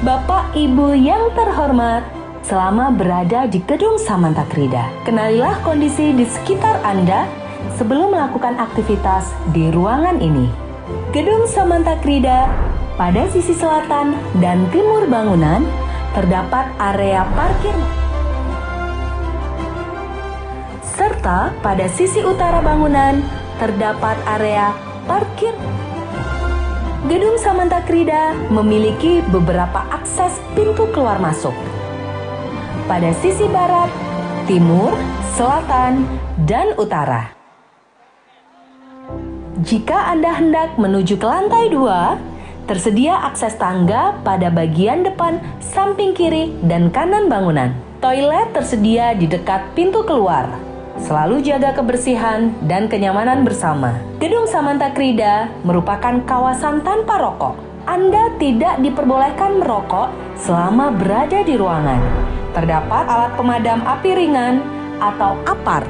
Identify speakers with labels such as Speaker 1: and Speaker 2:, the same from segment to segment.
Speaker 1: Bapak Ibu yang terhormat, selama berada di gedung Samanta Krida, kenalilah kondisi di sekitar Anda sebelum melakukan aktivitas di ruangan ini. Gedung Samanta Krida pada sisi selatan dan timur bangunan terdapat area parkir serta pada sisi utara bangunan terdapat area parkir Gedung Samanta Krida memiliki beberapa akses pintu keluar masuk. Pada sisi barat, timur, selatan, dan utara. Jika Anda hendak menuju ke lantai dua, tersedia akses tangga pada bagian depan, samping kiri, dan kanan bangunan. Toilet tersedia di dekat pintu keluar selalu jaga kebersihan dan kenyamanan bersama. Gedung Samanta Krida merupakan kawasan tanpa rokok. Anda tidak diperbolehkan merokok selama berada di ruangan. Terdapat alat pemadam api ringan atau APAR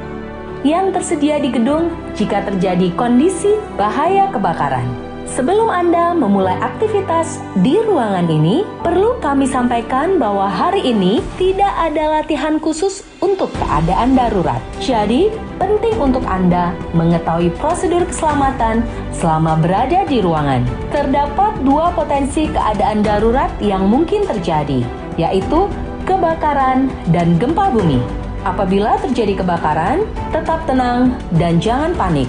Speaker 1: yang tersedia di gedung jika terjadi kondisi bahaya kebakaran. Sebelum Anda memulai aktivitas di ruangan ini, perlu kami sampaikan bahwa hari ini tidak ada latihan khusus untuk keadaan darurat. Jadi, penting untuk Anda mengetahui prosedur keselamatan selama berada di ruangan. Terdapat dua potensi keadaan darurat yang mungkin terjadi, yaitu kebakaran dan gempa bumi. Apabila terjadi kebakaran, tetap tenang dan jangan panik.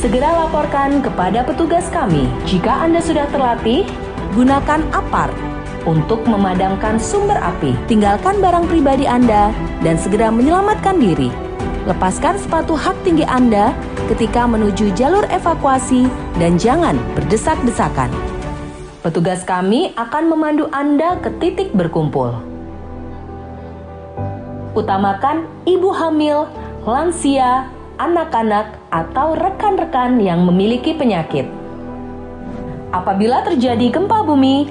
Speaker 1: Segera laporkan kepada petugas kami jika Anda sudah terlatih, gunakan APAR untuk memadamkan sumber api. Tinggalkan barang pribadi Anda dan segera menyelamatkan diri. Lepaskan sepatu hak tinggi Anda ketika menuju jalur evakuasi dan jangan berdesak-desakan. Petugas kami akan memandu Anda ke titik berkumpul utamakan ibu hamil, lansia, anak-anak, atau rekan-rekan yang memiliki penyakit. Apabila terjadi gempa bumi,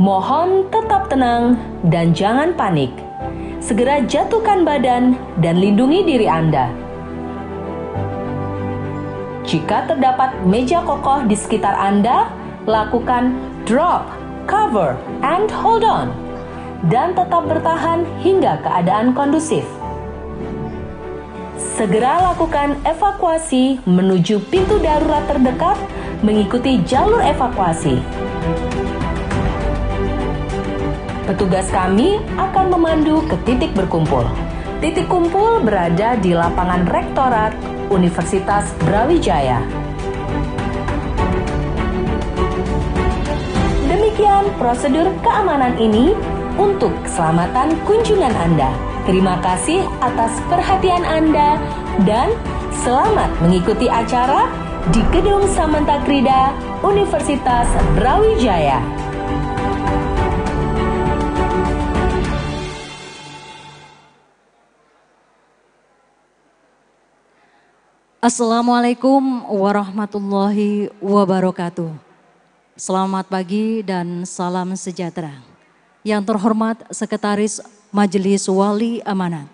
Speaker 1: mohon tetap tenang dan jangan panik. Segera jatuhkan badan dan lindungi diri Anda. Jika terdapat meja kokoh di sekitar Anda, lakukan drop, cover, and hold on dan tetap bertahan hingga keadaan kondusif. Segera lakukan evakuasi menuju pintu darurat terdekat mengikuti jalur evakuasi. Petugas kami akan memandu ke titik berkumpul. Titik kumpul berada di lapangan Rektorat Universitas Brawijaya. Demikian prosedur keamanan ini untuk keselamatan kunjungan Anda. Terima kasih atas perhatian Anda dan selamat mengikuti acara di Gedung Samanta Krida Universitas Brawijaya.
Speaker 2: Assalamualaikum warahmatullahi wabarakatuh. Selamat pagi dan salam sejahtera yang terhormat Sekretaris Majelis Wali Amanat,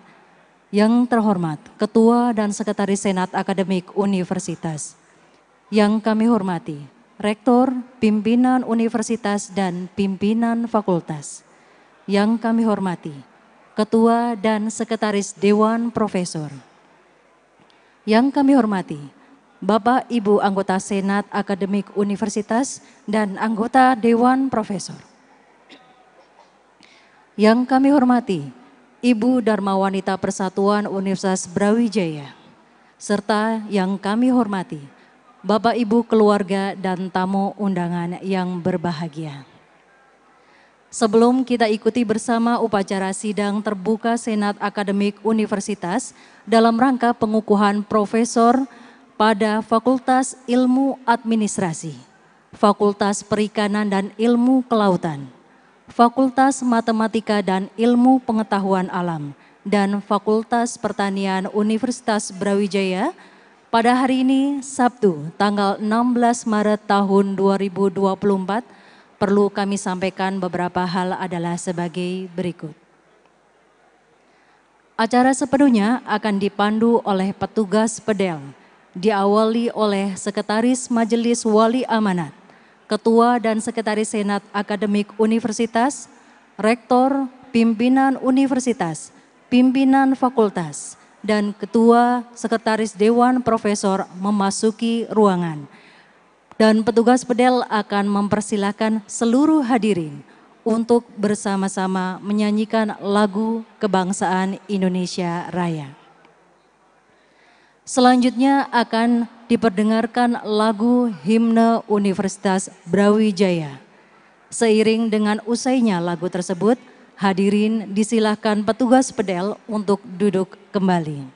Speaker 2: yang terhormat Ketua dan Sekretaris Senat Akademik Universitas, yang kami hormati Rektor, Pimpinan Universitas dan Pimpinan Fakultas, yang kami hormati Ketua dan Sekretaris Dewan Profesor, yang kami hormati Bapak Ibu anggota Senat Akademik Universitas dan anggota Dewan Profesor yang kami hormati, Ibu Dharma Wanita Persatuan Universitas Brawijaya, serta yang kami hormati, Bapak Ibu keluarga dan tamu undangan yang berbahagia. Sebelum kita ikuti bersama upacara sidang terbuka Senat Akademik Universitas dalam rangka pengukuhan profesor pada Fakultas Ilmu Administrasi, Fakultas Perikanan dan Ilmu Kelautan, Fakultas Matematika dan Ilmu Pengetahuan Alam, dan Fakultas Pertanian Universitas Brawijaya pada hari ini Sabtu tanggal 16 Maret tahun 2024 perlu kami sampaikan beberapa hal adalah sebagai berikut. Acara sepenuhnya akan dipandu oleh petugas pedel, diawali oleh Sekretaris Majelis Wali Amanat, Ketua dan Sekretaris Senat Akademik Universitas, Rektor, Pimpinan Universitas, Pimpinan Fakultas, dan Ketua Sekretaris Dewan Profesor memasuki ruangan. Dan petugas pedel akan mempersilahkan seluruh hadirin untuk bersama-sama menyanyikan lagu kebangsaan Indonesia Raya. Selanjutnya akan diperdengarkan lagu himne Universitas Brawijaya. Seiring dengan usainya lagu tersebut, hadirin disilahkan petugas pedel untuk duduk kembali.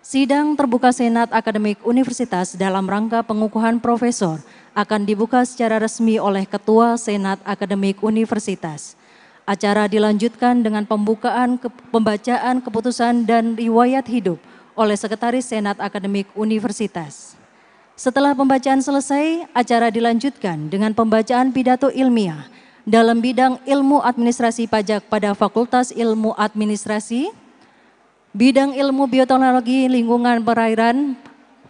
Speaker 2: Sidang terbuka Senat Akademik Universitas dalam rangka pengukuhan profesor akan dibuka secara resmi oleh Ketua Senat Akademik Universitas. Acara dilanjutkan dengan pembukaan, ke, pembacaan keputusan dan riwayat hidup – oleh Sekretaris Senat Akademik Universitas. Setelah pembacaan selesai, acara dilanjutkan dengan pembacaan pidato ilmiah dalam bidang ilmu administrasi pajak pada Fakultas Ilmu Administrasi, bidang ilmu bioteknologi lingkungan perairan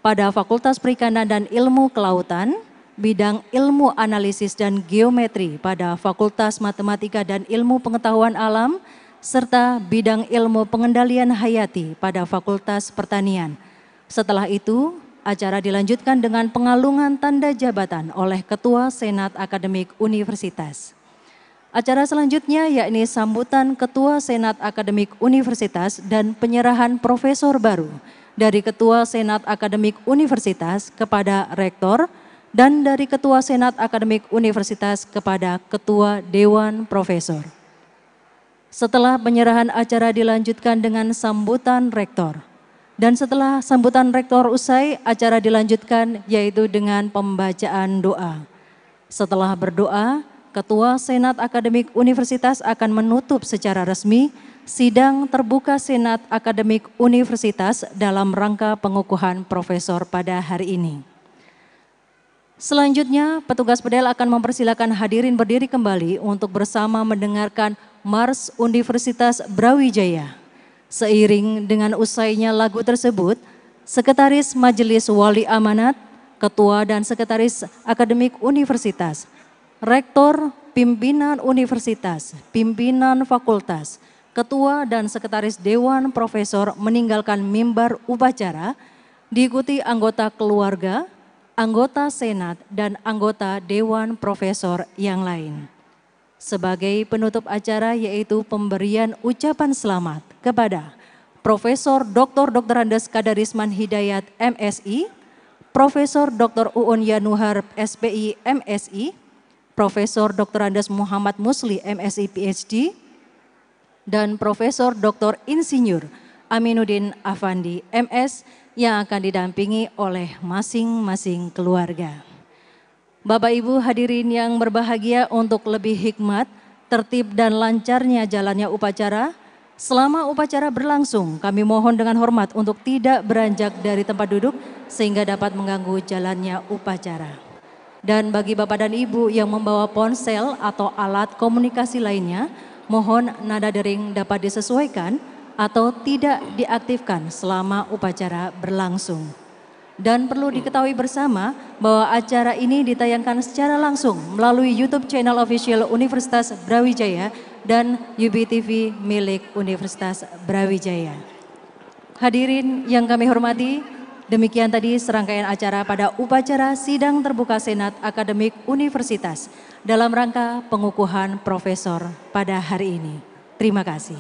Speaker 2: pada Fakultas Perikanan dan Ilmu Kelautan, bidang ilmu analisis dan geometri pada Fakultas Matematika dan Ilmu Pengetahuan Alam, serta bidang ilmu pengendalian hayati pada Fakultas Pertanian. Setelah itu, acara dilanjutkan dengan pengalungan tanda jabatan oleh Ketua Senat Akademik Universitas. Acara selanjutnya yakni sambutan Ketua Senat Akademik Universitas dan penyerahan profesor baru dari Ketua Senat Akademik Universitas kepada Rektor dan dari Ketua Senat Akademik Universitas kepada Ketua Dewan Profesor. Setelah penyerahan acara dilanjutkan dengan sambutan rektor. Dan setelah sambutan rektor usai, acara dilanjutkan yaitu dengan pembacaan doa. Setelah berdoa, Ketua Senat Akademik Universitas akan menutup secara resmi sidang terbuka Senat Akademik Universitas dalam rangka pengukuhan profesor pada hari ini. Selanjutnya, petugas pedel akan mempersilakan hadirin berdiri kembali untuk bersama mendengarkan Mars Universitas Brawijaya. Seiring dengan usainya lagu tersebut, Sekretaris Majelis Wali Amanat, Ketua dan Sekretaris Akademik Universitas, Rektor Pimpinan Universitas, Pimpinan Fakultas, Ketua dan Sekretaris Dewan Profesor meninggalkan mimbar upacara, diikuti anggota keluarga, anggota senat, dan anggota Dewan Profesor yang lain sebagai penutup acara yaitu pemberian ucapan selamat kepada Profesor Dr. Dr. Andes Kadarisman Hidayat MSI, Profesor Dr. Uun Yanuhar SPI MSI, Profesor Dr. Andes Muhammad Musli MSI PhD, dan Profesor Dr. Insinyur Aminuddin Afandi MS yang akan didampingi oleh masing-masing keluarga. Bapak Ibu hadirin yang berbahagia untuk lebih hikmat, tertib dan lancarnya jalannya upacara, selama upacara berlangsung kami mohon dengan hormat untuk tidak beranjak dari tempat duduk sehingga dapat mengganggu jalannya upacara. Dan bagi Bapak dan Ibu yang membawa ponsel atau alat komunikasi lainnya, mohon nada dering dapat disesuaikan atau tidak diaktifkan selama upacara berlangsung. Dan perlu diketahui bersama bahwa acara ini ditayangkan secara langsung melalui YouTube channel official Universitas Brawijaya dan UBTV milik Universitas Brawijaya. Hadirin yang kami hormati, demikian tadi serangkaian acara pada upacara sidang terbuka Senat Akademik Universitas dalam rangka pengukuhan profesor pada hari ini. Terima kasih.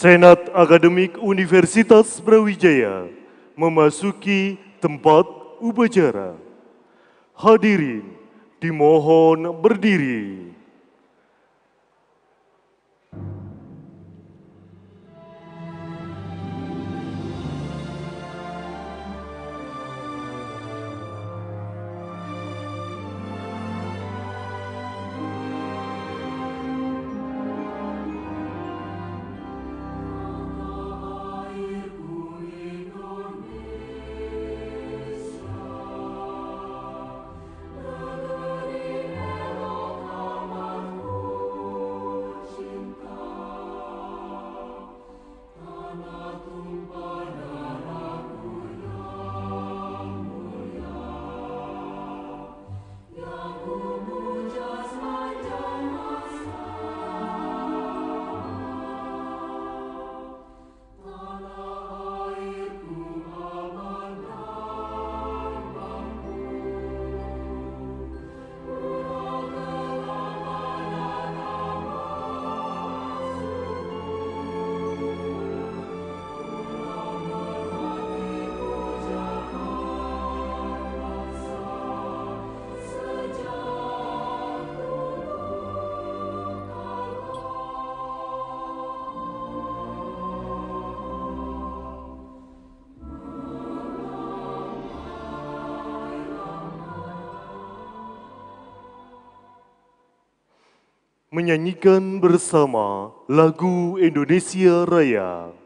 Speaker 3: Senat Akademik Universitas Brawijaya memasuki tempat upacara. Hadirin dimohon berdiri. menyanyikan bersama lagu Indonesia Raya.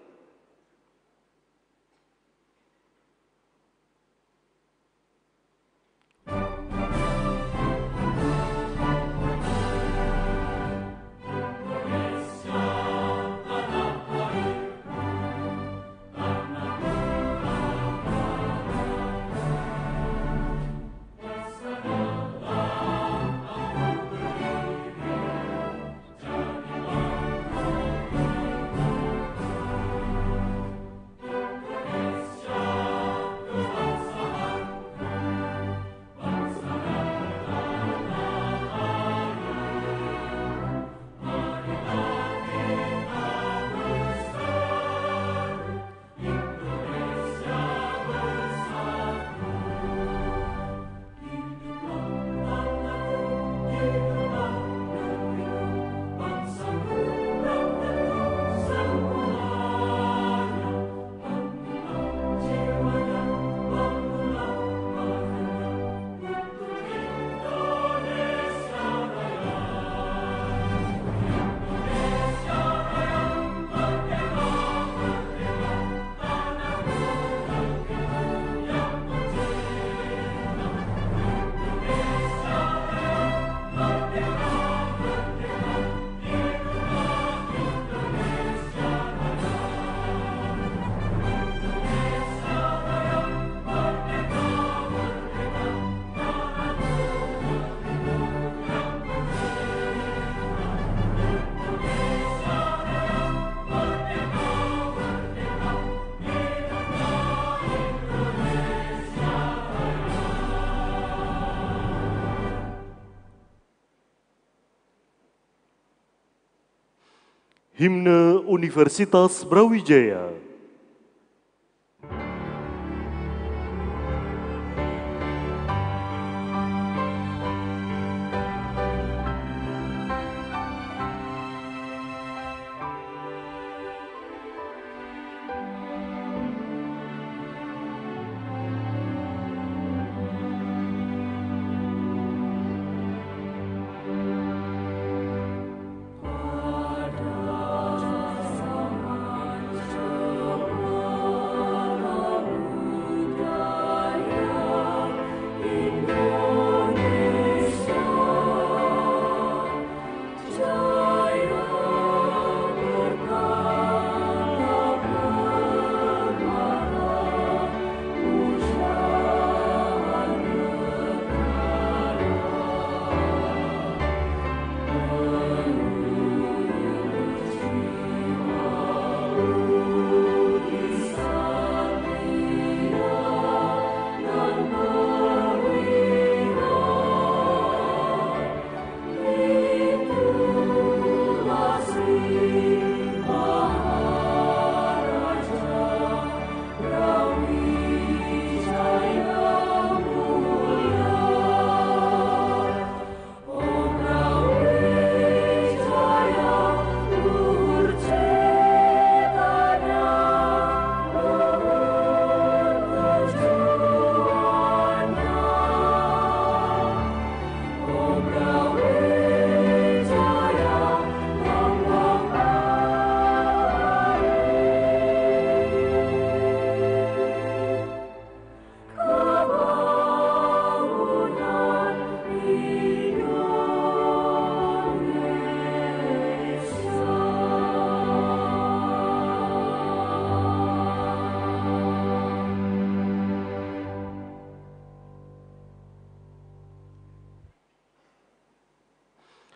Speaker 3: Himne Universitas Brawijaya.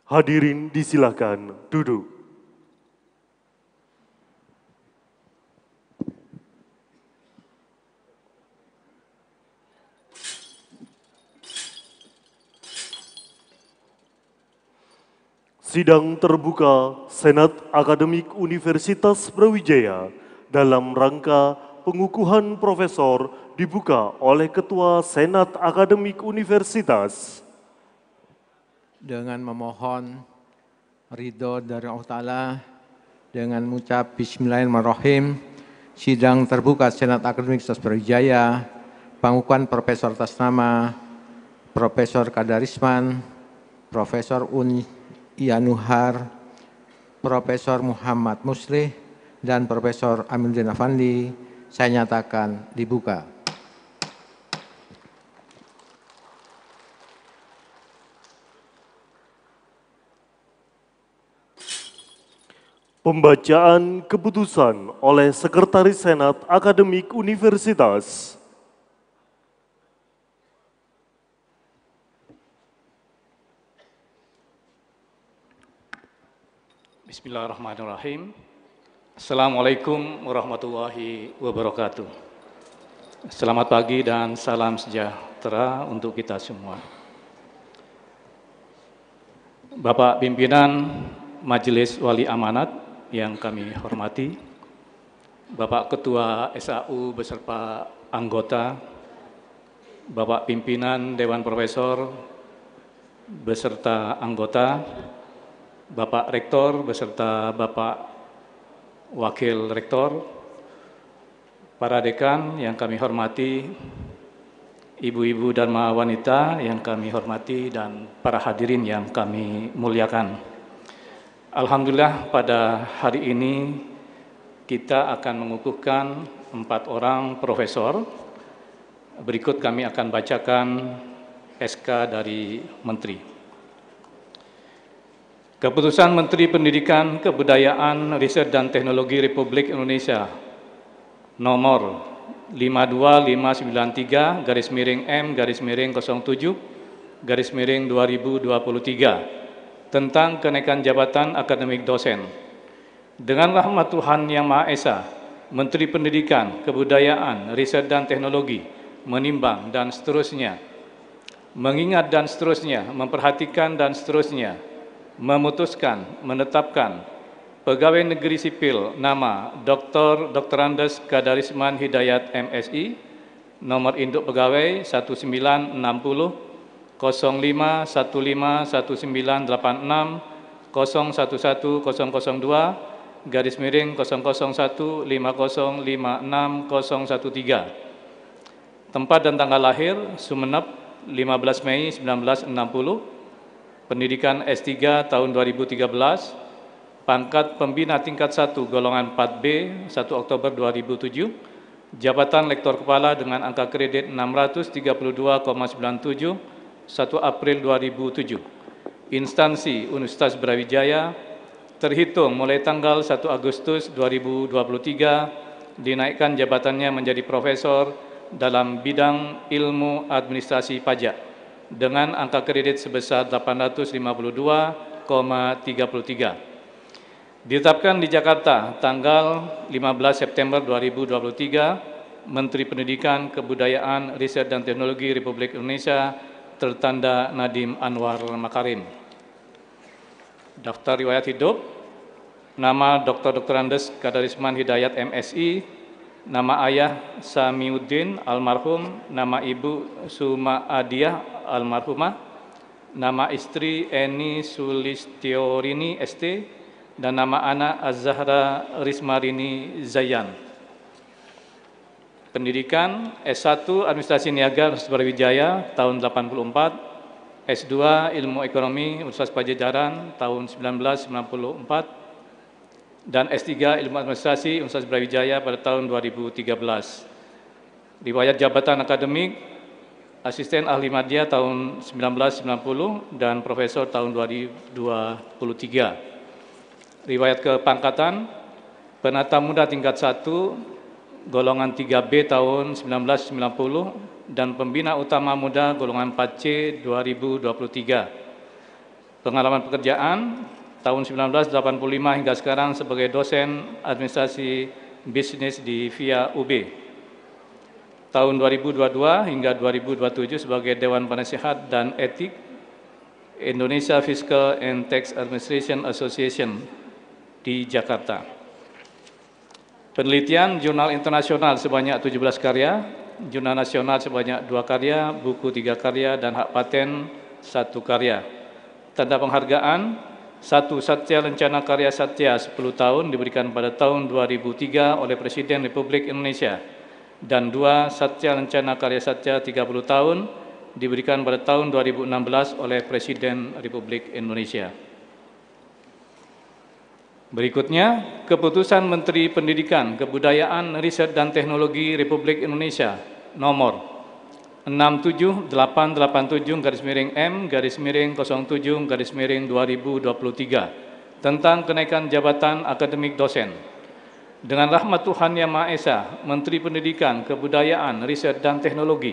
Speaker 3: Hadirin disilakan duduk. Sidang terbuka Senat Akademik Universitas Brawijaya dalam rangka pengukuhan profesor dibuka oleh Ketua Senat Akademik Universitas dengan memohon ridho dari
Speaker 4: Allah Ta'ala dengan mengucap Bismillahirrahmanirrahim sidang terbuka Senat Akademik Sas Brawijaya pangkuan Profesor Tasnama Profesor Kadarisman Profesor Un Yanuhar Profesor Muhammad Muslih dan Profesor Aminuddin Afandi saya nyatakan dibuka.
Speaker 3: Pembacaan keputusan oleh Sekretaris Senat Akademik Universitas
Speaker 5: Bismillahirrahmanirrahim. Assalamualaikum warahmatullahi wabarakatuh. Selamat pagi dan salam sejahtera untuk kita semua. Bapak pimpinan Majelis Wali Amanat yang kami hormati, Bapak Ketua SAU beserta anggota, Bapak Pimpinan Dewan Profesor beserta anggota, Bapak Rektor beserta Bapak Wakil Rektor, para dekan yang kami hormati, ibu-ibu dan wanita yang kami hormati, dan para hadirin yang kami muliakan. Alhamdulillah pada hari ini kita akan mengukuhkan empat orang profesor. Berikut kami akan bacakan SK dari Menteri. Keputusan Menteri Pendidikan, Kebudayaan, Riset dan Teknologi Republik Indonesia nomor 52593 garis miring M garis miring 07 garis miring 2023 tentang kenaikan jabatan akademik dosen. Dengan rahmat Tuhan Yang Maha Esa, Menteri Pendidikan, Kebudayaan, Riset dan Teknologi, menimbang dan seterusnya, mengingat dan seterusnya, memperhatikan dan seterusnya, memutuskan, menetapkan pegawai negeri sipil nama Dr. Dr. Andes Kadarisman Hidayat MSI, nomor induk pegawai 1960 05151986 011002 garis miring 0015056013 tempat dan tanggal lahir Sumeneb 15 Mei 1960 pendidikan S3 tahun 2013 pangkat pembina tingkat 1 golongan 4B 1 Oktober 2007 jabatan lektor kepala dengan angka kredit 632,97 1 April 2007. Instansi Universitas Brawijaya terhitung mulai tanggal 1 Agustus 2023 dinaikkan jabatannya menjadi profesor dalam bidang ilmu administrasi pajak dengan angka kredit sebesar 852,33. Ditetapkan di Jakarta tanggal 15 September 2023, Menteri Pendidikan, Kebudayaan, Riset dan Teknologi Republik Indonesia tertanda Nadim Anwar Makarim. Daftar riwayat hidup, nama Dr. Dr. Andes Kadarisman Hidayat MSI, nama ayah Samiuddin almarhum, nama ibu Suma Adiah almarhumah, nama istri Eni Sulistiorini ST, dan nama anak Azahra Rismarini Zayan. Pendidikan S1 Administrasi Niaga Universitas Brawijaya tahun 84, S2 Ilmu Ekonomi Universitas Pajajaran tahun 1994, dan S3 Ilmu Administrasi Universitas Brawijaya pada tahun 2013. Riwayat jabatan akademik Asisten Ahli Madya tahun 1990 dan Profesor tahun 2023. Riwayat kepangkatan Penata Muda tingkat 1 golongan 3B tahun 1990 dan pembina utama muda golongan 4C 2023. Pengalaman pekerjaan tahun 1985 hingga sekarang sebagai dosen administrasi bisnis di VIA UB. Tahun 2022 hingga 2027 sebagai Dewan Penasehat dan Etik Indonesia Fiscal and Tax Administration Association di Jakarta. Penelitian jurnal internasional sebanyak 17 karya, jurnal nasional sebanyak dua karya, buku tiga karya, dan hak paten satu karya. Tanda penghargaan, satu Satya Lencana Karya Satya 10 tahun diberikan pada tahun 2003 oleh Presiden Republik Indonesia. Dan dua Satya Lencana Karya Satya 30 tahun diberikan pada tahun 2016 oleh Presiden Republik Indonesia. Berikutnya, keputusan Menteri Pendidikan, Kebudayaan, Riset dan Teknologi Republik Indonesia nomor 67887 garis miring M garis miring 07 garis miring 2023 tentang kenaikan jabatan akademik dosen. Dengan rahmat Tuhan Yang Maha Esa, Menteri Pendidikan, Kebudayaan, Riset dan Teknologi,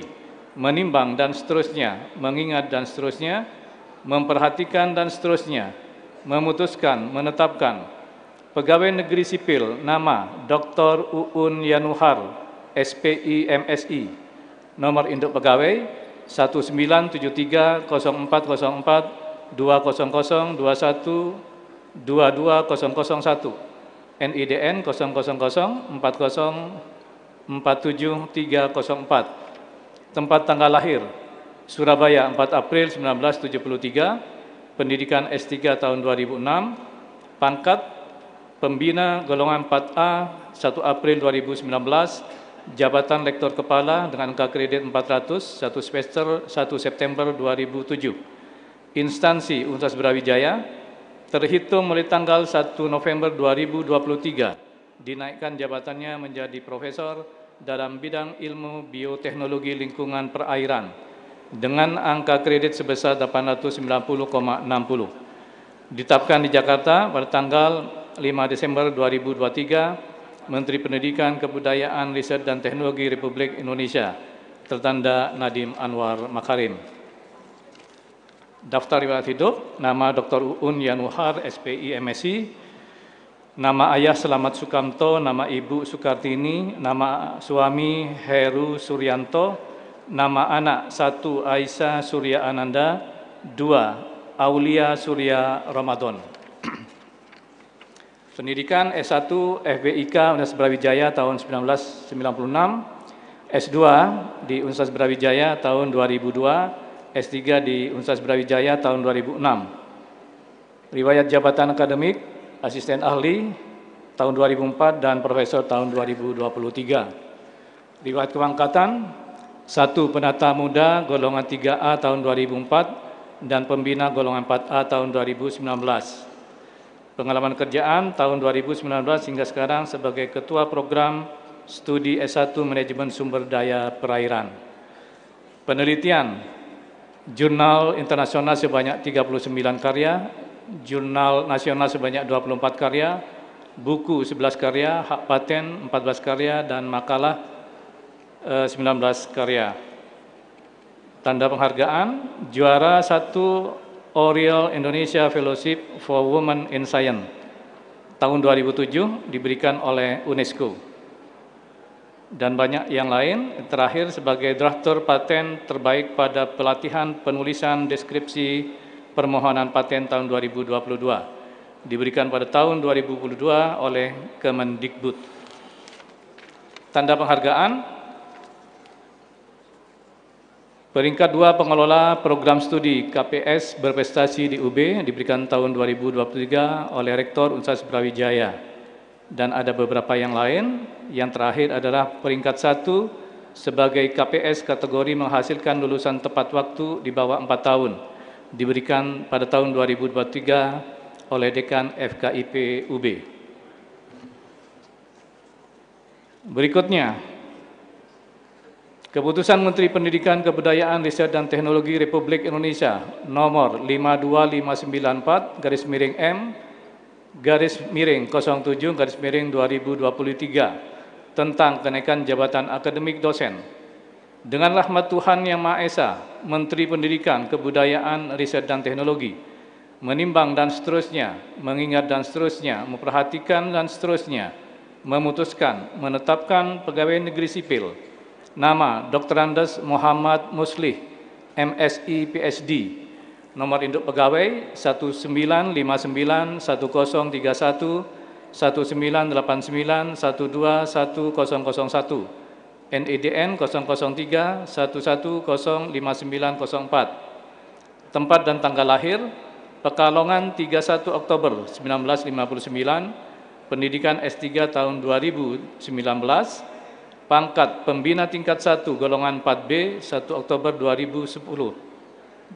Speaker 5: menimbang dan seterusnya, mengingat dan seterusnya, memperhatikan dan seterusnya, memutuskan, menetapkan, Pegawai Negeri Sipil, nama Dr. Uun Yanuhar, SPI MSI, nomor induk pegawai 1973 0404 200 21 22001 NIDN 000 40 47304 tempat tanggal lahir Surabaya 4 April 1973 pendidikan S3 tahun 2006 pangkat Pembina golongan 4A 1 April 2019, jabatan Lektor Kepala dengan angka kredit 400, 1 semester 1 September 2007. Instansi Universitas Brawijaya, terhitung mulai tanggal 1 November 2023, dinaikkan jabatannya menjadi Profesor dalam bidang ilmu bioteknologi lingkungan perairan dengan angka kredit sebesar 890,60. ditetapkan di Jakarta pada tanggal 5 Desember 2023, Menteri Pendidikan, Kebudayaan, Riset dan Teknologi Republik Indonesia, tertanda Nadim Anwar Makarim. Daftar riwayat hidup, nama Dr. Uun Yanuhar, SPI, MSI, Nama ayah Selamat Sukamto, nama ibu Sukartini, nama suami Heru Suryanto, nama anak satu Aisyah Surya Ananda, dua Aulia Surya Ramadan. Pendidikan S1 FBIK Universitas Brawijaya tahun 1996, S2 di Universitas Brawijaya tahun 2002, S3 di Universitas Brawijaya tahun 2006. Riwayat jabatan akademik, asisten ahli tahun 2004 dan profesor tahun 2023. Riwayat kewangkatan, satu penata muda golongan 3A tahun 2004 dan pembina golongan 4A tahun 2019 pengalaman kerjaan tahun 2019 hingga sekarang sebagai Ketua Program Studi S1 Manajemen Sumber Daya Perairan. Penelitian, jurnal internasional sebanyak 39 karya, jurnal nasional sebanyak 24 karya, buku 11 karya, hak paten 14 karya, dan makalah 19 eh, karya. Tanda penghargaan, juara satu Oriel Indonesia Fellowship for Women in Science tahun 2007 diberikan oleh UNESCO. Dan banyak yang lain, terakhir sebagai drafter paten terbaik pada pelatihan penulisan deskripsi permohonan paten tahun 2022 diberikan pada tahun 2022 oleh Kemendikbud. Tanda penghargaan Peringkat dua pengelola program studi KPS berprestasi di UB diberikan tahun 2023 oleh Rektor Universitas Brawijaya. Dan ada beberapa yang lain. Yang terakhir adalah peringkat satu sebagai KPS kategori menghasilkan lulusan tepat waktu di bawah 4 tahun. Diberikan pada tahun 2023 oleh Dekan FKIP UB. Berikutnya, Keputusan Menteri Pendidikan, Kebudayaan, Riset dan Teknologi Republik Indonesia nomor 52594 garis miring M garis miring 07 garis miring 2023 tentang kenaikan jabatan akademik dosen. Dengan rahmat Tuhan Yang Maha Esa, Menteri Pendidikan, Kebudayaan, Riset dan Teknologi, menimbang dan seterusnya, mengingat dan seterusnya, memperhatikan dan seterusnya, memutuskan, menetapkan pegawai negeri sipil, Nama Dr. Andes Muhammad Muslih, MSI PhD. Nomor induk pegawai 1031 1989 121001. NEDN 003 1105904 Tempat dan tanggal lahir Pekalongan 31 Oktober 1959 Pendidikan S3 tahun 2019 pangkat pembina tingkat 1 golongan 4B 1 Oktober 2010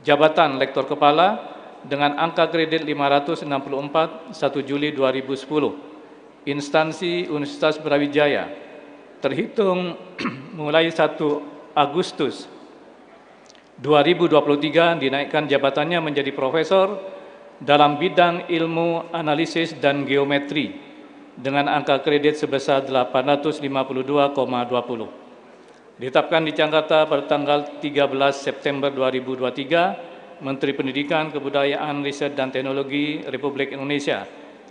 Speaker 5: jabatan lektor kepala dengan angka kredit 564 1 Juli 2010 instansi Universitas Brawijaya terhitung mulai 1 Agustus 2023 dinaikkan jabatannya menjadi profesor dalam bidang ilmu analisis dan geometri dengan angka kredit sebesar 852,20. Ditetapkan di Jakarta pada tanggal 13 September 2023, Menteri Pendidikan, Kebudayaan, Riset, dan Teknologi Republik Indonesia,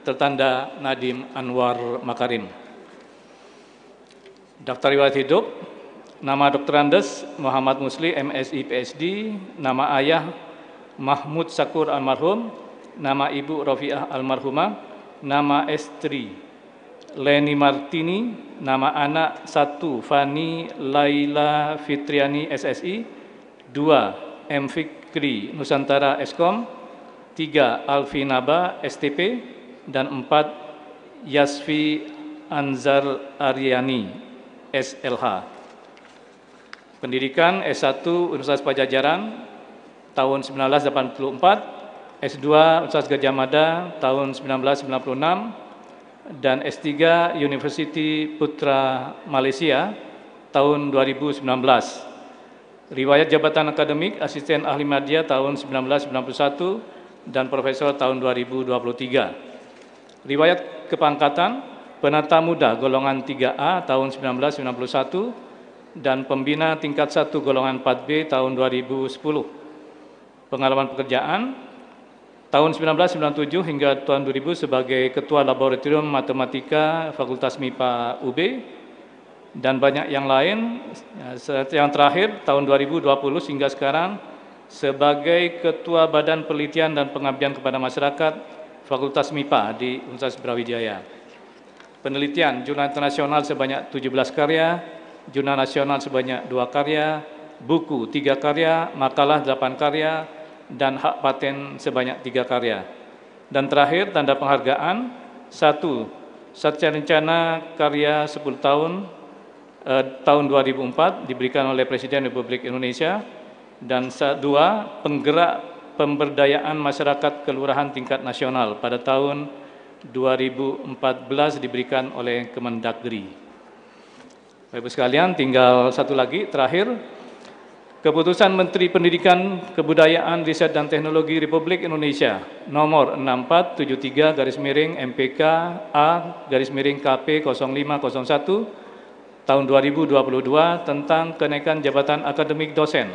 Speaker 5: tertanda Nadim Anwar Makarim. Daftar riwayat hidup, nama Dr. Andes Muhammad Musli, MSI, P.S.D. nama ayah Mahmud Sakur almarhum, nama ibu Rofiah almarhumah, nama istri Leni Martini, nama anak 1 Fani Laila Fitriani SSI, 2 M Fikri Nusantara Eskom, 3 Alvinaba STP, dan 4 Yasfi Anzar Aryani SLH. Pendidikan S1 Universitas Pajajaran tahun 1984, S2 Universitas Gajah Mada tahun 1996, dan S3 University Putra Malaysia tahun 2019. Riwayat jabatan akademik asisten ahli media tahun 1991 dan profesor tahun 2023. Riwayat kepangkatan penata muda golongan 3A tahun 1991 dan pembina tingkat 1 golongan 4B tahun 2010. Pengalaman pekerjaan Tahun 1997 hingga tahun 2000 sebagai Ketua Laboratorium Matematika Fakultas MIPA UB dan banyak yang lain. Eh, yang terakhir tahun 2020 hingga sekarang sebagai Ketua Badan Penelitian dan Pengabdian kepada Masyarakat Fakultas MIPA di Universitas Brawijaya. Penelitian jurnal internasional sebanyak 17 karya, jurnal nasional sebanyak 2 karya, buku 3 karya, makalah 8 karya, dan hak paten sebanyak tiga karya. Dan terakhir, tanda penghargaan, satu, Satya Rencana Karya 10 Tahun eh, tahun 2004 diberikan oleh Presiden Republik Indonesia, dan dua, Penggerak Pemberdayaan Masyarakat Kelurahan Tingkat Nasional pada tahun 2014 diberikan oleh Kemendagri. Bapak-Ibu sekalian, tinggal satu lagi, terakhir, Keputusan Menteri Pendidikan, Kebudayaan, Riset dan Teknologi Republik Indonesia nomor 6473 garis miring MPK A garis miring KP 0501 tahun 2022 tentang kenaikan jabatan akademik dosen.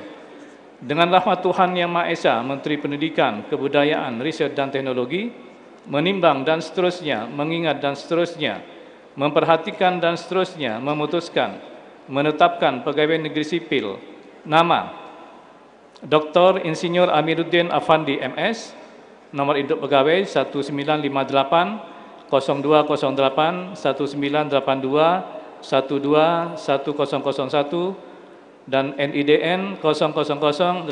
Speaker 5: Dengan rahmat Tuhan Yang Maha Esa, Menteri Pendidikan, Kebudayaan, Riset dan Teknologi, menimbang dan seterusnya, mengingat dan seterusnya, memperhatikan dan seterusnya, memutuskan, menetapkan pegawai negeri sipil, Nama Dr. Insinyur Amiruddin Afandi MS, nomor induk pegawai 1958 0208 1982 121001 dan NIDN 000802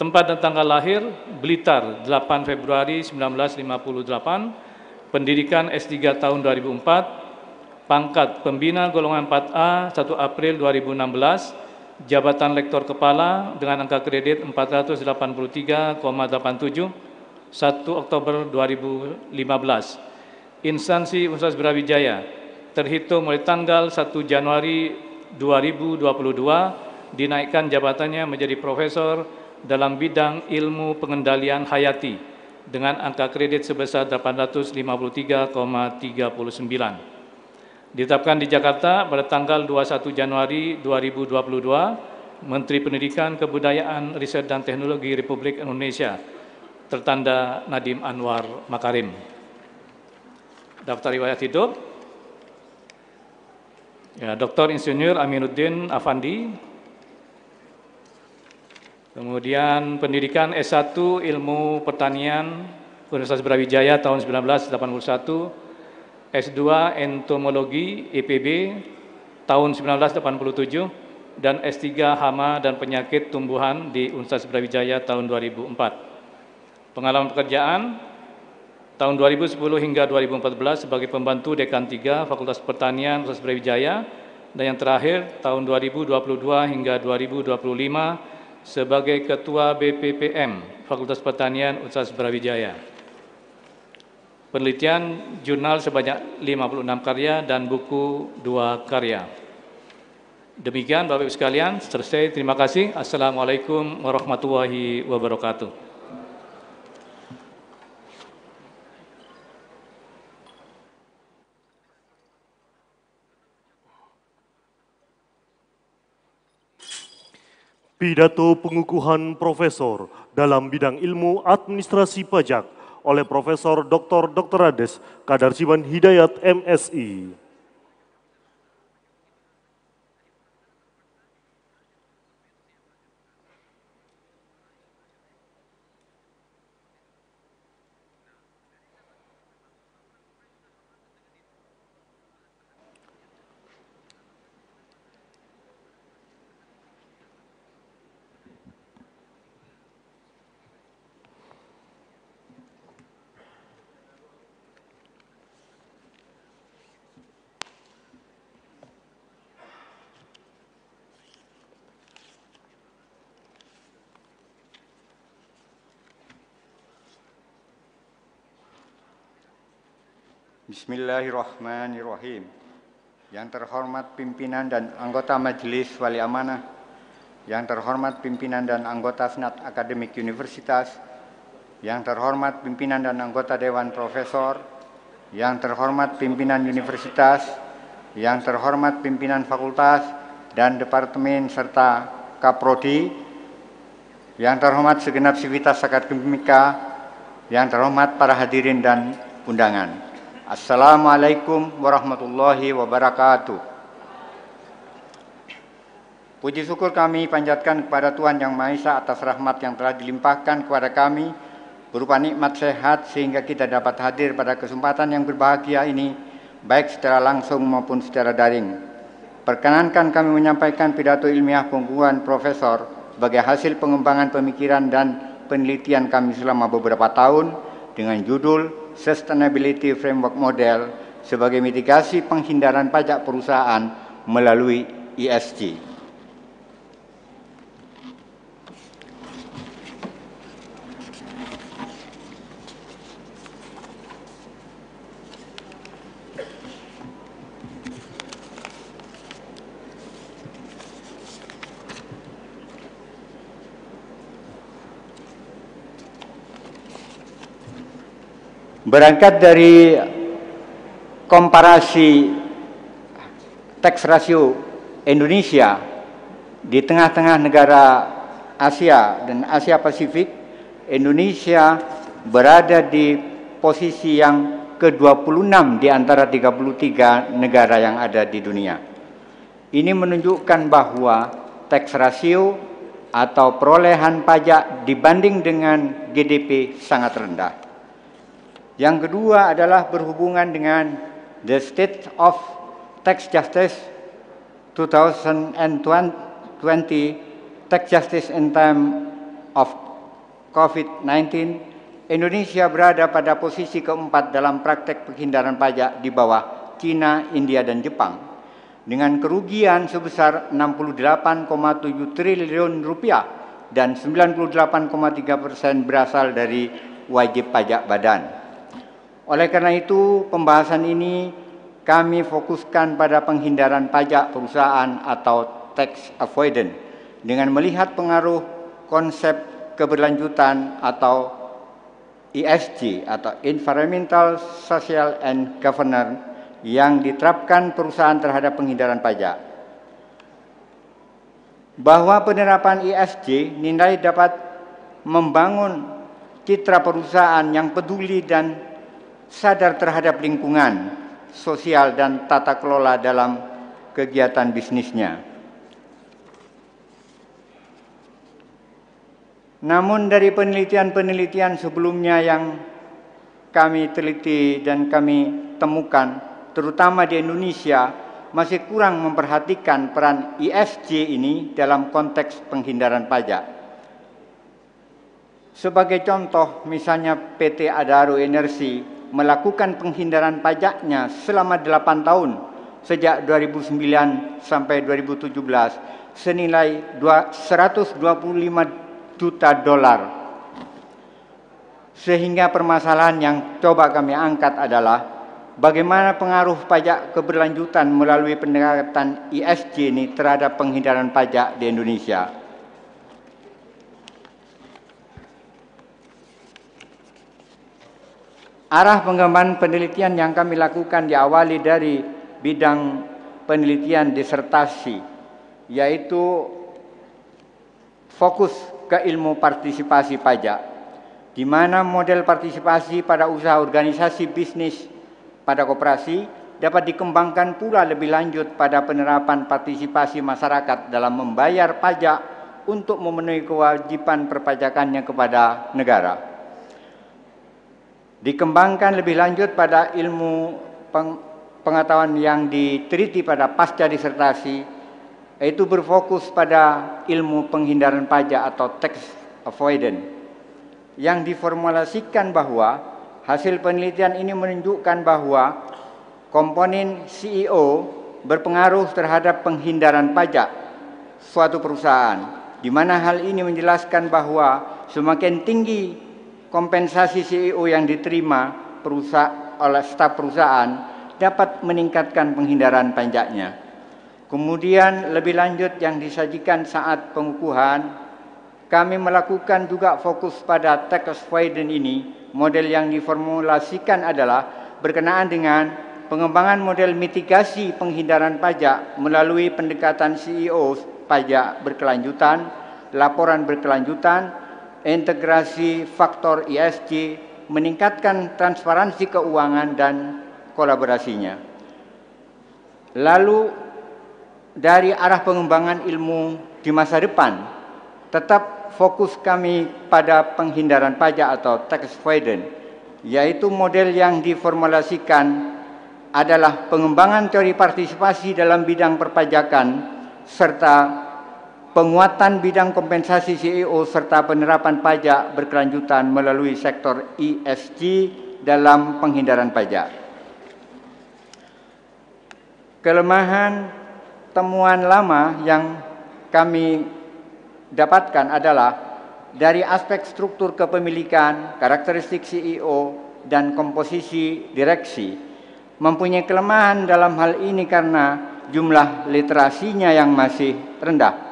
Speaker 5: Tempat dan tanggal lahir Blitar 8 Februari 1958, pendidikan S3 tahun 2004, pangkat pembina golongan 4A 1 April 2016, jabatan lektor kepala dengan angka kredit 483,87, 1 Oktober 2015. Instansi Universitas Brawijaya terhitung mulai tanggal 1 Januari 2022 dinaikkan jabatannya menjadi profesor dalam bidang ilmu pengendalian hayati dengan angka kredit sebesar 853,39. Ditetapkan di Jakarta pada tanggal 21 Januari 2022, Menteri Pendidikan, Kebudayaan, Riset dan Teknologi Republik Indonesia, tertanda Nadiem Anwar Makarim. Daftar riwayat hidup, ya, Dr. Insinyur Aminuddin Afandi, kemudian pendidikan S1 Ilmu Pertanian Universitas Brawijaya tahun 1981, S2 Entomologi EPB tahun 1987 dan S3 Hama dan Penyakit Tumbuhan di Universitas Brawijaya tahun 2004. Pengalaman pekerjaan tahun 2010 hingga 2014 sebagai pembantu Dekan 3 Fakultas Pertanian Universitas Brawijaya dan yang terakhir tahun 2022 hingga 2025 sebagai Ketua BPPM Fakultas Pertanian Universitas Brawijaya penelitian, jurnal sebanyak 56 karya, dan buku 2 karya. Demikian Bapak-Ibu sekalian, selesai. Terima kasih. Assalamualaikum warahmatullahi wabarakatuh.
Speaker 3: Pidato pengukuhan profesor dalam bidang ilmu administrasi pajak oleh Profesor Dr. Dr. Rades Kadarjiman Hidayat MSI.
Speaker 6: Bismillahirrahmanirrahim. Yang terhormat pimpinan dan anggota Majelis Wali Amanah, yang terhormat pimpinan dan anggota Senat Akademik Universitas, yang terhormat pimpinan dan anggota Dewan Profesor, yang terhormat pimpinan universitas, yang terhormat pimpinan fakultas dan departemen serta Kaprodi, yang terhormat segenap sivitas akademika, yang terhormat para hadirin dan undangan. Assalamualaikum warahmatullahi wabarakatuh. Puji syukur kami panjatkan kepada Tuhan Yang Maha Esa atas rahmat yang telah dilimpahkan kepada kami berupa nikmat sehat sehingga kita dapat hadir pada kesempatan yang berbahagia ini baik secara langsung maupun secara daring. Perkenankan kami menyampaikan pidato ilmiah pengukuhan Profesor sebagai hasil pengembangan pemikiran dan penelitian kami selama beberapa tahun dengan judul Sustainability Framework Model sebagai mitigasi penghindaran pajak perusahaan melalui ESG. Berangkat dari komparasi tax ratio Indonesia di tengah-tengah negara Asia dan Asia Pasifik, Indonesia berada di posisi yang ke-26 di antara 33 negara yang ada di dunia. Ini menunjukkan bahwa tax ratio atau perolehan pajak dibanding dengan GDP sangat rendah. Yang kedua adalah berhubungan dengan the state of tax justice 2020 tax justice in time of COVID-19. Indonesia berada pada posisi keempat dalam praktek penghindaran pajak di bawah China, India, dan Jepang dengan kerugian sebesar 68,7 triliun rupiah dan 98,3 persen berasal dari wajib pajak badan. Oleh karena itu, pembahasan ini kami fokuskan pada penghindaran pajak perusahaan atau tax avoidance dengan melihat pengaruh konsep keberlanjutan atau ESG atau Environmental, Social and Governance yang diterapkan perusahaan terhadap penghindaran pajak. Bahwa penerapan ESG nilai dapat membangun citra perusahaan yang peduli dan sadar terhadap lingkungan, sosial dan tata kelola dalam kegiatan bisnisnya. Namun dari penelitian-penelitian sebelumnya yang kami teliti dan kami temukan, terutama di Indonesia, masih kurang memperhatikan peran ISJ ini dalam konteks penghindaran pajak. Sebagai contoh, misalnya PT Adaro Energi melakukan penghindaran pajaknya selama 8 tahun sejak 2009 sampai 2017 senilai 125 juta dolar. Sehingga permasalahan yang coba kami angkat adalah bagaimana pengaruh pajak keberlanjutan melalui pendekatan ISG ini terhadap penghindaran pajak di Indonesia. Arah pengembangan penelitian yang kami lakukan diawali dari bidang penelitian disertasi, yaitu fokus ke ilmu partisipasi pajak, di mana model partisipasi pada usaha organisasi bisnis pada koperasi dapat dikembangkan pula lebih lanjut pada penerapan partisipasi masyarakat dalam membayar pajak untuk memenuhi kewajiban perpajakannya kepada negara. Dikembangkan lebih lanjut pada ilmu peng, pengetahuan yang diteliti pada pasca disertasi, yaitu berfokus pada ilmu penghindaran pajak atau tax avoidance, yang diformulasikan bahwa hasil penelitian ini menunjukkan bahwa komponen CEO berpengaruh terhadap penghindaran pajak suatu perusahaan, di mana hal ini menjelaskan bahwa semakin tinggi kompensasi CEO yang diterima perusahaan oleh staf perusahaan dapat meningkatkan penghindaran pajaknya. Kemudian lebih lanjut yang disajikan saat pengukuhan, kami melakukan juga fokus pada tax avoidance ini. Model yang diformulasikan adalah berkenaan dengan pengembangan model mitigasi penghindaran pajak melalui pendekatan CEO pajak berkelanjutan, laporan berkelanjutan, integrasi faktor ISG, e meningkatkan transparansi keuangan dan kolaborasinya. Lalu dari arah pengembangan ilmu di masa depan, tetap fokus kami pada penghindaran pajak atau tax avoidance, yaitu model yang diformulasikan adalah pengembangan teori partisipasi dalam bidang perpajakan serta penguatan bidang kompensasi CEO serta penerapan pajak berkelanjutan melalui sektor ESG dalam penghindaran pajak. Kelemahan temuan lama yang kami dapatkan adalah dari aspek struktur kepemilikan, karakteristik CEO, dan komposisi direksi, mempunyai kelemahan dalam hal ini karena jumlah literasinya yang masih rendah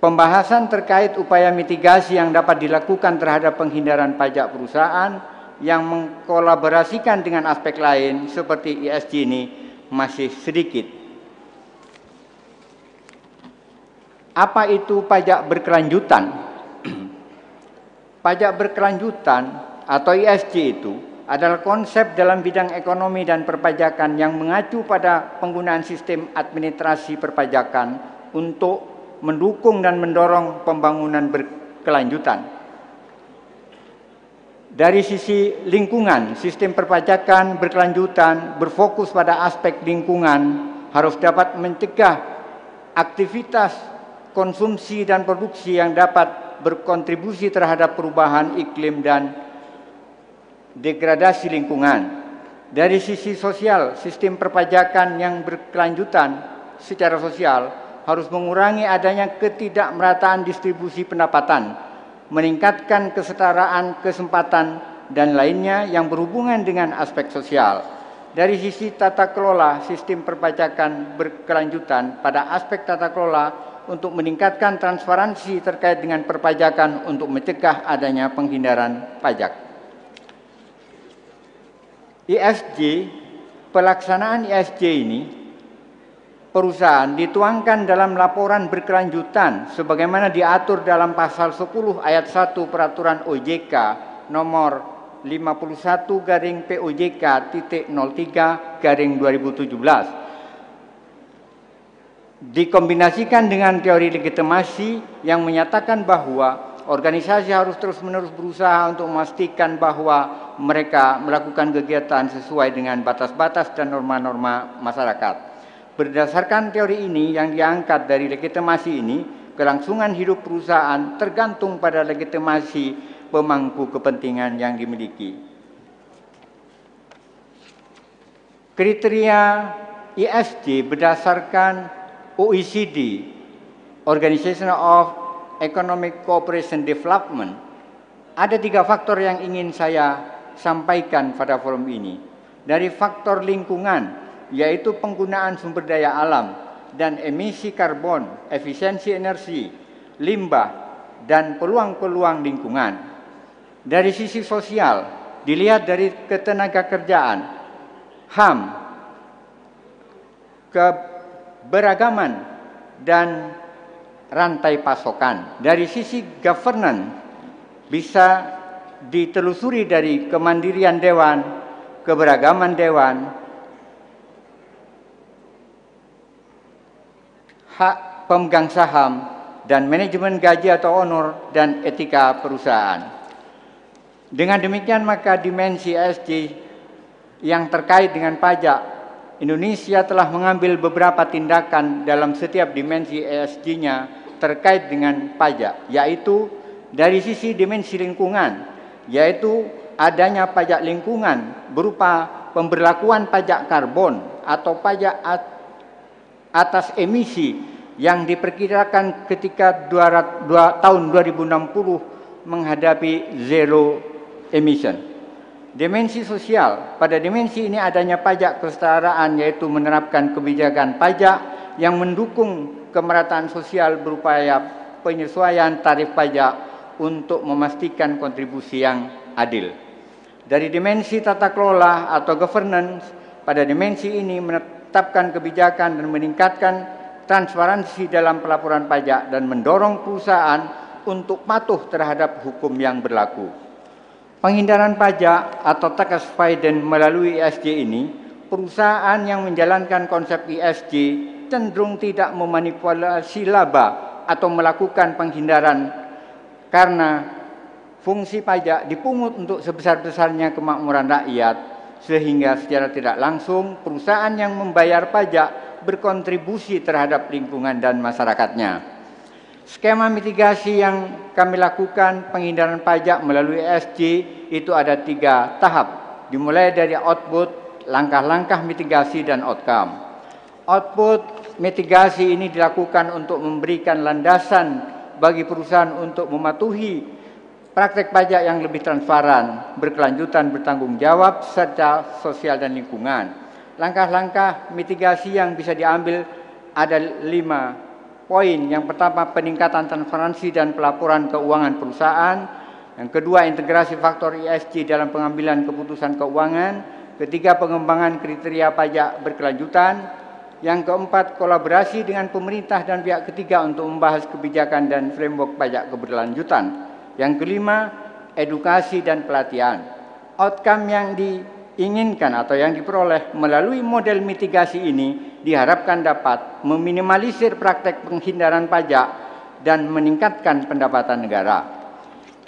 Speaker 6: pembahasan terkait upaya mitigasi yang dapat dilakukan terhadap penghindaran pajak perusahaan yang mengkolaborasikan dengan aspek lain seperti ISG ini masih sedikit. Apa itu pajak berkelanjutan? pajak berkelanjutan atau ISG itu adalah konsep dalam bidang ekonomi dan perpajakan yang mengacu pada penggunaan sistem administrasi perpajakan untuk mendukung dan mendorong pembangunan berkelanjutan. Dari sisi lingkungan, sistem perpajakan berkelanjutan berfokus pada aspek lingkungan harus dapat mencegah aktivitas konsumsi dan produksi yang dapat berkontribusi terhadap perubahan iklim dan degradasi lingkungan. Dari sisi sosial, sistem perpajakan yang berkelanjutan secara sosial harus mengurangi adanya ketidakmerataan distribusi pendapatan, meningkatkan kesetaraan kesempatan dan lainnya yang berhubungan dengan aspek sosial. Dari sisi tata kelola sistem perpajakan berkelanjutan pada aspek tata kelola untuk meningkatkan transparansi terkait dengan perpajakan untuk mencegah adanya penghindaran pajak. ESG, pelaksanaan ESG ini perusahaan dituangkan dalam laporan berkelanjutan sebagaimana diatur dalam pasal 10 ayat 1 peraturan OJK nomor 51 garing POJK titik 03 garing 2017 dikombinasikan dengan teori legitimasi yang menyatakan bahwa organisasi harus terus-menerus berusaha untuk memastikan bahwa mereka melakukan kegiatan sesuai dengan batas-batas dan norma-norma masyarakat. Berdasarkan teori ini yang diangkat dari legitimasi ini, kelangsungan hidup perusahaan tergantung pada legitimasi pemangku kepentingan yang dimiliki. Kriteria ESG berdasarkan OECD, Organization of Economic Cooperation Development, ada tiga faktor yang ingin saya sampaikan pada forum ini. Dari faktor lingkungan, yaitu penggunaan sumber daya alam dan emisi karbon, efisiensi energi, limbah, dan peluang-peluang lingkungan. Dari sisi sosial, dilihat dari ketenaga kerjaan, HAM, keberagaman, dan rantai pasokan. Dari sisi governance, bisa ditelusuri dari kemandirian dewan, keberagaman dewan, hak pemegang saham dan manajemen gaji atau honor dan etika perusahaan. Dengan demikian maka dimensi ESG yang terkait dengan pajak Indonesia telah mengambil beberapa tindakan dalam setiap dimensi ESG-nya terkait dengan pajak, yaitu dari sisi dimensi lingkungan, yaitu adanya pajak lingkungan berupa pemberlakuan pajak karbon atau pajak atas emisi yang diperkirakan ketika dua tahun 2060 menghadapi zero emission. Dimensi sosial, pada dimensi ini adanya pajak kesetaraan yaitu menerapkan kebijakan pajak yang mendukung kemerataan sosial berupaya penyesuaian tarif pajak untuk memastikan kontribusi yang adil. Dari dimensi tata kelola atau governance, pada dimensi ini menetapkan kebijakan dan meningkatkan transparansi dalam pelaporan pajak dan mendorong perusahaan untuk patuh terhadap hukum yang berlaku. Penghindaran pajak atau tax avoidance melalui ESG ini, perusahaan yang menjalankan konsep ESG cenderung tidak memanipulasi laba atau melakukan penghindaran karena fungsi pajak dipungut untuk sebesar-besarnya kemakmuran rakyat sehingga secara tidak langsung perusahaan yang membayar pajak berkontribusi terhadap lingkungan dan masyarakatnya. Skema mitigasi yang kami lakukan penghindaran pajak melalui ESG itu ada tiga tahap, dimulai dari output, langkah-langkah mitigasi, dan outcome. Output mitigasi ini dilakukan untuk memberikan landasan bagi perusahaan untuk mematuhi praktek pajak yang lebih transparan, berkelanjutan, bertanggung jawab, serta sosial dan lingkungan. Langkah-langkah mitigasi yang bisa diambil ada lima poin. Yang pertama, peningkatan transparansi dan pelaporan keuangan perusahaan. Yang kedua, integrasi faktor ESG dalam pengambilan keputusan keuangan. Ketiga, pengembangan kriteria pajak berkelanjutan. Yang keempat, kolaborasi dengan pemerintah dan pihak ketiga untuk membahas kebijakan dan framework pajak keberlanjutan. Yang kelima, edukasi dan pelatihan. Outcome yang diinginkan atau yang diperoleh melalui model mitigasi ini diharapkan dapat meminimalisir praktek penghindaran pajak dan meningkatkan pendapatan negara.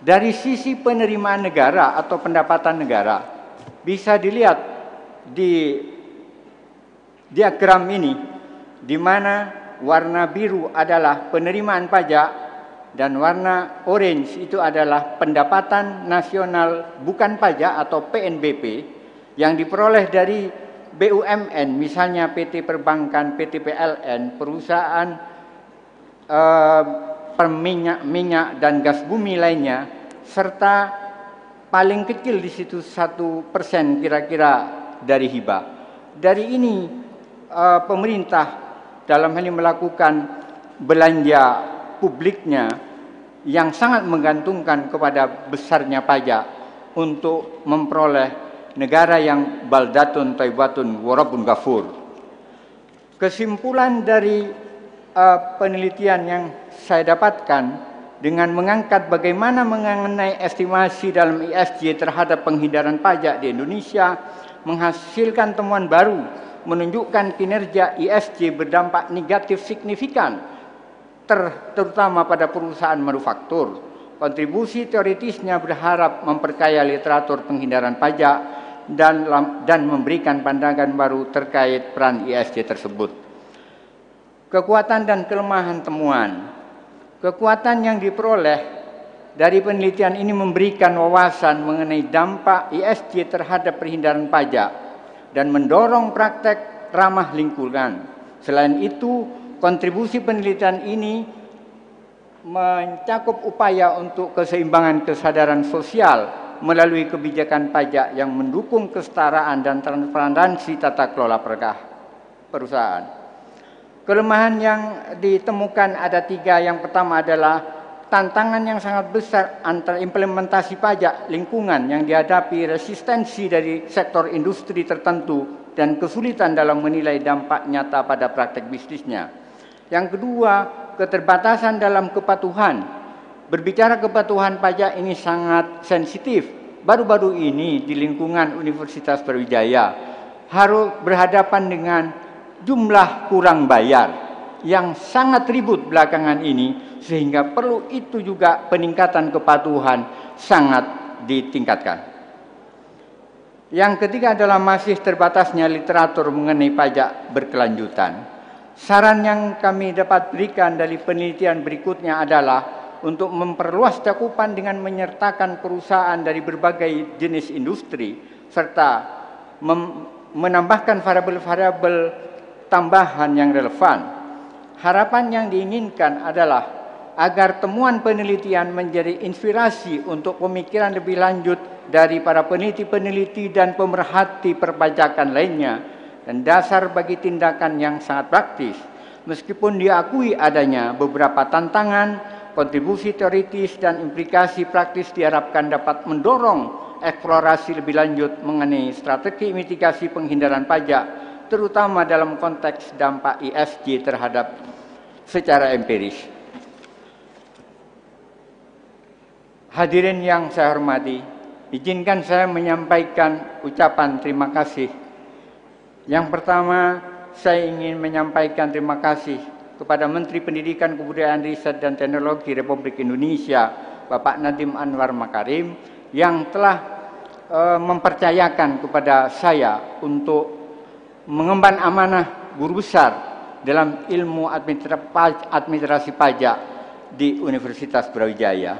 Speaker 6: Dari sisi penerimaan negara atau pendapatan negara, bisa dilihat di diagram ini, di mana warna biru adalah penerimaan pajak dan warna orange itu adalah pendapatan nasional bukan pajak atau PNBP yang diperoleh dari BUMN misalnya PT perbankan, PT PLN, perusahaan eh, perminyak minyak dan gas bumi lainnya serta paling kecil di situ satu persen kira-kira dari hibah. Dari ini eh, pemerintah dalam hal ini melakukan belanja publiknya yang sangat menggantungkan kepada besarnya pajak untuk memperoleh negara yang baldatun taibatun warabun gafur. Kesimpulan dari uh, penelitian yang saya dapatkan dengan mengangkat bagaimana mengenai estimasi dalam ISJ terhadap penghindaran pajak di Indonesia menghasilkan temuan baru menunjukkan kinerja ISJ berdampak negatif signifikan ter, terutama pada perusahaan manufaktur. Kontribusi teoritisnya berharap memperkaya literatur penghindaran pajak dan dan memberikan pandangan baru terkait peran ISG tersebut. Kekuatan dan kelemahan temuan. Kekuatan yang diperoleh dari penelitian ini memberikan wawasan mengenai dampak ISG terhadap perhindaran pajak dan mendorong praktek ramah lingkungan. Selain itu, Kontribusi penelitian ini mencakup upaya untuk keseimbangan kesadaran sosial melalui kebijakan pajak yang mendukung kesetaraan dan transparansi tata kelola perusahaan. Kelemahan yang ditemukan ada tiga. Yang pertama adalah tantangan yang sangat besar antara implementasi pajak lingkungan yang dihadapi resistensi dari sektor industri tertentu dan kesulitan dalam menilai dampak nyata pada praktek bisnisnya. Yang kedua, keterbatasan dalam kepatuhan. Berbicara kepatuhan pajak ini sangat sensitif. Baru-baru ini di lingkungan Universitas Perwijaya harus berhadapan dengan jumlah kurang bayar yang sangat ribut belakangan ini sehingga perlu itu juga peningkatan kepatuhan sangat ditingkatkan. Yang ketiga adalah masih terbatasnya literatur mengenai pajak berkelanjutan. Saran yang kami dapat berikan dari penelitian berikutnya adalah untuk memperluas cakupan dengan menyertakan perusahaan dari berbagai jenis industri serta menambahkan variabel-variabel tambahan yang relevan. Harapan yang diinginkan adalah agar temuan penelitian menjadi inspirasi untuk pemikiran lebih lanjut dari para peneliti-peneliti dan pemerhati perpajakan lainnya dan dasar bagi tindakan yang sangat praktis. Meskipun diakui adanya beberapa tantangan, kontribusi teoritis dan implikasi praktis diharapkan dapat mendorong eksplorasi lebih lanjut mengenai strategi mitigasi penghindaran pajak, terutama dalam konteks dampak ISG e terhadap secara empiris. Hadirin yang saya hormati, izinkan saya menyampaikan ucapan terima kasih yang pertama, saya ingin menyampaikan terima kasih kepada Menteri Pendidikan, Kebudayaan, Riset dan Teknologi Republik Indonesia, Bapak Nadiem Anwar Makarim, yang telah e, mempercayakan kepada saya untuk mengemban amanah guru besar dalam ilmu administrasi pajak di Universitas Brawijaya.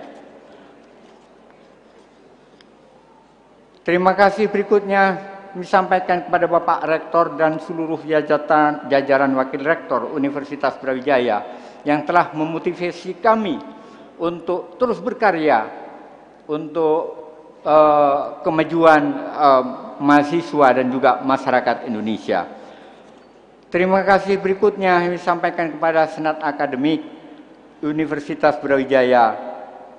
Speaker 6: Terima kasih berikutnya disampaikan kepada Bapak Rektor dan seluruh jajaran, jajaran Wakil Rektor Universitas Brawijaya yang telah memotivasi kami untuk terus berkarya untuk uh, kemajuan uh, mahasiswa dan juga masyarakat Indonesia. Terima kasih berikutnya kami sampaikan kepada Senat Akademik Universitas Brawijaya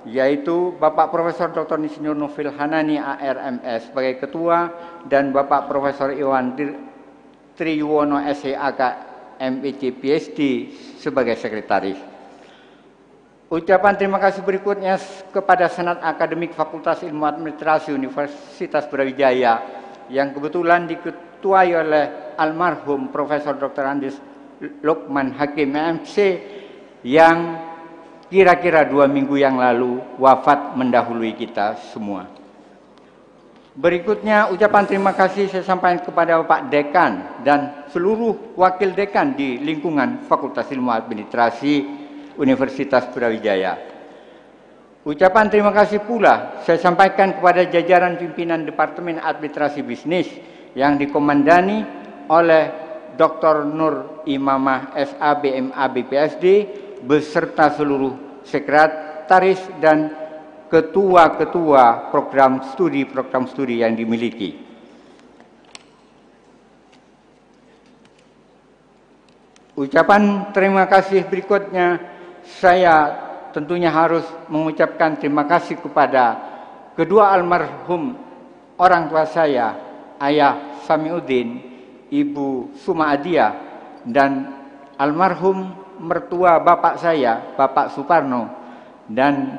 Speaker 6: yaitu Bapak Profesor Dr. Insinyur Nufil Hanani ARMS sebagai ketua dan Bapak Profesor Iwan Triwono SEAK MIC PhD sebagai sekretaris. Ucapan terima kasih berikutnya kepada Senat Akademik Fakultas Ilmu Administrasi Universitas Brawijaya yang kebetulan diketuai oleh almarhum Profesor Dr. Andis Lukman Hakim MC yang kira-kira dua minggu yang lalu wafat mendahului kita semua. Berikutnya ucapan terima kasih saya sampaikan kepada Pak Dekan dan seluruh wakil dekan di lingkungan Fakultas Ilmu Administrasi Universitas Brawijaya. Ucapan terima kasih pula saya sampaikan kepada jajaran pimpinan Departemen Administrasi Bisnis yang dikomandani oleh Dr. Nur Imamah SA BMA BPSD beserta seluruh sekretaris dan ketua-ketua program studi-program studi yang dimiliki. Ucapan terima kasih berikutnya saya tentunya harus mengucapkan terima kasih kepada kedua almarhum orang tua saya, Ayah Samiuddin, Ibu Suma Adia, dan almarhum mertua bapak saya, Bapak Suparno. Dan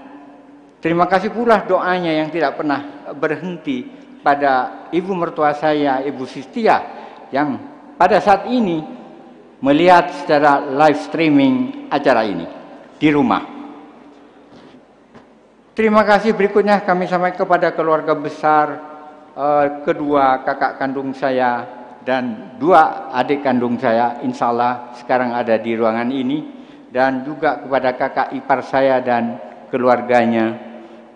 Speaker 6: terima kasih pula doanya yang tidak pernah berhenti pada ibu mertua saya, Ibu Sistia, yang pada saat ini melihat secara live streaming acara ini di rumah. Terima kasih berikutnya kami sampaikan kepada keluarga besar eh, kedua kakak kandung saya dan dua adik kandung saya insya Allah sekarang ada di ruangan ini dan juga kepada kakak ipar saya dan keluarganya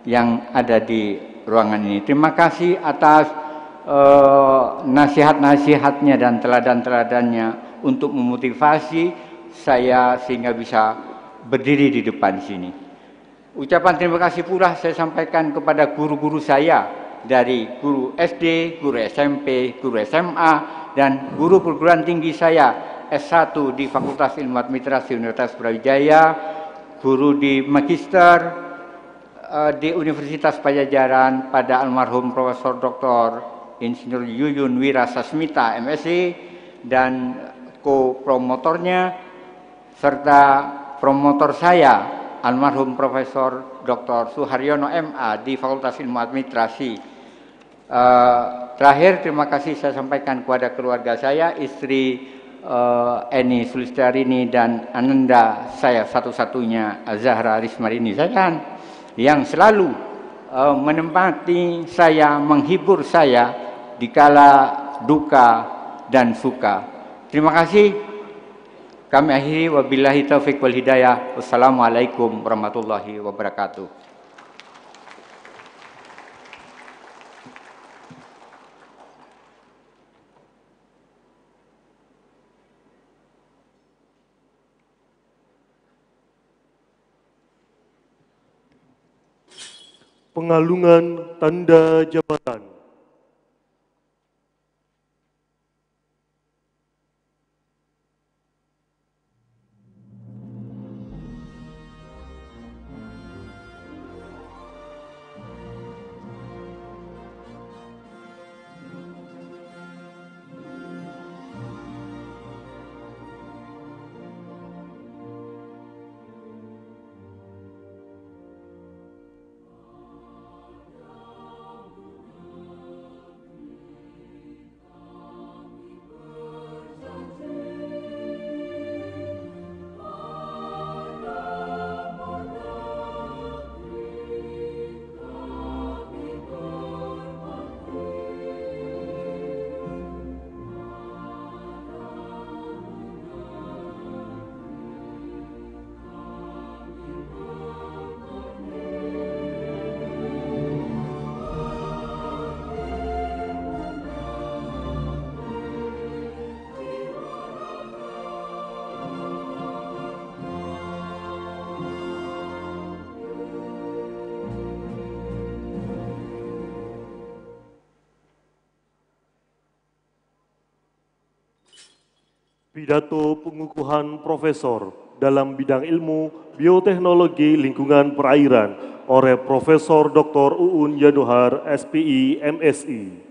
Speaker 6: yang ada di ruangan ini. Terima kasih atas uh, nasihat-nasihatnya dan teladan-teladannya untuk memotivasi saya sehingga bisa berdiri di depan sini. Ucapan terima kasih pula saya sampaikan kepada guru-guru saya dari guru SD, guru SMP, guru SMA, dan guru perguruan tinggi saya S1 di Fakultas Ilmu Administrasi Universitas Brawijaya, guru di Magister uh, di Universitas Pajajaran pada almarhum Profesor Dr. Insinyur Yuyun Wirasasmita MSc dan co promotornya serta promotor saya almarhum Profesor Dr. Suharyono MA di Fakultas Ilmu Administrasi. Uh, terakhir terima kasih saya sampaikan kepada keluarga saya, istri uh, Eni Sulistarini dan Ananda saya satu-satunya Zahra Rismarini kan, yang selalu uh, menempati saya, menghibur saya di kala duka dan suka. Terima kasih. Kami akhiri wabillahi taufik wal hidayah. Wassalamualaikum warahmatullahi wabarakatuh.
Speaker 3: Pengalungan tanda jabatan. pengukuhan profesor dalam bidang ilmu bioteknologi lingkungan perairan oleh Profesor Dr. Uun Yadohar, SPI, MSI.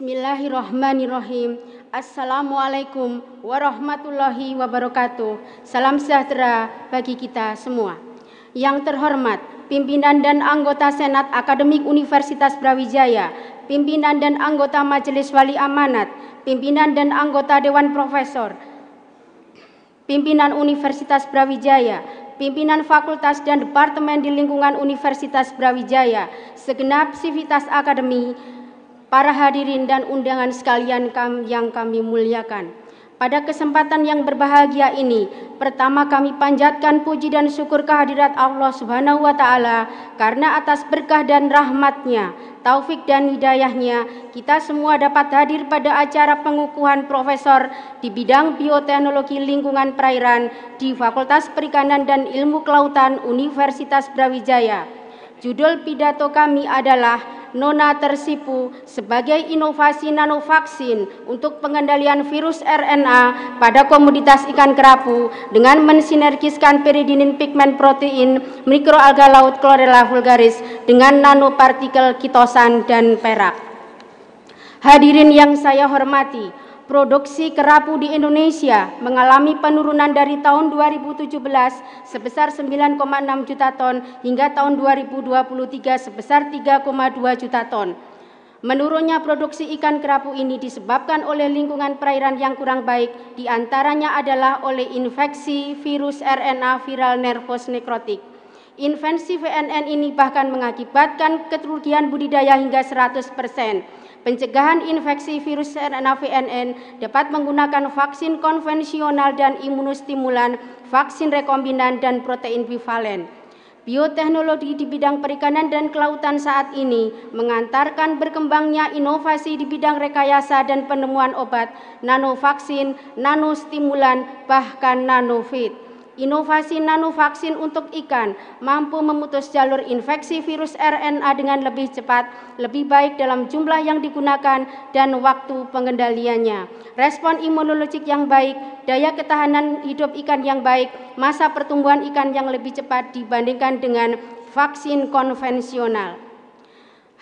Speaker 7: Bismillahirrahmanirrahim. Assalamualaikum warahmatullahi wabarakatuh. Salam sejahtera bagi kita semua. Yang terhormat, pimpinan dan anggota Senat Akademik Universitas Brawijaya, pimpinan dan anggota Majelis Wali Amanat, pimpinan dan anggota Dewan Profesor, pimpinan Universitas Brawijaya, pimpinan fakultas dan departemen di lingkungan Universitas Brawijaya, segenap sivitas akademi, para hadirin dan undangan sekalian yang kami muliakan. Pada kesempatan yang berbahagia ini, pertama kami panjatkan puji dan syukur kehadirat Allah Subhanahu wa taala karena atas berkah dan rahmatnya, taufik dan hidayahnya, kita semua dapat hadir pada acara pengukuhan profesor di bidang bioteknologi lingkungan perairan di Fakultas Perikanan dan Ilmu Kelautan Universitas Brawijaya. Judul pidato kami adalah Nona tersipu sebagai inovasi nanovaksin untuk pengendalian virus RNA pada komoditas ikan kerapu dengan mensinergiskan peridinin pigmen protein mikroalga laut chlorella vulgaris dengan nanopartikel kitosan dan perak. Hadirin yang saya hormati, produksi kerapu di Indonesia mengalami penurunan dari tahun 2017 sebesar 9,6 juta ton hingga tahun 2023 sebesar 3,2 juta ton. Menurunnya produksi ikan kerapu ini disebabkan oleh lingkungan perairan yang kurang baik, diantaranya adalah oleh infeksi virus RNA viral nervous nekrotik. Invensi VNN ini bahkan mengakibatkan kerugian budidaya hingga 100 persen. Pencegahan infeksi virus RNA VNN dapat menggunakan vaksin konvensional dan imunostimulan, vaksin rekombinan, dan protein bivalen. Bioteknologi di bidang perikanan dan kelautan saat ini mengantarkan berkembangnya inovasi di bidang rekayasa dan penemuan obat, nanovaksin, nanostimulan, bahkan nanofit. Inovasi nanovaksin untuk ikan mampu memutus jalur infeksi virus RNA dengan lebih cepat, lebih baik dalam jumlah yang digunakan dan waktu pengendaliannya. Respon imunologik yang baik, daya ketahanan hidup ikan yang baik, masa pertumbuhan ikan yang lebih cepat dibandingkan dengan vaksin konvensional.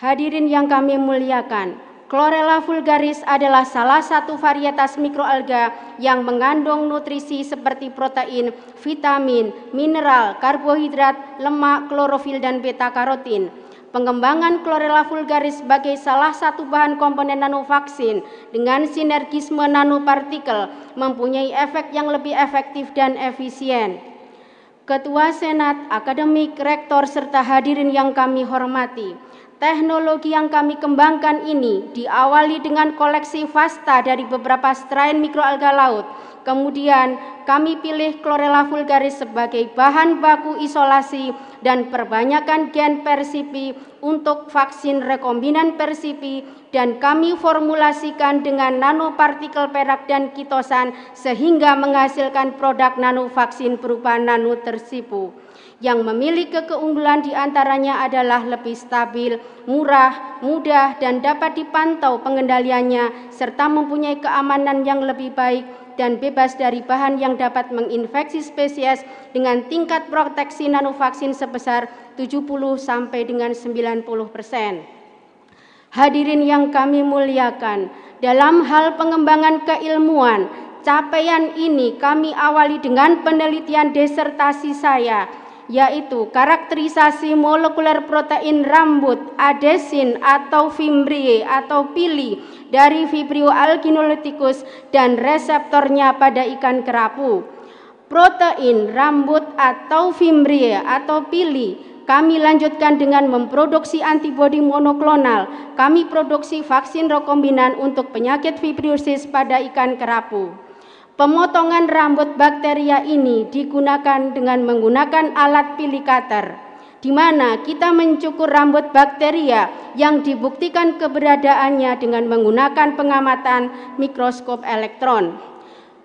Speaker 7: Hadirin yang kami muliakan, Chlorella vulgaris adalah salah satu varietas mikroalga yang mengandung nutrisi seperti protein, vitamin, mineral, karbohidrat, lemak, klorofil, dan beta-karotin. Pengembangan chlorella vulgaris sebagai salah satu bahan komponen nanovaksin dengan sinergisme nanopartikel mempunyai efek yang lebih efektif dan efisien. Ketua Senat, Akademik, Rektor, serta hadirin yang kami hormati, Teknologi yang kami kembangkan ini diawali dengan koleksi vasta dari beberapa strain mikroalga laut. Kemudian kami pilih chlorella vulgaris sebagai bahan baku isolasi dan perbanyakan gen persipi untuk vaksin rekombinan persipi dan kami formulasikan dengan nanopartikel perak dan kitosan sehingga menghasilkan produk nanovaksin berupa nanotersipu yang memiliki keunggulan diantaranya adalah lebih stabil, murah, mudah, dan dapat dipantau pengendaliannya, serta mempunyai keamanan yang lebih baik dan bebas dari bahan yang dapat menginfeksi spesies dengan tingkat proteksi nanovaksin sebesar 70 sampai dengan 90 persen. Hadirin yang kami muliakan, dalam hal pengembangan keilmuan, capaian ini kami awali dengan penelitian desertasi saya yaitu karakterisasi molekuler protein rambut adesin atau fimbriae atau pili dari Vibrio alginolyticus dan reseptornya pada ikan kerapu. Protein rambut atau fimbriae atau pili kami lanjutkan dengan memproduksi antibodi monoklonal. Kami produksi vaksin rekombinan untuk penyakit fibrosis pada ikan kerapu. Pemotongan rambut bakteria ini digunakan dengan menggunakan alat pilikater, di mana kita mencukur rambut bakteria yang dibuktikan keberadaannya dengan menggunakan pengamatan mikroskop elektron.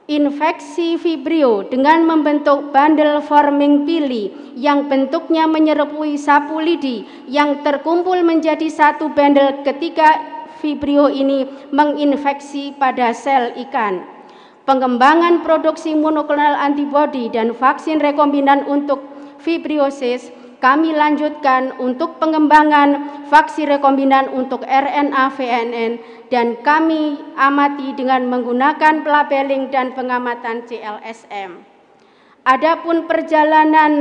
Speaker 7: Infeksi vibrio dengan membentuk bandel forming pili yang bentuknya menyerupui sapu lidi yang terkumpul menjadi satu bandel ketika vibrio ini menginfeksi pada sel ikan pengembangan produksi monoklonal antibodi dan vaksin rekombinan untuk fibrosis kami lanjutkan untuk pengembangan vaksin rekombinan untuk RNA VNN dan kami amati dengan menggunakan pelabeling dan pengamatan CLSM. Adapun perjalanan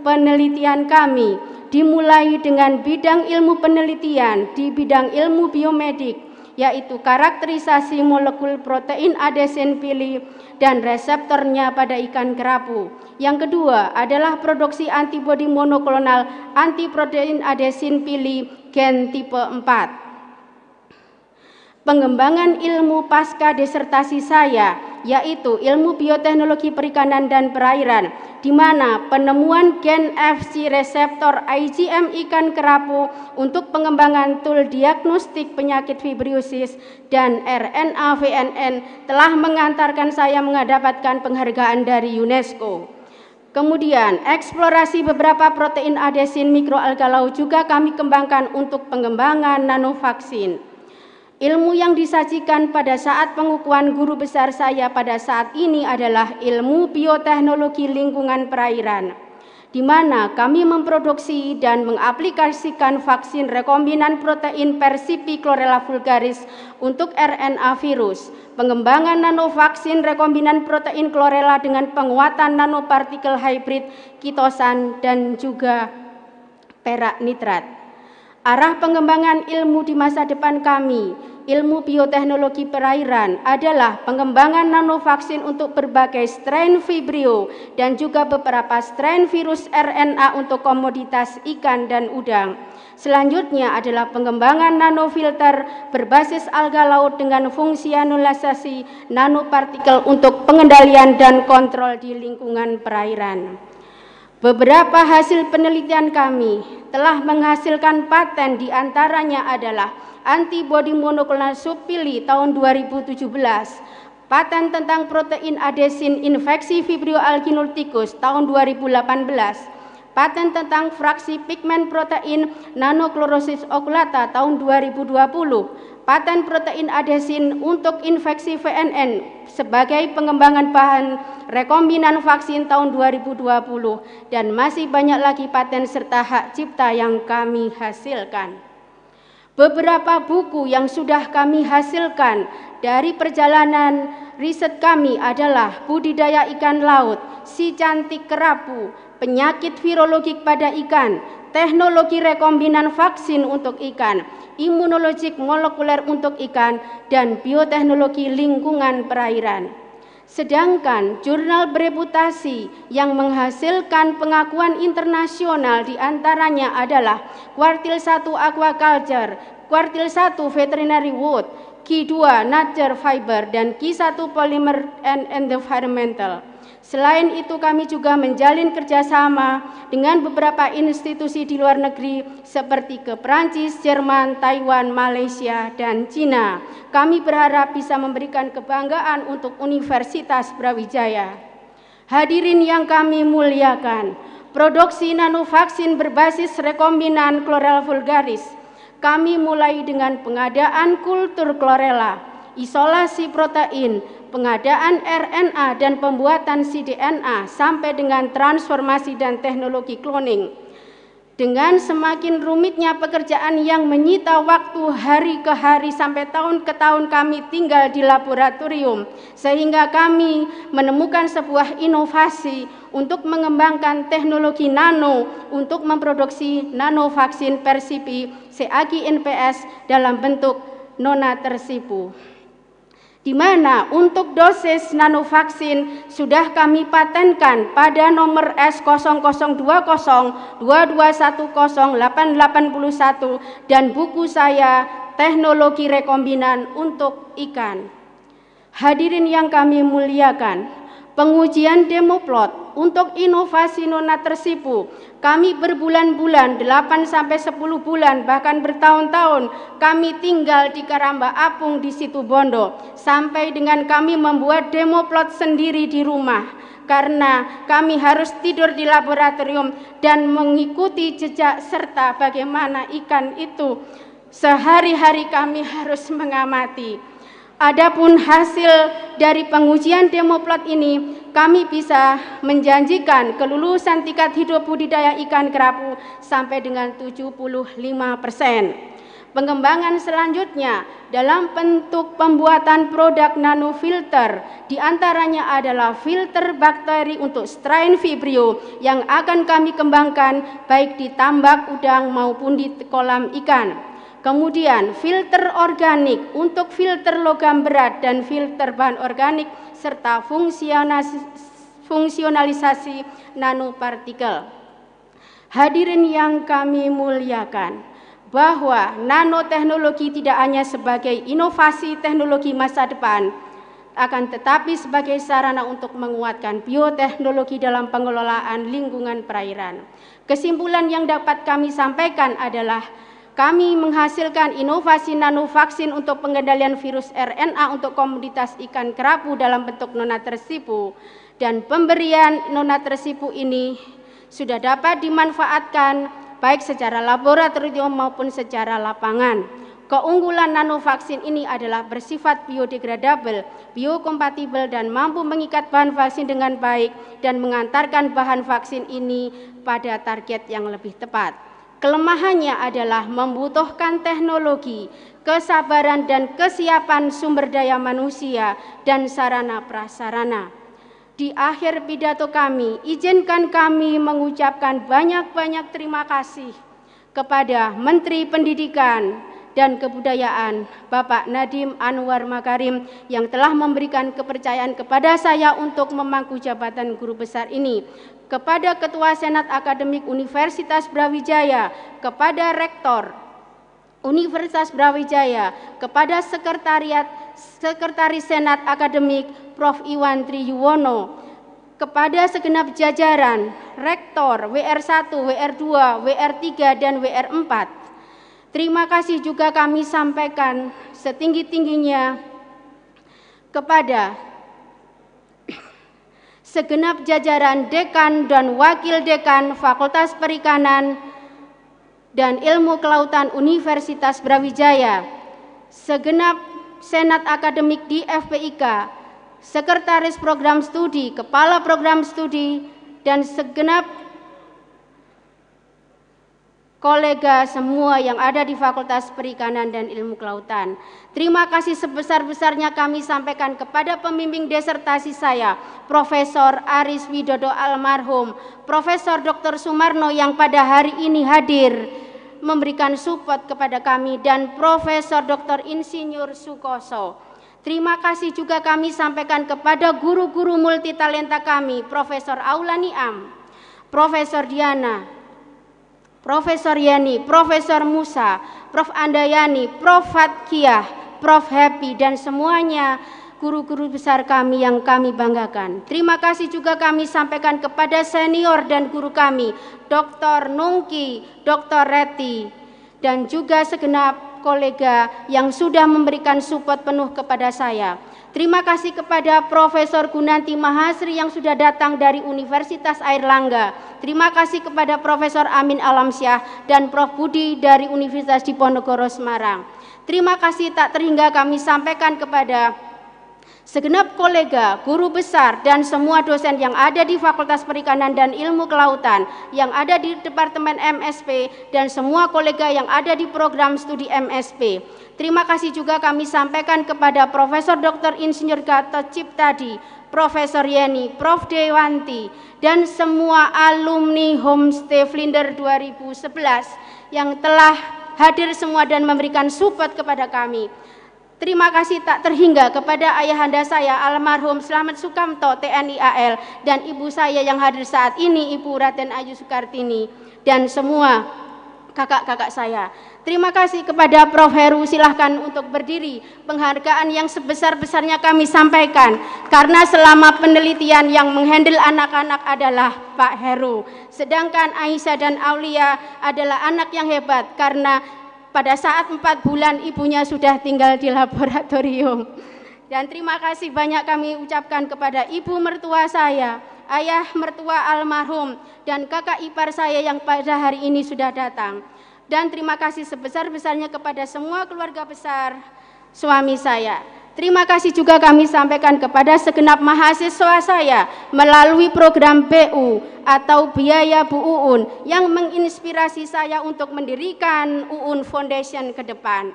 Speaker 7: penelitian kami dimulai dengan bidang ilmu penelitian di bidang ilmu biomedik yaitu karakterisasi molekul protein adesin pili dan reseptornya pada ikan kerapu. Yang kedua adalah produksi antibodi monoklonal antiprotein adesin pili gen tipe 4 pengembangan ilmu pasca disertasi saya, yaitu ilmu bioteknologi perikanan dan perairan, di mana penemuan gen FC reseptor IgM ikan kerapu untuk pengembangan tool diagnostik penyakit fibrosis dan RNA VNN telah mengantarkan saya mendapatkan penghargaan dari UNESCO. Kemudian, eksplorasi beberapa protein adesin mikroalga laut juga kami kembangkan untuk pengembangan nanovaksin. Ilmu yang disajikan pada saat pengukuhan guru besar saya pada saat ini adalah ilmu bioteknologi lingkungan perairan, di mana kami memproduksi dan mengaplikasikan vaksin rekombinan protein persipi chlorella vulgaris untuk RNA virus, pengembangan nanovaksin rekombinan protein chlorella dengan penguatan nanopartikel hybrid, kitosan, dan juga perak nitrat. Arah pengembangan ilmu di masa depan kami, ilmu bioteknologi perairan adalah pengembangan nanovaksin untuk berbagai strain vibrio dan juga beberapa strain virus RNA untuk komoditas ikan dan udang. Selanjutnya adalah pengembangan nanofilter berbasis alga laut dengan fungsi anulasasi nanopartikel untuk pengendalian dan kontrol di lingkungan perairan. Beberapa hasil penelitian kami telah menghasilkan paten diantaranya adalah antibodi monoklonal supili tahun 2017, paten tentang protein adesin infeksi vibrio fibroalginultikus tahun 2018, paten tentang fraksi pigmen protein nanoklorosis oculata tahun 2020, paten protein adesin untuk infeksi VNN sebagai pengembangan bahan rekombinan vaksin tahun 2020 dan masih banyak lagi paten serta hak cipta yang kami hasilkan. Beberapa buku yang sudah kami hasilkan dari perjalanan riset kami adalah budidaya ikan laut, si cantik kerapu, penyakit virologik pada ikan, teknologi rekombinan vaksin untuk ikan, imunologik molekuler untuk ikan, dan bioteknologi lingkungan perairan. Sedangkan jurnal bereputasi yang menghasilkan pengakuan internasional diantaranya adalah Kuartil 1 Aquaculture, Kuartil 1 Veterinary Wood, Q2 Nature Fiber, dan Q1 Polymer and Environmental. Selain itu kami juga menjalin kerjasama dengan beberapa institusi di luar negeri seperti ke Perancis, Jerman, Taiwan, Malaysia, dan Cina. Kami berharap bisa memberikan kebanggaan untuk Universitas Brawijaya. Hadirin yang kami muliakan, produksi nanovaksin berbasis rekombinan klorel vulgaris. Kami mulai dengan pengadaan kultur klorela, isolasi protein, pengadaan RNA dan pembuatan cDNA sampai dengan transformasi dan teknologi cloning. Dengan semakin rumitnya pekerjaan yang menyita waktu hari ke hari sampai tahun ke tahun kami tinggal di laboratorium sehingga kami menemukan sebuah inovasi untuk mengembangkan teknologi nano untuk memproduksi nano vaksin Persipi CAGI NPS dalam bentuk nona tersipu di mana untuk dosis nanovaksin sudah kami patenkan pada nomor S00202210881 dan buku saya Teknologi Rekombinan untuk Ikan. Hadirin yang kami muliakan, pengujian demoplot untuk inovasi nona tersipu. Kami berbulan-bulan, 8 sampai 10 bulan, bahkan bertahun-tahun kami tinggal di Karamba Apung di situ Bondo sampai dengan kami membuat demoplot sendiri di rumah karena kami harus tidur di laboratorium dan mengikuti jejak serta bagaimana ikan itu sehari-hari kami harus mengamati Adapun hasil dari pengujian demoplat ini, kami bisa menjanjikan kelulusan tingkat hidup budidaya ikan kerapu sampai dengan 75 persen. Pengembangan selanjutnya dalam bentuk pembuatan produk nanofilter diantaranya adalah filter bakteri untuk strain Vibrio yang akan kami kembangkan baik di tambak udang maupun di kolam ikan. Kemudian filter organik untuk filter logam berat dan filter bahan organik serta fungsionalisasi nanopartikel. Hadirin yang kami muliakan, bahwa nanoteknologi tidak hanya sebagai inovasi teknologi masa depan, akan tetapi sebagai sarana untuk menguatkan bioteknologi dalam pengelolaan lingkungan perairan. Kesimpulan yang dapat kami sampaikan adalah kami menghasilkan inovasi nanovaksin untuk pengendalian virus RNA untuk komoditas ikan kerapu dalam bentuk nona dan pemberian nona ini sudah dapat dimanfaatkan baik secara laboratorium maupun secara lapangan. Keunggulan nanovaksin ini adalah bersifat biodegradable, biokompatibel dan mampu mengikat bahan vaksin dengan baik dan mengantarkan bahan vaksin ini pada target yang lebih tepat. Kelemahannya adalah membutuhkan teknologi, kesabaran dan kesiapan sumber daya manusia dan sarana prasarana. Di akhir pidato kami, izinkan kami mengucapkan banyak-banyak terima kasih kepada Menteri Pendidikan dan Kebudayaan Bapak Nadiem Anwar Makarim yang telah memberikan kepercayaan kepada saya untuk memangku jabatan guru besar ini kepada Ketua Senat Akademik Universitas Brawijaya, kepada Rektor Universitas Brawijaya, kepada Sekretariat Sekretaris Senat Akademik Prof. Iwan Triyuwono, kepada segenap jajaran, Rektor WR1, WR2, WR3, dan WR4. Terima kasih juga kami sampaikan setinggi-tingginya kepada segenap jajaran dekan dan wakil dekan Fakultas Perikanan dan Ilmu Kelautan Universitas Brawijaya, segenap Senat Akademik di FPIK, Sekretaris Program Studi, Kepala Program Studi, dan segenap kolega semua yang ada di Fakultas Perikanan dan Ilmu Kelautan. Terima kasih sebesar-besarnya kami sampaikan kepada pemimpin desertasi saya, Profesor Aris Widodo almarhum, Profesor Dr. Sumarno yang pada hari ini hadir memberikan support kepada kami dan Profesor Dr. Insinyur Sukoso. Terima kasih juga kami sampaikan kepada guru-guru multitalenta kami, Profesor Aulani Am, Profesor Diana, Profesor Yani, Profesor Musa, Prof Andayani, Prof Fatkiah, Prof Happy dan semuanya guru-guru besar kami yang kami banggakan. Terima kasih juga kami sampaikan kepada senior dan guru kami, Dr. Nungki, Dr. Reti, dan juga segenap kolega yang sudah memberikan support penuh kepada saya. Terima kasih kepada Profesor Gunanti Mahasri yang sudah datang dari Universitas Airlangga. Terima kasih kepada Profesor Amin Alamsyah dan Prof Budi dari Universitas Diponegoro Semarang. Terima kasih tak terhingga kami sampaikan kepada Segenap kolega, guru besar, dan semua dosen yang ada di Fakultas Perikanan dan Ilmu Kelautan, yang ada di Departemen MSP, dan semua kolega yang ada di program studi MSP. Terima kasih juga kami sampaikan kepada Profesor Dr. Insinyur Gatot Ciptadi, Profesor Yeni, Prof. Dewanti, dan semua alumni Homestay Flinder 2011 yang telah hadir semua dan memberikan support kepada kami. Terima kasih tak terhingga kepada ayahanda saya almarhum Selamat Sukamto TNI AL dan ibu saya yang hadir saat ini Ibu Raden Ayu Sukartini dan semua kakak-kakak saya. Terima kasih kepada Prof. Heru, silahkan untuk berdiri. Penghargaan yang sebesar-besarnya kami sampaikan, karena selama penelitian yang menghandle anak-anak adalah Pak Heru. Sedangkan Aisyah dan Aulia adalah anak yang hebat, karena pada saat empat bulan ibunya sudah tinggal di laboratorium. Dan terima kasih banyak kami ucapkan kepada ibu mertua saya, ayah mertua almarhum, dan kakak ipar saya yang pada hari ini sudah datang. Dan terima kasih sebesar-besarnya kepada semua keluarga besar suami saya. Terima kasih juga kami sampaikan kepada segenap mahasiswa saya melalui program BU atau biaya Bu Uun yang menginspirasi saya untuk mendirikan Uun Foundation ke depan.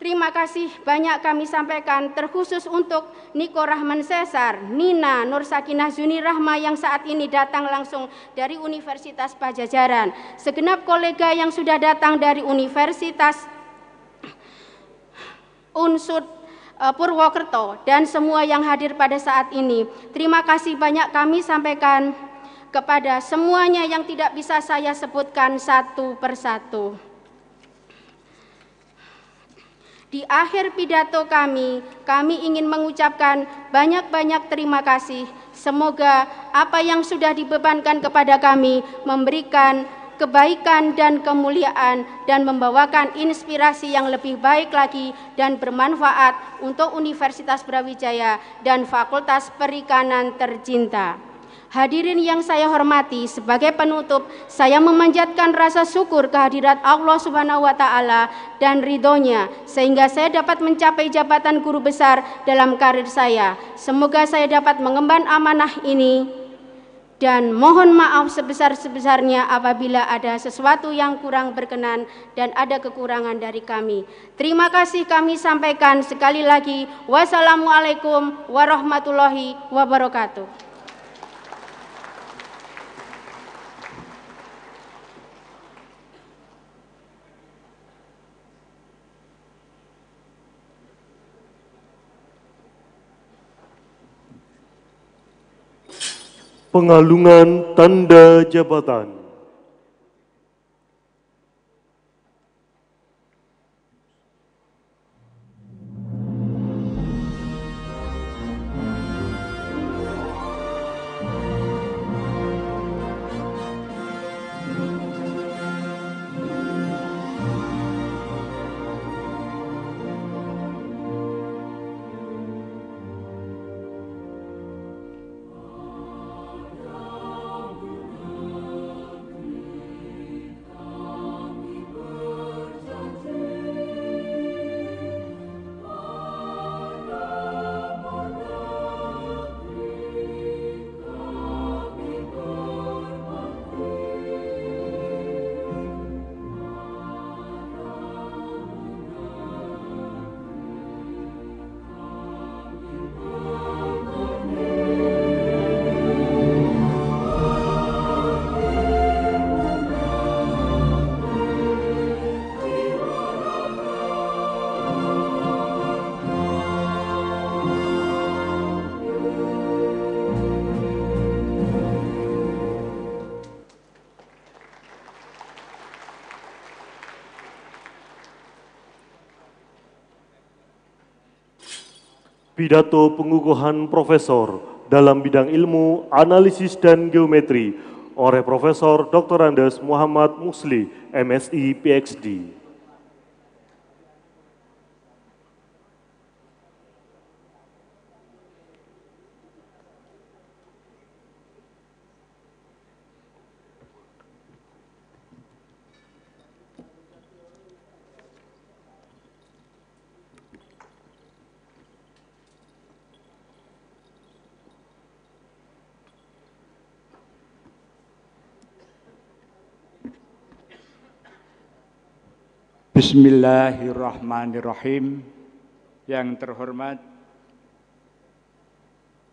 Speaker 7: Terima kasih banyak kami sampaikan terkhusus untuk Niko Rahman Sesar, Nina Nur Sakinah Zuni Rahma yang saat ini datang langsung dari Universitas Pajajaran. Segenap kolega yang sudah datang dari Universitas Unsud Eh, Purwokerto dan semua yang hadir pada saat ini. Terima kasih banyak kami sampaikan kepada semuanya yang tidak bisa saya sebutkan satu persatu. Di akhir pidato kami, kami ingin mengucapkan banyak-banyak terima kasih. Semoga apa yang sudah dibebankan kepada kami memberikan kebaikan dan kemuliaan dan membawakan inspirasi yang lebih baik lagi dan bermanfaat untuk Universitas Brawijaya dan Fakultas Perikanan tercinta. Hadirin yang saya hormati, sebagai penutup, saya memanjatkan rasa syukur kehadirat Allah Subhanahu wa Ta'ala dan ridhonya, sehingga saya dapat mencapai jabatan guru besar dalam karir saya. Semoga saya dapat mengemban amanah ini dan mohon maaf sebesar-sebesarnya apabila ada sesuatu yang kurang berkenan dan ada kekurangan dari kami. Terima kasih kami sampaikan sekali lagi. Wassalamualaikum warahmatullahi wabarakatuh.
Speaker 3: pengalungan tanda jabatan. pidato pengukuhan profesor dalam bidang ilmu analisis dan geometri oleh Profesor Dr. Andes Muhammad Musli, MSI, PhD.
Speaker 8: Bismillahirrahmanirrahim. Yang terhormat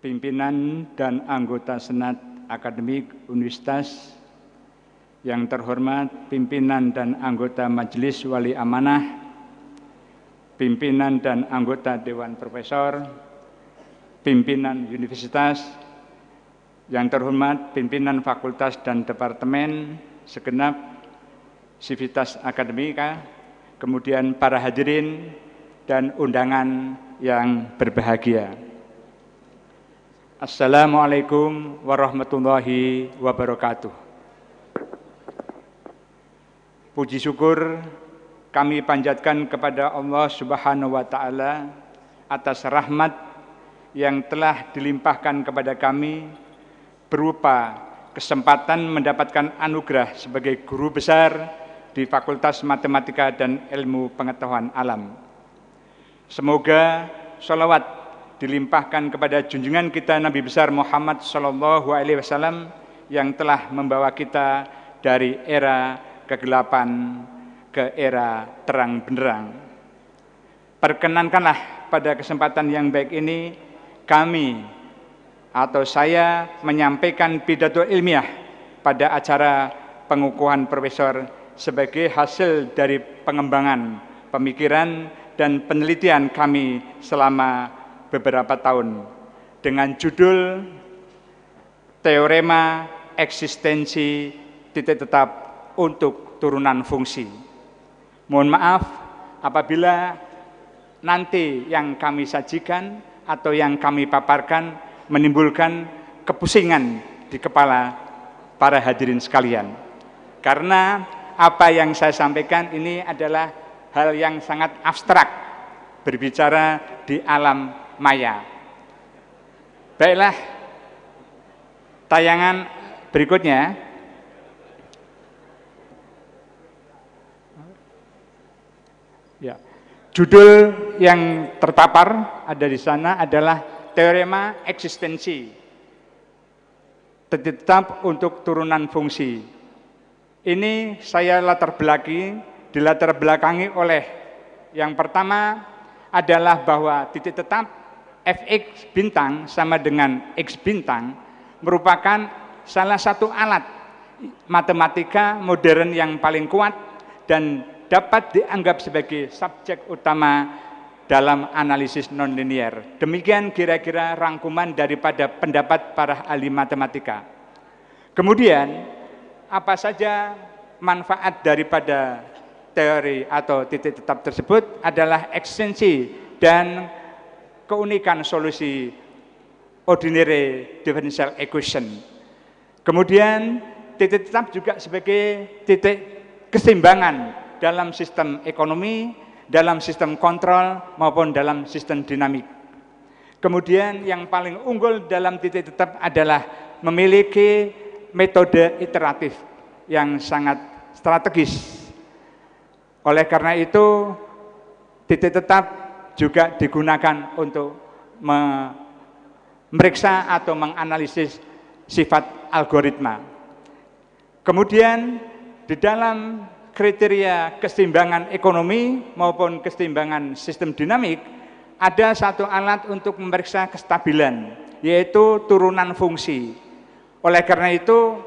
Speaker 8: pimpinan dan anggota Senat Akademik Universitas yang terhormat pimpinan dan anggota Majelis Wali Amanah, pimpinan dan anggota Dewan Profesor, pimpinan universitas, yang terhormat pimpinan fakultas dan departemen, segenap sivitas akademika, kemudian para hadirin dan undangan yang berbahagia. Assalamualaikum warahmatullahi wabarakatuh. Puji syukur kami panjatkan kepada Allah Subhanahu wa taala atas rahmat yang telah dilimpahkan kepada kami berupa kesempatan mendapatkan anugerah sebagai guru besar di Fakultas Matematika dan Ilmu Pengetahuan Alam. Semoga sholawat dilimpahkan kepada junjungan kita Nabi besar Muhammad SAW Alaihi Wasallam yang telah membawa kita dari era kegelapan ke era terang benderang. Perkenankanlah pada kesempatan yang baik ini kami atau saya menyampaikan pidato ilmiah pada acara pengukuhan Profesor sebagai hasil dari pengembangan pemikiran dan penelitian kami selama beberapa tahun dengan judul Teorema Eksistensi Titik Tetap untuk Turunan Fungsi. Mohon maaf apabila nanti yang kami sajikan atau yang kami paparkan menimbulkan kepusingan di kepala para hadirin sekalian. Karena apa yang saya sampaikan ini adalah hal yang sangat abstrak, berbicara di alam maya. Baiklah, tayangan berikutnya. Ya. Judul yang terpapar ada di sana adalah teorema eksistensi tetap untuk turunan fungsi ini saya latar belakangi, dilatar belakangi oleh yang pertama adalah bahwa titik tetap fx bintang sama dengan x bintang merupakan salah satu alat matematika modern yang paling kuat dan dapat dianggap sebagai subjek utama dalam analisis nonlinier. Demikian kira-kira rangkuman daripada pendapat para ahli matematika. Kemudian apa saja manfaat daripada teori atau titik tetap tersebut adalah ekstensi dan keunikan solusi ordinary differential equation. Kemudian titik tetap juga sebagai titik keseimbangan dalam sistem ekonomi, dalam sistem kontrol maupun dalam sistem dinamik. Kemudian yang paling unggul dalam titik tetap adalah memiliki metode iteratif yang sangat strategis. Oleh karena itu, titik tetap juga digunakan untuk memeriksa atau menganalisis sifat algoritma. Kemudian di dalam kriteria keseimbangan ekonomi maupun keseimbangan sistem dinamik, ada satu alat untuk memeriksa kestabilan, yaitu turunan fungsi oleh karena itu,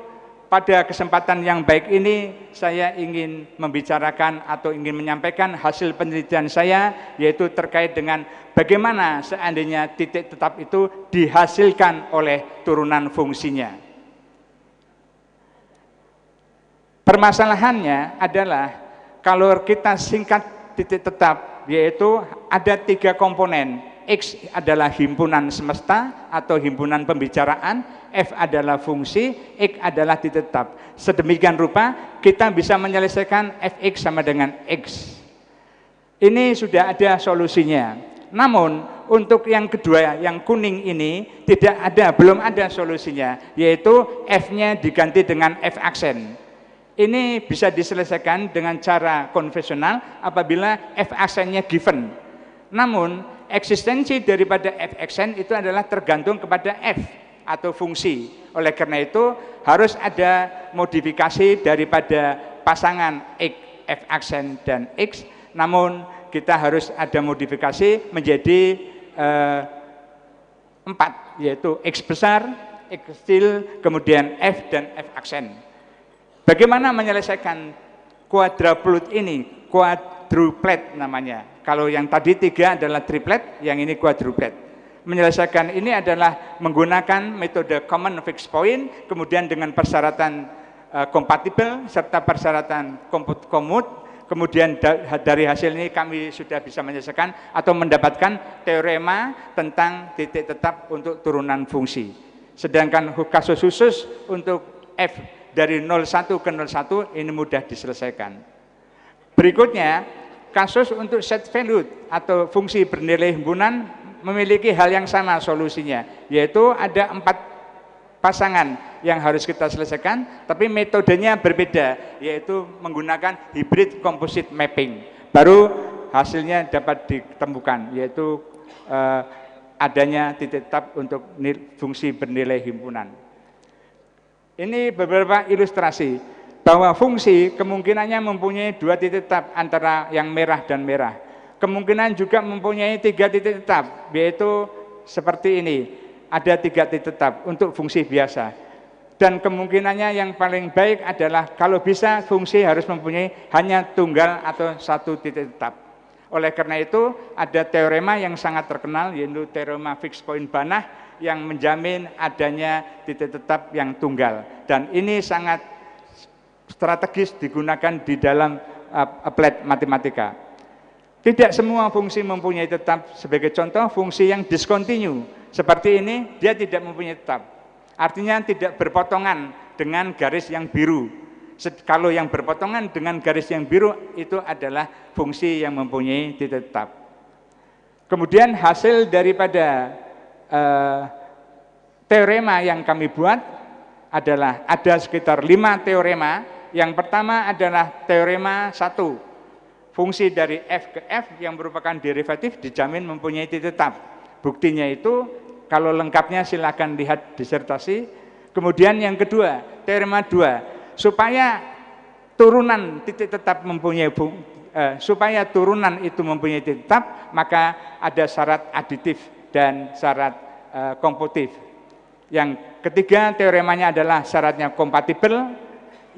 Speaker 8: pada kesempatan yang baik ini saya ingin membicarakan atau ingin menyampaikan hasil penelitian saya yaitu terkait dengan bagaimana seandainya titik tetap itu dihasilkan oleh turunan fungsinya. Permasalahannya adalah kalau kita singkat titik tetap yaitu ada tiga komponen X adalah himpunan semesta atau himpunan pembicaraan, F adalah fungsi, X adalah ditetap. Sedemikian rupa kita bisa menyelesaikan Fx sama dengan X. Ini sudah ada solusinya. Namun untuk yang kedua yang kuning ini tidak ada, belum ada solusinya, yaitu F-nya diganti dengan F aksen. Ini bisa diselesaikan dengan cara konvensional apabila F aksennya given. Namun eksistensi daripada F aksen itu adalah tergantung kepada F atau fungsi. Oleh karena itu harus ada modifikasi daripada pasangan X, F aksen dan X, namun kita harus ada modifikasi menjadi eh, 4, yaitu X besar, X kecil, kemudian F dan F aksen. Bagaimana menyelesaikan quadruplet ini? Kuadruplet namanya. Kalau yang tadi tiga adalah triplet, yang ini kuadruplet menyelesaikan ini adalah menggunakan metode common fixed point, kemudian dengan persyaratan uh, kompatibel serta persyaratan komut, komut kemudian da dari hasil ini kami sudah bisa menyelesaikan atau mendapatkan teorema tentang titik tetap untuk turunan fungsi. Sedangkan kasus khusus untuk F dari 01 ke 01 ini mudah diselesaikan. Berikutnya, kasus untuk set value atau fungsi bernilai himpunan memiliki hal yang sama solusinya, yaitu ada empat pasangan yang harus kita selesaikan, tapi metodenya berbeda, yaitu menggunakan hybrid composite mapping. Baru hasilnya dapat ditemukan, yaitu eh, adanya titik tetap untuk fungsi bernilai himpunan. Ini beberapa ilustrasi bahwa fungsi kemungkinannya mempunyai dua titik tetap antara yang merah dan merah Kemungkinan juga mempunyai tiga titik tetap, yaitu seperti ini. Ada tiga titik tetap untuk fungsi biasa. Dan kemungkinannya yang paling baik adalah kalau bisa fungsi harus mempunyai hanya tunggal atau satu titik tetap. Oleh karena itu ada teorema yang sangat terkenal yaitu teorema fixed point Banach yang menjamin adanya titik tetap yang tunggal. Dan ini sangat strategis digunakan di dalam uh, eh, applied matematika. Tidak semua fungsi mempunyai tetap. Sebagai contoh, fungsi yang discontinue seperti ini dia tidak mempunyai tetap. Artinya tidak berpotongan dengan garis yang biru. Kalau yang berpotongan dengan garis yang biru itu adalah fungsi yang mempunyai titik tetap. Kemudian hasil daripada uh, teorema yang kami buat adalah ada sekitar lima teorema. Yang pertama adalah teorema satu fungsi dari F ke F yang merupakan derivatif dijamin mempunyai titik tetap. Buktinya itu kalau lengkapnya silahkan lihat disertasi. Kemudian yang kedua, teorema 2. Supaya turunan titik tetap mempunyai uh, supaya turunan itu mempunyai titik tetap, maka ada syarat aditif dan syarat uh, komputif. Yang ketiga teoremanya adalah syaratnya kompatibel,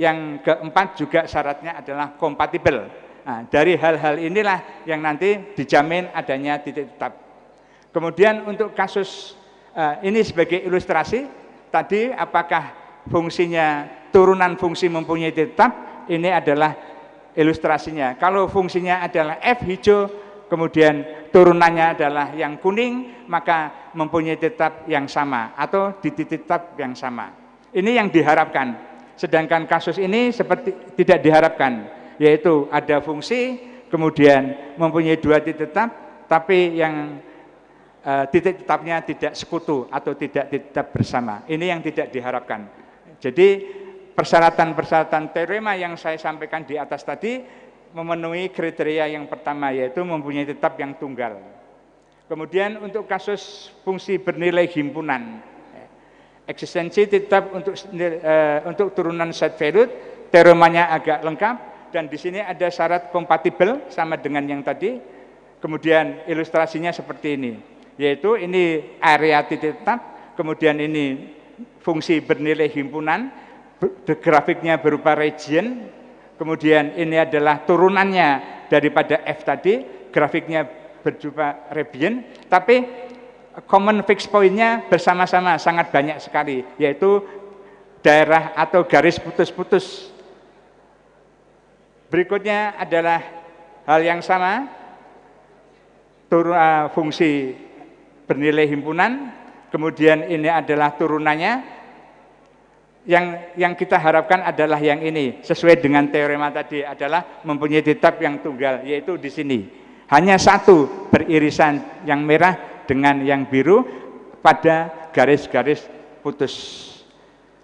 Speaker 8: yang keempat juga syaratnya adalah kompatibel. Nah, dari hal-hal inilah yang nanti dijamin adanya titik tetap. Kemudian untuk kasus uh, ini sebagai ilustrasi, tadi apakah fungsinya turunan fungsi mempunyai titik tetap, ini adalah ilustrasinya. Kalau fungsinya adalah F hijau, kemudian turunannya adalah yang kuning, maka mempunyai titik tetap yang sama atau di titik tetap yang sama. Ini yang diharapkan. Sedangkan kasus ini seperti tidak diharapkan yaitu ada fungsi, kemudian mempunyai dua titik tetap, tapi yang e, titik tetapnya tidak sekutu atau tidak tetap bersama. Ini yang tidak diharapkan. Jadi persyaratan-persyaratan teorema yang saya sampaikan di atas tadi memenuhi kriteria yang pertama yaitu mempunyai tetap yang tunggal. Kemudian untuk kasus fungsi bernilai himpunan, eksistensi tetap untuk e, untuk turunan set valued, teoremanya agak lengkap, dan di sini ada syarat kompatibel sama dengan yang tadi. Kemudian ilustrasinya seperti ini, yaitu ini area titik tetap, kemudian ini fungsi bernilai himpunan, grafiknya berupa region, kemudian ini adalah turunannya daripada F tadi, grafiknya berupa region, tapi common fixed point-nya bersama-sama sangat banyak sekali, yaitu daerah atau garis putus-putus Berikutnya adalah hal yang sama, turun eh, fungsi bernilai himpunan, kemudian ini adalah turunannya, yang yang kita harapkan adalah yang ini sesuai dengan teorema tadi adalah mempunyai tetap yang tunggal yaitu di sini hanya satu beririsan yang merah dengan yang biru pada garis-garis putus.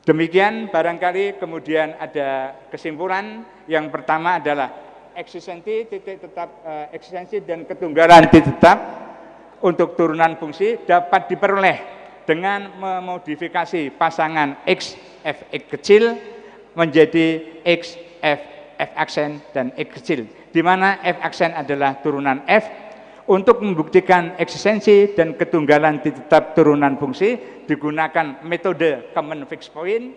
Speaker 8: Demikian barangkali kemudian ada kesimpulan yang pertama adalah eksistensi titik tetap eh, eksistensi dan ketunggalan titik tetap untuk turunan fungsi dapat diperoleh dengan memodifikasi pasangan x f x kecil menjadi x f f aksen dan x kecil di mana f aksen adalah turunan f untuk membuktikan eksistensi dan ketunggalan di tetap turunan fungsi digunakan metode common fixed point,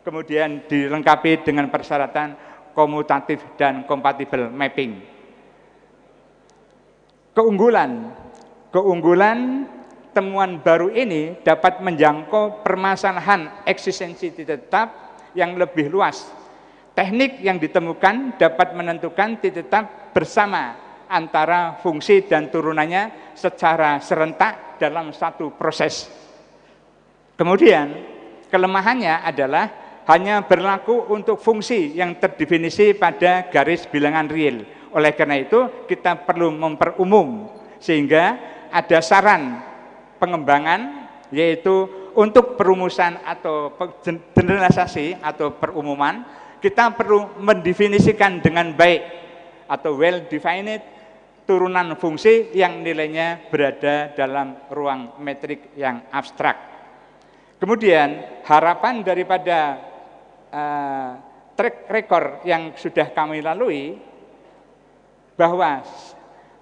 Speaker 8: kemudian dilengkapi dengan persyaratan komutatif dan kompatibel mapping. Keunggulan, keunggulan temuan baru ini dapat menjangkau permasalahan eksistensi titik tetap yang lebih luas. Teknik yang ditemukan dapat menentukan titik tetap bersama antara fungsi dan turunannya secara serentak dalam satu proses. Kemudian, kelemahannya adalah hanya berlaku untuk fungsi yang terdefinisi pada garis bilangan real. Oleh karena itu, kita perlu memperumum sehingga ada saran pengembangan yaitu untuk perumusan atau generalisasi atau perumuman kita perlu mendefinisikan dengan baik atau well defined turunan fungsi yang nilainya berada dalam ruang metrik yang abstrak. Kemudian harapan daripada uh, track record yang sudah kami lalui bahwa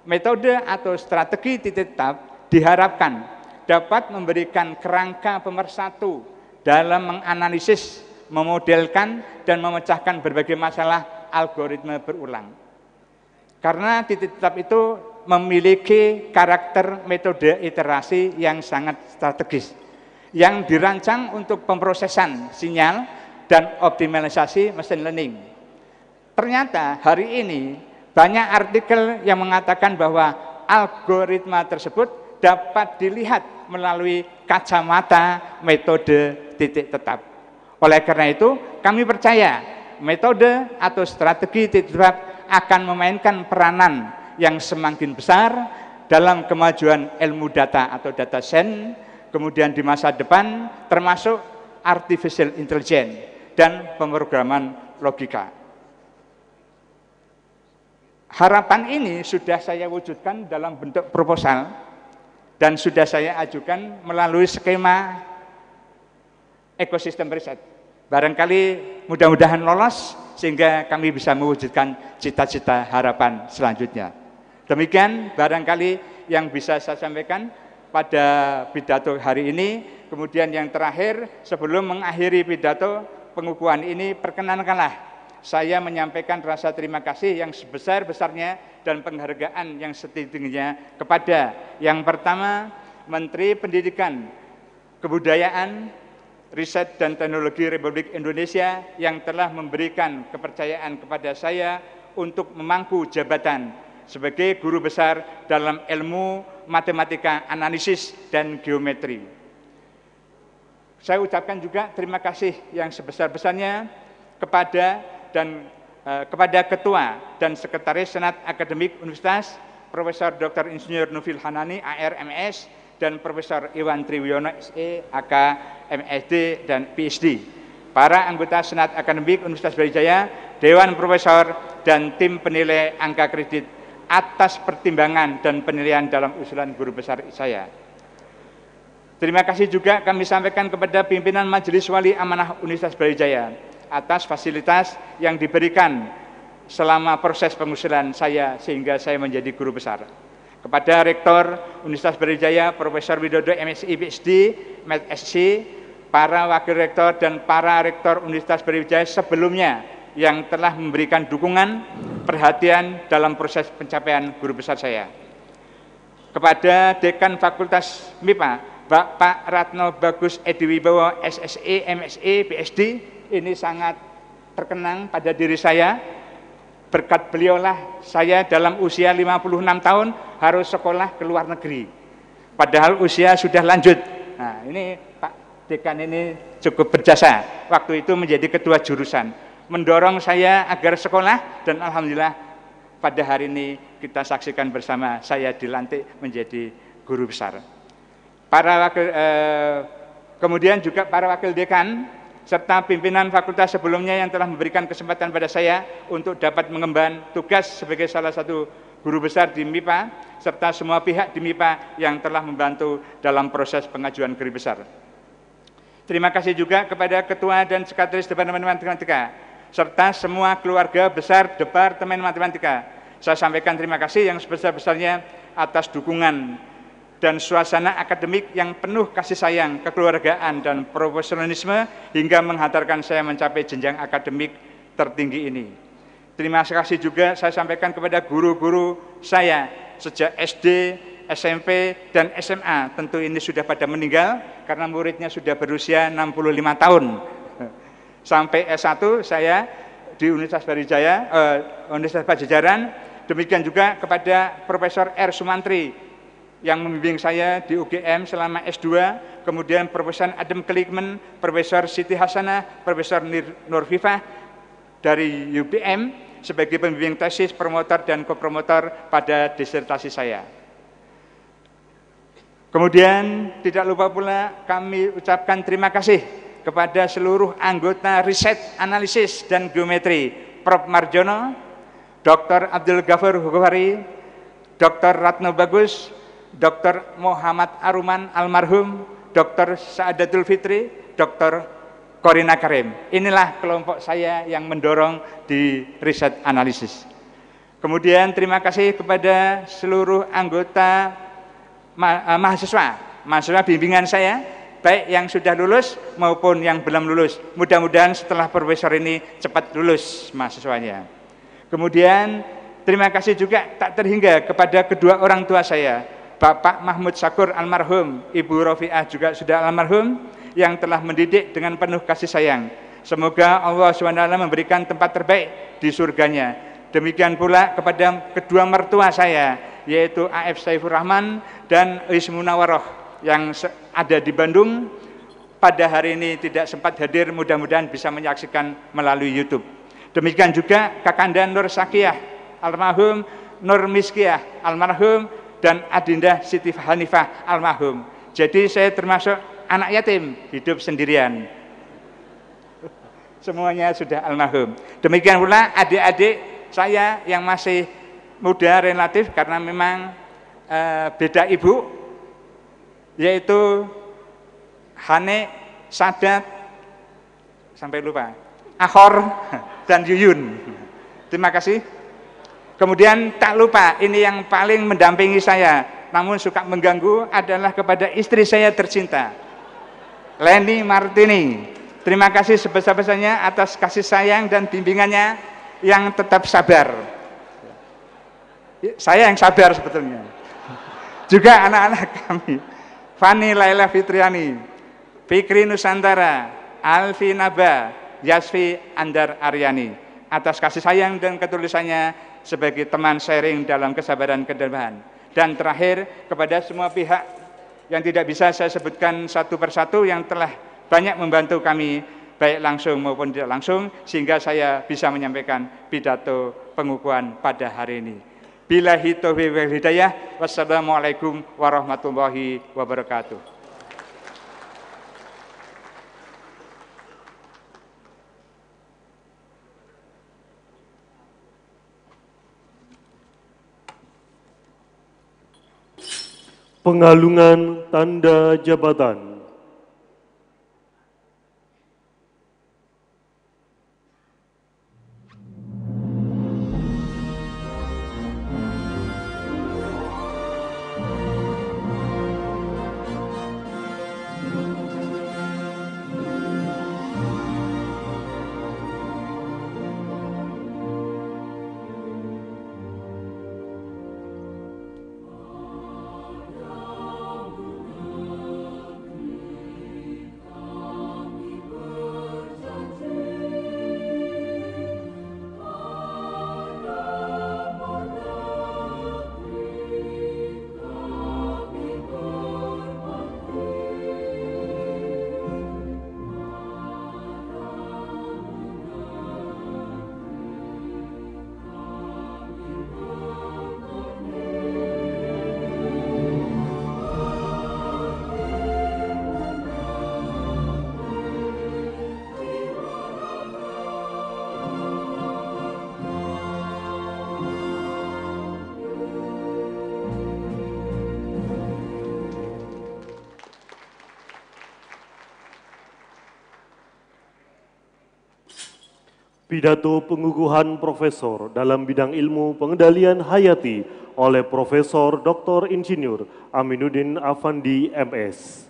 Speaker 8: metode atau strategi titik tetap diharapkan dapat memberikan kerangka pemersatu dalam menganalisis, memodelkan, dan memecahkan berbagai masalah algoritma berulang. Karena titik tetap itu memiliki karakter metode iterasi yang sangat strategis yang dirancang untuk pemrosesan sinyal dan optimalisasi mesin learning. Ternyata hari ini banyak artikel yang mengatakan bahwa algoritma tersebut dapat dilihat melalui kacamata metode titik tetap. Oleh karena itu, kami percaya metode atau strategi titik tetap akan memainkan peranan yang semakin besar dalam kemajuan ilmu data atau data sen, kemudian di masa depan termasuk artificial intelligence dan pemrograman logika. Harapan ini sudah saya wujudkan dalam bentuk proposal dan sudah saya ajukan melalui skema ekosistem riset Barangkali mudah-mudahan lolos sehingga kami bisa mewujudkan cita-cita harapan selanjutnya. Demikian barangkali yang bisa saya sampaikan pada pidato hari ini. Kemudian yang terakhir, sebelum mengakhiri pidato pengukuhan ini, perkenankanlah saya menyampaikan rasa terima kasih yang sebesar-besarnya dan penghargaan yang setingginya kepada yang pertama Menteri Pendidikan, Kebudayaan, Riset dan Teknologi Republik Indonesia yang telah memberikan kepercayaan kepada saya untuk memangku jabatan sebagai guru besar dalam ilmu matematika analisis dan geometri. Saya ucapkan juga terima kasih yang sebesar-besarnya kepada dan eh, kepada Ketua dan Sekretaris Senat Akademik Universitas Profesor Dr. Insinyur Nufil Hanani ARMS dan Profesor Iwan Triwiono SE, AK MSD dan PhD. Para anggota Senat Akademik Universitas Brawijaya, Dewan Profesor dan tim penilai angka kredit atas pertimbangan dan penilaian dalam usulan guru besar saya. Terima kasih juga kami sampaikan kepada pimpinan Majelis Wali Amanah Universitas Brawijaya atas fasilitas yang diberikan selama proses pengusulan saya sehingga saya menjadi guru besar kepada Rektor Universitas Brawijaya Profesor Widodo MSI PhD, MSc, para wakil rektor dan para rektor Universitas Brawijaya sebelumnya yang telah memberikan dukungan, perhatian dalam proses pencapaian guru besar saya. Kepada Dekan Fakultas MIPA, Bapak Ratno Bagus Edi Wibowo, SSE, MSE, PhD, ini sangat terkenang pada diri saya berkat beliaulah saya dalam usia 56 tahun harus sekolah ke luar negeri. Padahal usia sudah lanjut. Nah, ini Pak Dekan ini cukup berjasa. Waktu itu menjadi ketua jurusan, mendorong saya agar sekolah dan alhamdulillah pada hari ini kita saksikan bersama saya dilantik menjadi guru besar. Para wakil, eh, kemudian juga para wakil dekan serta pimpinan fakultas sebelumnya yang telah memberikan kesempatan pada saya untuk dapat mengemban tugas sebagai salah satu guru besar di MIPA, serta semua pihak di MIPA yang telah membantu dalam proses pengajuan guru besar. Terima kasih juga kepada Ketua dan Sekretaris Departemen Matematika, serta semua keluarga besar Departemen Matematika. Saya sampaikan terima kasih yang sebesar-besarnya atas dukungan dan suasana akademik yang penuh kasih sayang, kekeluargaan, dan profesionalisme hingga menghantarkan saya mencapai jenjang akademik tertinggi ini. Terima kasih juga saya sampaikan kepada guru-guru saya sejak SD, SMP, dan SMA. Tentu ini sudah pada meninggal karena muridnya sudah berusia 65 tahun. Sampai S1 saya di Universitas Barijaya, eh, Universitas Pajajaran, demikian juga kepada Profesor R. Sumantri, yang membimbing saya di UGM selama S2, kemudian Profesor Adam Klikman, Profesor Siti Hasanah, Profesor Viva dari UPM sebagai pembimbing tesis, promotor, dan kopromotor pada disertasi saya. Kemudian tidak lupa pula kami ucapkan terima kasih kepada seluruh anggota riset, analisis, dan geometri Prof. Marjono, Dr. Abdul Ghafur Hukhari, Dr. Ratno Bagus, Dr. Muhammad Aruman almarhum, Dr. Saadatul Fitri, Dr. Korina Karim. Inilah kelompok saya yang mendorong di riset analisis. Kemudian terima kasih kepada seluruh anggota ma eh, mahasiswa, mahasiswa bimbingan saya, baik yang sudah lulus maupun yang belum lulus. Mudah-mudahan setelah profesor ini cepat lulus mahasiswanya. Kemudian terima kasih juga tak terhingga kepada kedua orang tua saya, Bapak Mahmud Syakur almarhum, Ibu Rofiah juga sudah almarhum yang telah mendidik dengan penuh kasih sayang. Semoga Allah SWT memberikan tempat terbaik di surganya. Demikian pula kepada kedua mertua saya, yaitu AF Saifur Rahman dan Nawaroh yang ada di Bandung. Pada hari ini tidak sempat hadir, mudah-mudahan bisa menyaksikan melalui YouTube. Demikian juga Kakanda Nur Sakiyah, almarhum Nur Miskiyah, almarhum dan adinda Siti Hanifah almarhum. Jadi saya termasuk anak yatim, hidup sendirian. Semuanya sudah almarhum. Demikian pula adik-adik saya yang masih muda relatif karena memang e, beda ibu yaitu Hane, Sadat, sampai lupa, Akhor, dan Yuyun. Terima kasih. Kemudian tak lupa ini yang paling mendampingi saya namun suka mengganggu adalah kepada istri saya tercinta Leni Martini. Terima kasih sebesar-besarnya atas kasih sayang dan bimbingannya yang tetap sabar. Saya yang sabar sebetulnya. Juga anak-anak kami. Fani Laila Fitriani, Fikri Nusantara, Alfi Naba, Yasfi Andar Aryani. Atas kasih sayang dan ketulisannya sebagai teman sharing dalam kesabaran kedamaian Dan terakhir kepada semua pihak yang tidak bisa saya sebutkan satu persatu yang telah banyak membantu kami baik langsung maupun tidak langsung sehingga saya bisa menyampaikan pidato pengukuhan pada hari ini. Bila hitawi hidayah, wassalamualaikum warahmatullahi wabarakatuh.
Speaker 3: Pengalungan tanda jabatan. Pidato pengukuhan profesor dalam bidang ilmu pengendalian hayati oleh Profesor Dr. Insinyur Aminuddin Afandi MS.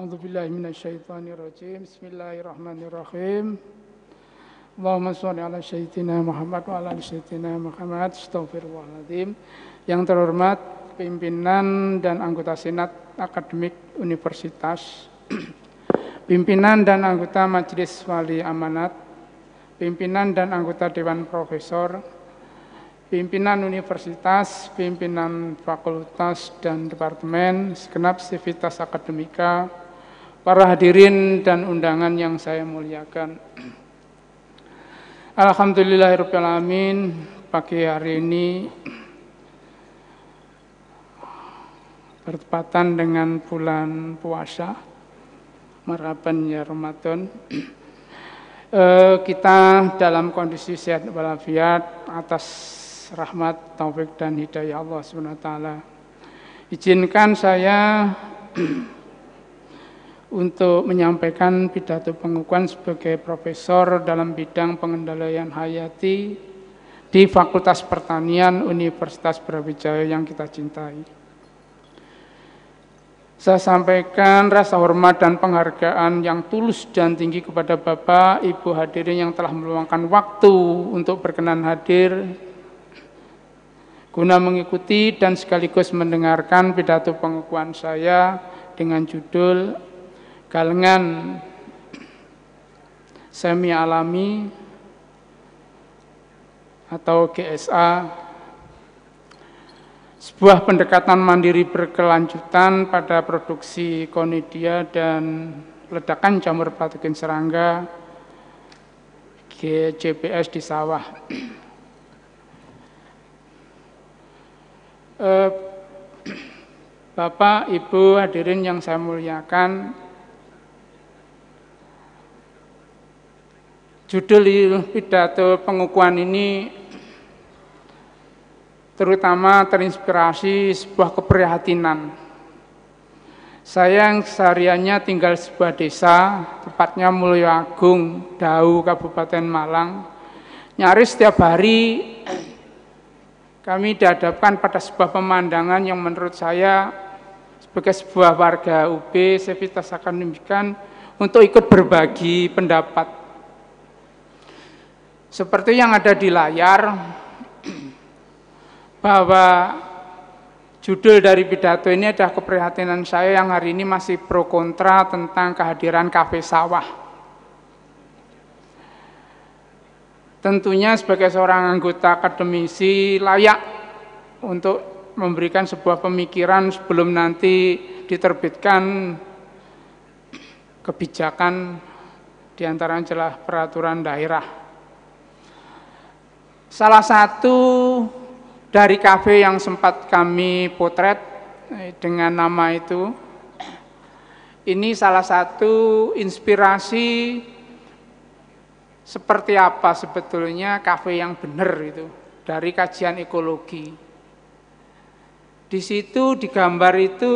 Speaker 9: أعوذ بالله من الشيطان الرجيم Allahumma sholli ala sayyidina Muhammad wa ala sayyidina Muhammad astagfirullahaladzim yang terhormat pimpinan dan anggota senat akademik universitas pimpinan dan anggota majelis wali amanat pimpinan dan anggota dewan profesor pimpinan universitas pimpinan fakultas dan departemen segenap sivitas akademika para hadirin dan undangan yang saya muliakan. Alhamdulillahirrahmanirrahim, pagi hari ini bertepatan dengan bulan puasa, merapinya ya Ramadan. Eh, kita dalam kondisi sehat walafiat atas rahmat, taufik dan hidayah Allah SWT. Izinkan saya untuk menyampaikan pidato pengukuhan sebagai profesor dalam bidang pengendalian hayati di Fakultas Pertanian Universitas Brawijaya yang kita cintai. Saya sampaikan rasa hormat dan penghargaan yang tulus dan tinggi kepada Bapak, Ibu hadirin yang telah meluangkan waktu untuk berkenan hadir guna mengikuti dan sekaligus mendengarkan pidato pengukuhan saya dengan judul kalengan semi alami atau GSA sebuah pendekatan mandiri berkelanjutan pada produksi konidia dan ledakan jamur patogen serangga GCPS di sawah. Eh, Bapak, Ibu, hadirin yang saya muliakan, Judul pidato pengukuhan ini terutama terinspirasi sebuah keprihatinan. Saya yang sehariannya tinggal sebuah desa, tepatnya Mulyo Agung, Dau, Kabupaten Malang. Nyaris setiap hari kami dihadapkan pada sebuah pemandangan yang menurut saya sebagai sebuah warga UB, saya akan demikian untuk ikut berbagi pendapat seperti yang ada di layar, bahwa judul dari pidato ini adalah keprihatinan saya yang hari ini masih pro kontra tentang kehadiran kafe sawah. Tentunya sebagai seorang anggota akademisi layak untuk memberikan sebuah pemikiran sebelum nanti diterbitkan kebijakan di antara peraturan daerah. Salah satu dari kafe yang sempat kami potret eh, dengan nama itu, ini salah satu inspirasi seperti apa sebetulnya kafe yang benar itu dari kajian ekologi. Di situ di gambar itu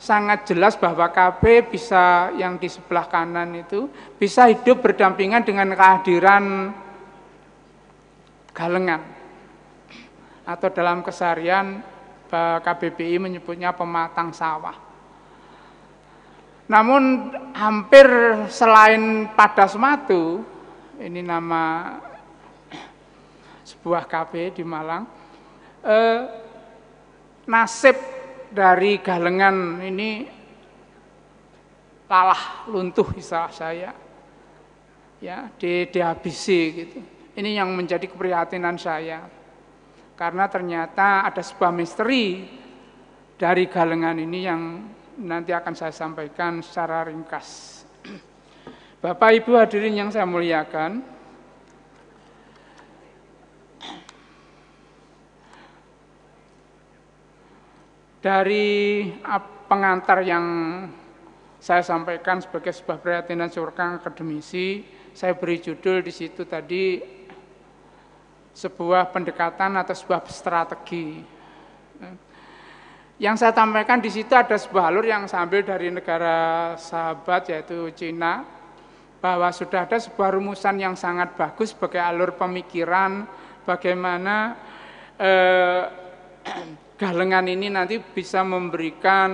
Speaker 9: sangat jelas bahwa kafe bisa yang di sebelah kanan itu bisa hidup berdampingan dengan kehadiran galengan atau dalam kesarian eh, KBBI menyebutnya pematang sawah. Namun hampir selain pada sematu, ini nama sebuah kafe di Malang, eh, nasib dari galengan ini lalah luntuh istilah saya. Ya, di, dihabisi gitu. Ini yang menjadi keprihatinan saya. Karena ternyata ada sebuah misteri dari galengan ini yang nanti akan saya sampaikan secara ringkas. Bapak Ibu hadirin yang saya muliakan, dari pengantar yang saya sampaikan sebagai sebuah perhatian surga akademisi, saya beri judul di situ tadi sebuah pendekatan atau sebuah strategi. Yang saya sampaikan di situ ada sebuah alur yang sambil dari negara sahabat yaitu Cina bahwa sudah ada sebuah rumusan yang sangat bagus sebagai alur pemikiran bagaimana eh, galengan ini nanti bisa memberikan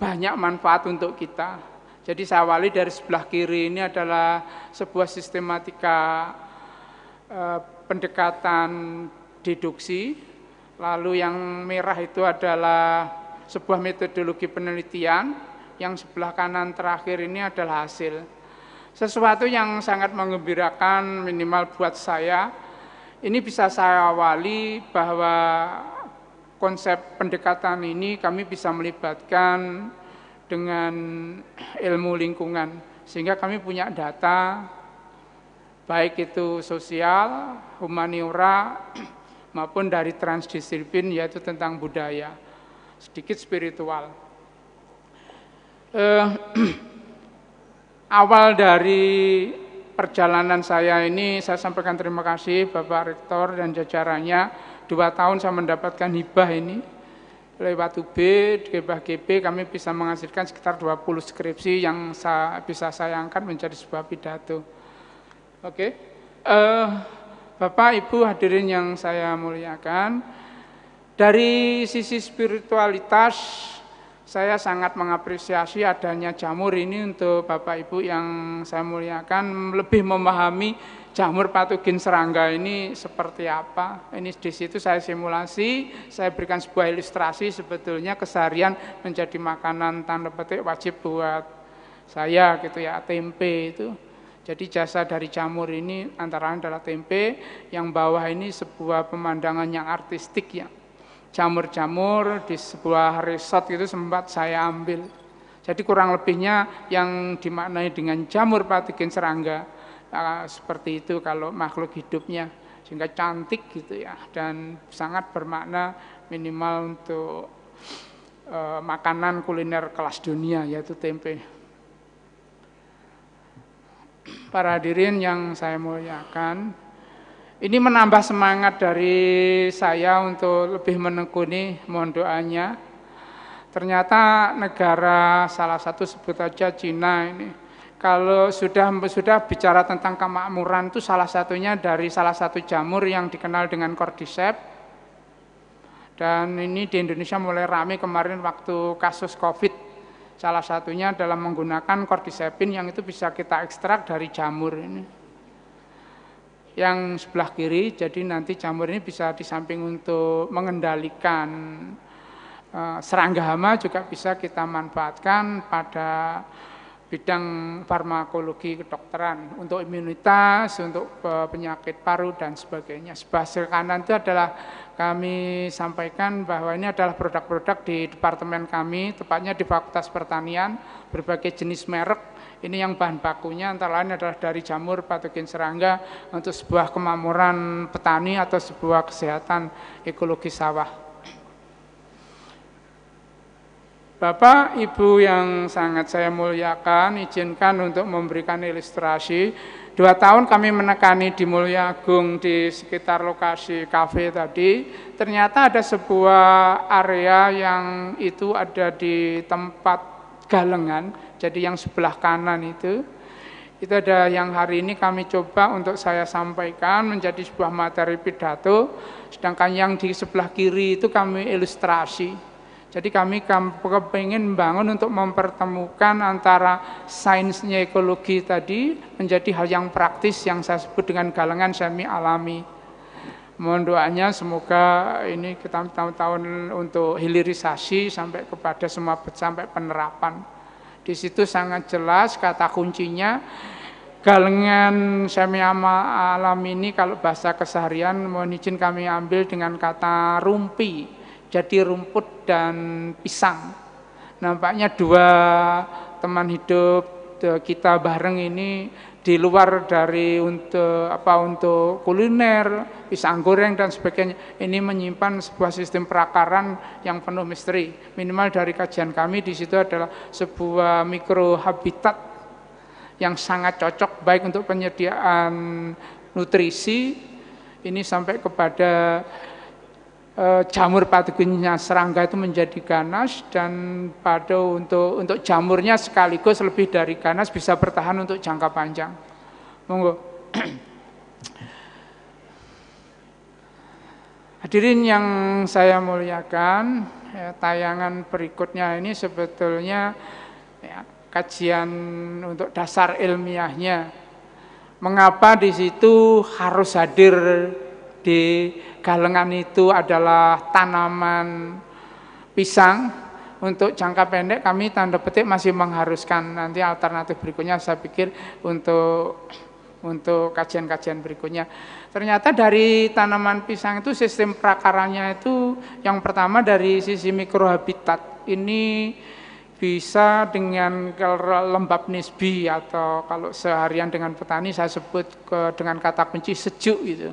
Speaker 9: banyak manfaat untuk kita. Jadi saya awali dari sebelah kiri ini adalah sebuah sistematika Eh, pendekatan deduksi, lalu yang merah itu adalah sebuah metodologi penelitian, yang sebelah kanan terakhir ini adalah hasil. Sesuatu yang sangat mengembirakan minimal buat saya, ini bisa saya awali bahwa konsep pendekatan ini kami bisa melibatkan dengan ilmu lingkungan sehingga kami punya data baik itu sosial, humaniora, maupun dari transdisiplin yaitu tentang budaya, sedikit spiritual. Eh, awal dari perjalanan saya ini saya sampaikan terima kasih Bapak Rektor dan jajarannya dua tahun saya mendapatkan hibah ini lewat UB, hibah GP, kami bisa menghasilkan sekitar 20 skripsi yang saya, bisa saya angkat menjadi sebuah pidato. Oke. Okay. Uh, eh, Bapak Ibu hadirin yang saya muliakan, dari sisi spiritualitas saya sangat mengapresiasi adanya jamur ini untuk Bapak Ibu yang saya muliakan lebih memahami jamur patogen serangga ini seperti apa. Ini di situ saya simulasi, saya berikan sebuah ilustrasi sebetulnya keseharian menjadi makanan tanda petik wajib buat saya gitu ya tempe itu jadi jasa dari jamur ini antara lain adalah tempe, yang bawah ini sebuah pemandangan yang artistik ya. Jamur-jamur di sebuah resort itu sempat saya ambil. Jadi kurang lebihnya yang dimaknai dengan jamur patikin serangga ah, seperti itu kalau makhluk hidupnya sehingga cantik gitu ya dan sangat bermakna minimal untuk eh, makanan kuliner kelas dunia yaitu tempe para hadirin yang saya muliakan, ini menambah semangat dari saya untuk lebih menekuni mohon doanya. Ternyata negara salah satu sebut aja Cina ini kalau sudah sudah bicara tentang kemakmuran itu salah satunya dari salah satu jamur yang dikenal dengan cordyceps. Dan ini di Indonesia mulai rame kemarin waktu kasus Covid Salah satunya dalam menggunakan kordisepin yang itu bisa kita ekstrak dari jamur ini. Yang sebelah kiri, jadi nanti jamur ini bisa di samping untuk mengendalikan eh, serangga hama juga bisa kita manfaatkan pada bidang farmakologi kedokteran untuk imunitas, untuk eh, penyakit paru dan sebagainya. Sebelah kanan itu adalah kami sampaikan bahwa ini adalah produk-produk di departemen kami, tepatnya di Fakultas Pertanian, berbagai jenis merek. Ini yang bahan bakunya antara lain adalah dari jamur patogen serangga untuk sebuah kemamuran petani atau sebuah kesehatan ekologi sawah. Bapak, Ibu yang sangat saya muliakan, izinkan untuk memberikan ilustrasi Dua tahun kami menekani di Mulia Agung di sekitar lokasi kafe tadi, ternyata ada sebuah area yang itu ada di tempat galengan, jadi yang sebelah kanan itu. Itu ada yang hari ini kami coba untuk saya sampaikan menjadi sebuah materi pidato, sedangkan yang di sebelah kiri itu kami ilustrasi. Jadi kami kepingin membangun untuk mempertemukan antara sainsnya ekologi tadi menjadi hal yang praktis yang saya sebut dengan galangan semi alami. Mohon doanya semoga ini kita tahun-tahun untuk hilirisasi sampai kepada semua sampai penerapan. Di situ sangat jelas kata kuncinya galengan semi alami ini kalau bahasa keseharian mohon izin kami ambil dengan kata rumpi jadi rumput dan pisang. Nampaknya dua teman hidup e, kita bareng ini di luar dari untuk apa untuk kuliner, pisang goreng dan sebagainya. Ini menyimpan sebuah sistem perakaran yang penuh misteri. Minimal dari kajian kami di situ adalah sebuah mikro habitat yang sangat cocok baik untuk penyediaan nutrisi ini sampai kepada e, jamur patogennya serangga itu menjadi ganas dan pada untuk untuk jamurnya sekaligus lebih dari ganas bisa bertahan untuk jangka panjang. Monggo. Hadirin yang saya muliakan, ya, tayangan berikutnya ini sebetulnya ya, kajian untuk dasar ilmiahnya. Mengapa di situ harus hadir gede, galengan itu adalah tanaman pisang. Untuk jangka pendek kami tanda petik masih mengharuskan nanti alternatif berikutnya saya pikir untuk untuk kajian-kajian berikutnya. Ternyata dari tanaman pisang itu sistem prakaranya itu yang pertama dari sisi mikrohabitat. Ini bisa dengan lembab nisbi atau kalau seharian dengan petani saya sebut ke, dengan kata kunci sejuk gitu.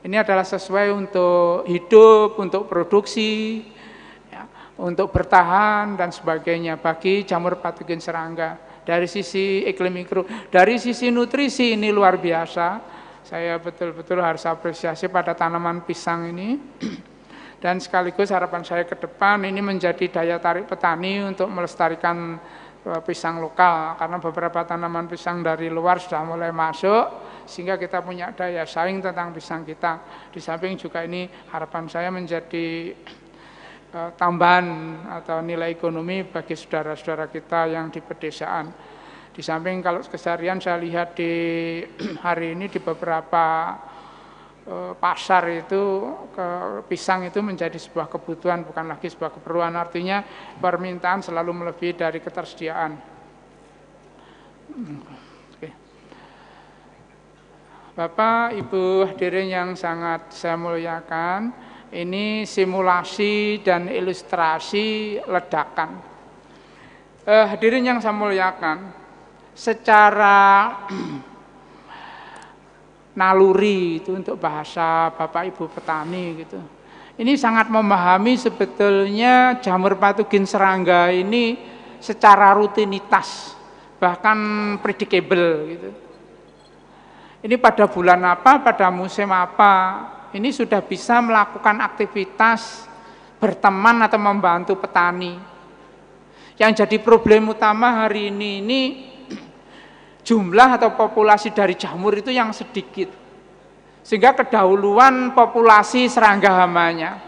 Speaker 9: Ini adalah sesuai untuk hidup, untuk produksi, ya, untuk bertahan dan sebagainya bagi jamur patogen serangga. Dari sisi iklim mikro, dari sisi nutrisi ini luar biasa. Saya betul-betul harus apresiasi pada tanaman pisang ini. Dan sekaligus harapan saya ke depan ini menjadi daya tarik petani untuk melestarikan pisang lokal karena beberapa tanaman pisang dari luar sudah mulai masuk sehingga kita punya daya saing tentang pisang kita di samping juga ini harapan saya menjadi uh, tambahan atau nilai ekonomi bagi saudara-saudara kita yang di pedesaan di samping kalau keseharian saya lihat di hari ini di beberapa pasar itu ke pisang itu menjadi sebuah kebutuhan bukan lagi sebuah keperluan artinya permintaan selalu melebihi dari ketersediaan. Hmm, Bapak Ibu hadirin yang sangat saya muliakan, ini simulasi dan ilustrasi ledakan. Eh, hadirin yang saya muliakan, secara naluri itu untuk bahasa Bapak Ibu petani gitu. Ini sangat memahami sebetulnya jamur patogen serangga ini secara rutinitas bahkan predictable gitu. Ini pada bulan apa, pada musim apa, ini sudah bisa melakukan aktivitas berteman atau membantu petani. Yang jadi problem utama hari ini ini jumlah atau populasi dari jamur itu yang sedikit. Sehingga kedahuluan populasi serangga hamanya.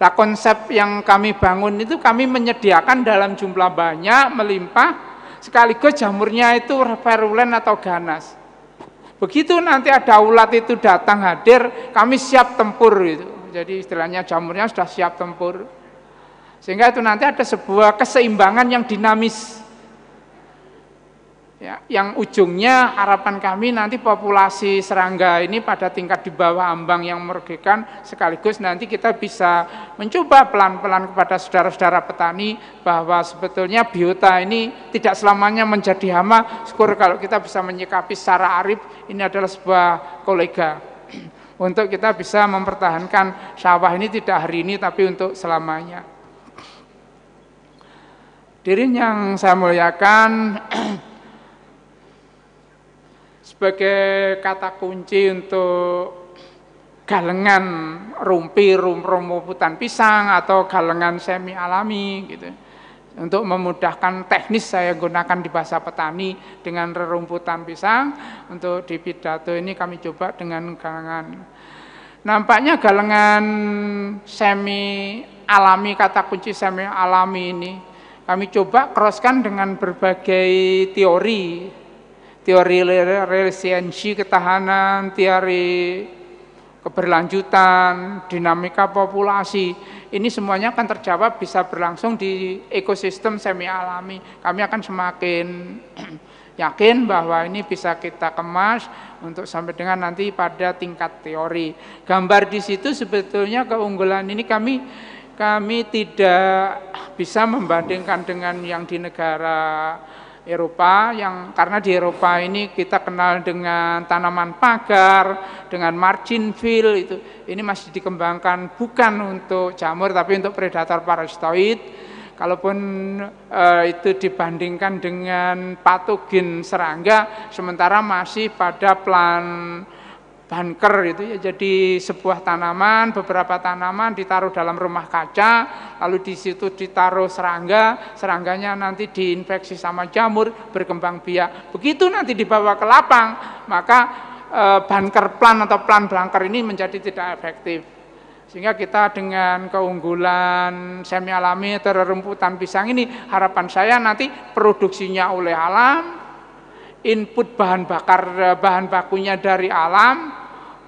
Speaker 9: Nah, konsep yang kami bangun itu kami menyediakan dalam jumlah banyak, melimpah, sekaligus jamurnya itu virulen atau ganas. Begitu nanti ada ulat itu datang hadir, kami siap tempur itu. Jadi istilahnya jamurnya sudah siap tempur. Sehingga itu nanti ada sebuah keseimbangan yang dinamis Ya, yang ujungnya harapan kami nanti populasi serangga ini pada tingkat di bawah ambang yang merugikan sekaligus nanti kita bisa mencoba pelan-pelan kepada saudara-saudara petani bahwa sebetulnya biota ini tidak selamanya menjadi hama syukur kalau kita bisa menyikapi secara arif ini adalah sebuah kolega untuk kita bisa mempertahankan sawah ini tidak hari ini tapi untuk selamanya. Dirin yang saya muliakan sebagai kata kunci untuk galengan rumpi rumputan rumputan pisang atau galengan semi alami gitu untuk memudahkan teknis saya gunakan di bahasa petani dengan rerumputan pisang untuk di pidato ini kami coba dengan galengan nampaknya galengan semi alami kata kunci semi alami ini kami coba crosskan dengan berbagai teori teori resiliensi ketahanan, teori keberlanjutan, dinamika populasi. Ini semuanya akan terjawab bisa berlangsung di ekosistem semi alami. Kami akan semakin yakin bahwa ini bisa kita kemas untuk sampai dengan nanti pada tingkat teori. Gambar di situ sebetulnya keunggulan ini kami kami tidak bisa membandingkan dengan yang di negara Eropa yang karena di Eropa ini kita kenal dengan tanaman pagar, dengan margin field itu ini masih dikembangkan bukan untuk jamur tapi untuk predator parasitoid. Kalaupun eh, itu dibandingkan dengan patogen serangga, sementara masih pada plan banker itu ya jadi sebuah tanaman beberapa tanaman ditaruh dalam rumah kaca lalu di situ ditaruh serangga serangganya nanti diinfeksi sama jamur berkembang biak begitu nanti dibawa ke lapang maka e, banker plan atau plan banker ini menjadi tidak efektif sehingga kita dengan keunggulan semi alami rerumputan pisang ini harapan saya nanti produksinya oleh alam input bahan bakar e, bahan bakunya dari alam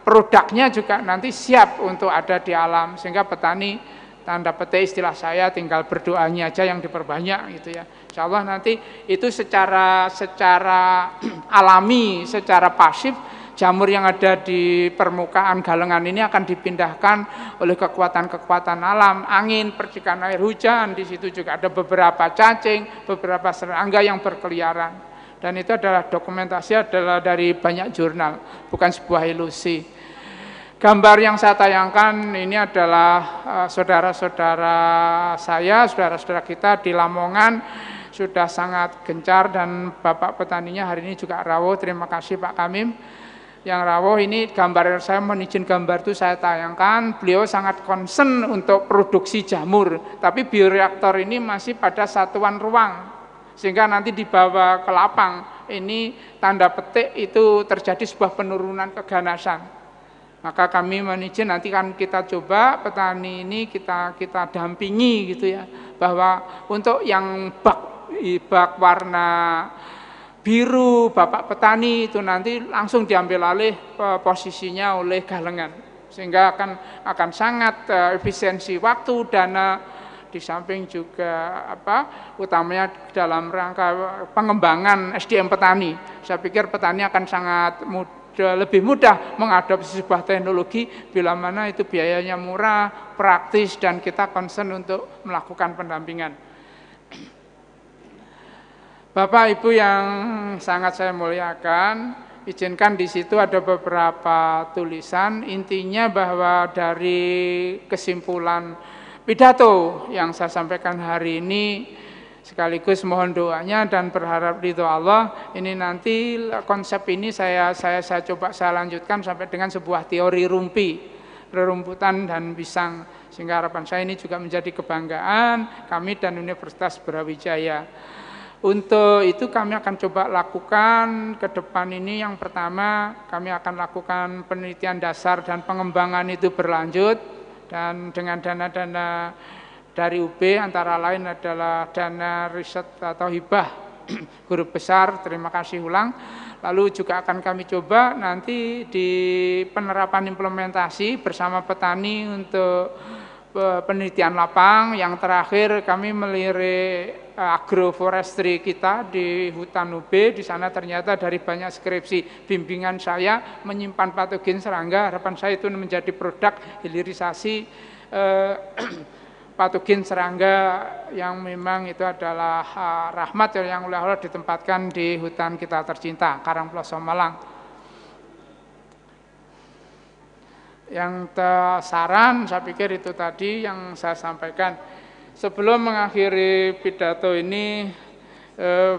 Speaker 9: produknya juga nanti siap untuk ada di alam sehingga petani tanda petik istilah saya tinggal berdoanya aja yang diperbanyak gitu ya. Insya Allah nanti itu secara secara alami, secara pasif jamur yang ada di permukaan galengan ini akan dipindahkan oleh kekuatan-kekuatan alam, angin, percikan air hujan, di situ juga ada beberapa cacing, beberapa serangga yang berkeliaran dan itu adalah dokumentasi adalah dari banyak jurnal, bukan sebuah ilusi. Gambar yang saya tayangkan ini adalah eh, saudara-saudara saya, saudara-saudara kita di Lamongan sudah sangat gencar dan Bapak petaninya hari ini juga rawuh. Terima kasih Pak Kamim. Yang rawuh ini gambar saya menijin gambar itu saya tayangkan. Beliau sangat concern untuk produksi jamur, tapi bioreaktor ini masih pada satuan ruang sehingga nanti dibawa ke lapang ini tanda petik itu terjadi sebuah penurunan keganasan maka kami manajer nanti kan kita coba petani ini kita kita dampingi gitu ya bahwa untuk yang bak bak warna biru bapak petani itu nanti langsung diambil alih posisinya oleh galengan sehingga akan akan sangat eh, efisiensi waktu dana di samping juga apa utamanya dalam rangka pengembangan SDM petani. Saya pikir petani akan sangat mudah, lebih mudah mengadopsi sebuah teknologi bila mana itu biayanya murah, praktis dan kita concern untuk melakukan pendampingan. Bapak Ibu yang sangat saya muliakan, izinkan di situ ada beberapa tulisan intinya bahwa dari kesimpulan pidato yang saya sampaikan hari ini sekaligus mohon doanya dan berharap ridho Allah ini nanti konsep ini saya saya saya coba saya lanjutkan sampai dengan sebuah teori rumpi rerumputan dan pisang sehingga harapan saya ini juga menjadi kebanggaan kami dan Universitas Brawijaya untuk itu kami akan coba lakukan ke depan ini yang pertama kami akan lakukan penelitian dasar dan pengembangan itu berlanjut dan dengan dana-dana dari UB antara lain adalah dana riset atau hibah guru besar, terima kasih ulang. Lalu juga akan kami coba nanti di penerapan implementasi bersama petani untuk Eh, penelitian lapang yang terakhir kami melirik eh, agroforestry kita di hutan UB di sana ternyata dari banyak skripsi bimbingan saya menyimpan patogen serangga harapan saya itu menjadi produk hilirisasi eh, patogen serangga yang memang itu adalah eh, rahmat yang oleh Allah ditempatkan di hutan kita tercinta Karangploso Malang Yang tersaran, saya pikir itu tadi yang saya sampaikan. Sebelum mengakhiri pidato ini, eh,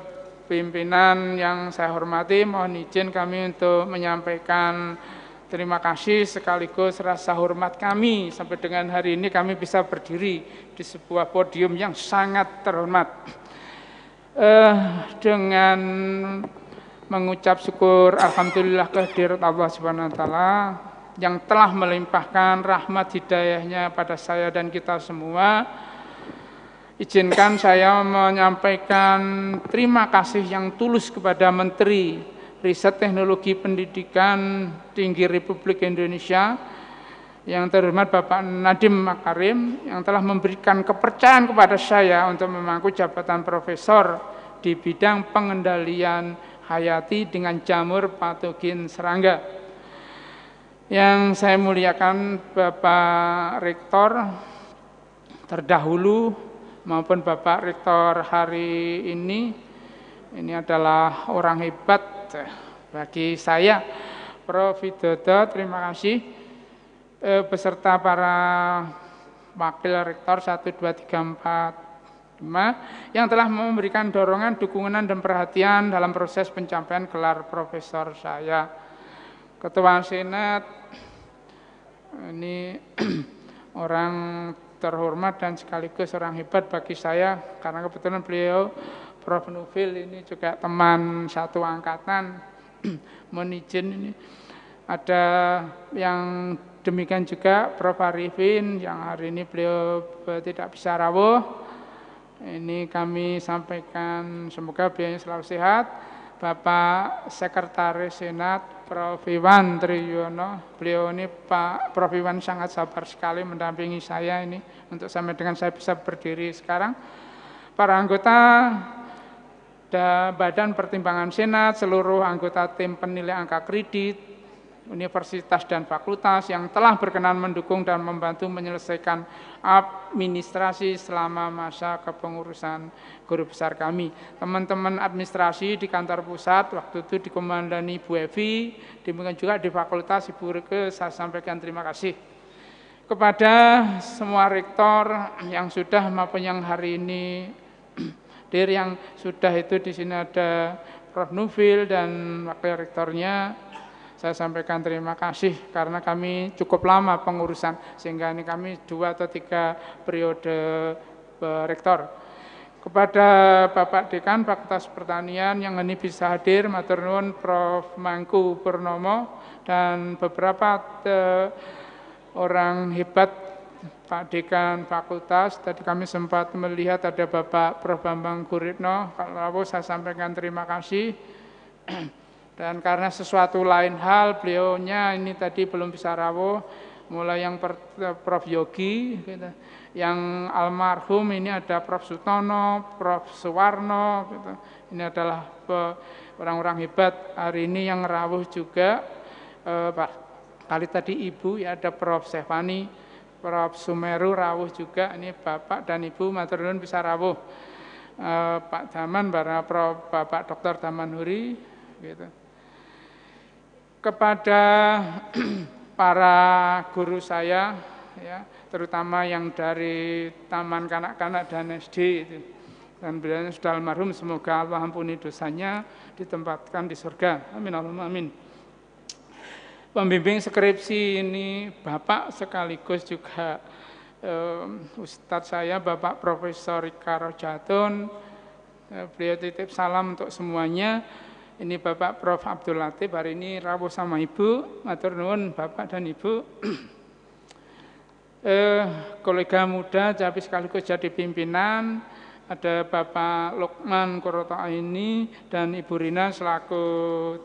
Speaker 9: pimpinan yang saya hormati mohon izin kami untuk menyampaikan terima kasih sekaligus rasa hormat kami sampai dengan hari ini kami bisa berdiri di sebuah podium yang sangat terhormat. Eh, dengan mengucap syukur alhamdulillah kehadirat Allah Subhanahu wa taala yang telah melimpahkan rahmat hidayahnya pada saya dan kita semua. Izinkan saya menyampaikan terima kasih yang tulus kepada Menteri Riset Teknologi Pendidikan Tinggi Republik Indonesia yang terhormat Bapak Nadim Makarim yang telah memberikan kepercayaan kepada saya untuk memangku jabatan profesor di bidang pengendalian hayati dengan jamur patogen serangga. Yang saya muliakan Bapak Rektor terdahulu maupun Bapak Rektor hari ini, ini adalah orang hebat bagi saya. Prof. Widodo, terima kasih. E, beserta para Wakil Rektor 1, 2, 3, 4, 5, yang telah memberikan dorongan, dukungan, dan perhatian dalam proses pencapaian gelar profesor saya. Ketua Senat ini orang terhormat dan sekaligus orang hebat bagi saya karena kebetulan beliau Prof. Nufil ini juga teman satu angkatan menijin ini ada yang demikian juga Prof. Arifin yang hari ini beliau eh, tidak bisa rawuh ini kami sampaikan semoga beliau selalu sehat Bapak Sekretaris Senat Prof. Iwan Triyono. Beliau ini Pak Prof. Iwan sangat sabar sekali mendampingi saya ini untuk sampai dengan saya bisa berdiri sekarang. Para anggota Badan Pertimbangan Senat, seluruh anggota tim penilai angka kredit, universitas dan fakultas yang telah berkenan mendukung dan membantu menyelesaikan administrasi selama masa kepengurusan guru besar kami. Teman-teman administrasi di kantor pusat waktu itu dikomandani Bu Evi, demikian juga di fakultas Ibu Rike saya sampaikan terima kasih. Kepada semua rektor yang sudah maupun yang hari ini dir yang sudah itu di sini ada Prof. Nufil dan wakil rektornya, saya sampaikan terima kasih karena kami cukup lama pengurusan sehingga ini kami dua atau tiga periode e, rektor. Kepada Bapak Dekan Fakultas Pertanian yang ini bisa hadir, matur Prof. Mangku Purnomo dan beberapa e, orang hebat Pak Dekan Fakultas, tadi kami sempat melihat ada Bapak Prof. Bambang Guritno, kalau saya sampaikan terima kasih. Dan karena sesuatu lain hal, beliaunya ini tadi belum bisa rawuh, mulai yang per, eh, Prof. Yogi, gitu. yang almarhum ini ada Prof. Sutono, Prof. Suwarno, gitu. ini adalah orang-orang hebat hari ini yang rawuh juga, eh, kali tadi ibu ya ada Prof. Stefani, Prof. Sumeru rawuh juga, ini bapak dan ibu Maturun bisa rawuh. Eh, Pak Daman, para Prof. Bapak Dokter Daman Huri, gitu kepada para guru saya, ya, terutama yang dari Taman Kanak-Kanak dan SD itu. Dan beliau sudah almarhum, semoga Allah ampuni dosanya, ditempatkan di surga. Amin, Allahumma amin. Pembimbing skripsi ini Bapak sekaligus juga um, Ustadz saya, Bapak Profesor Karo Rojatun. Eh, beliau titip salam untuk semuanya. Ini Bapak Prof. Abdul Latif hari ini rawuh sama Ibu, matur nuwun Bapak dan Ibu. eh, kolega muda tapi sekaligus jadi pimpinan, ada Bapak Lokman Kurota ini dan Ibu Rina selaku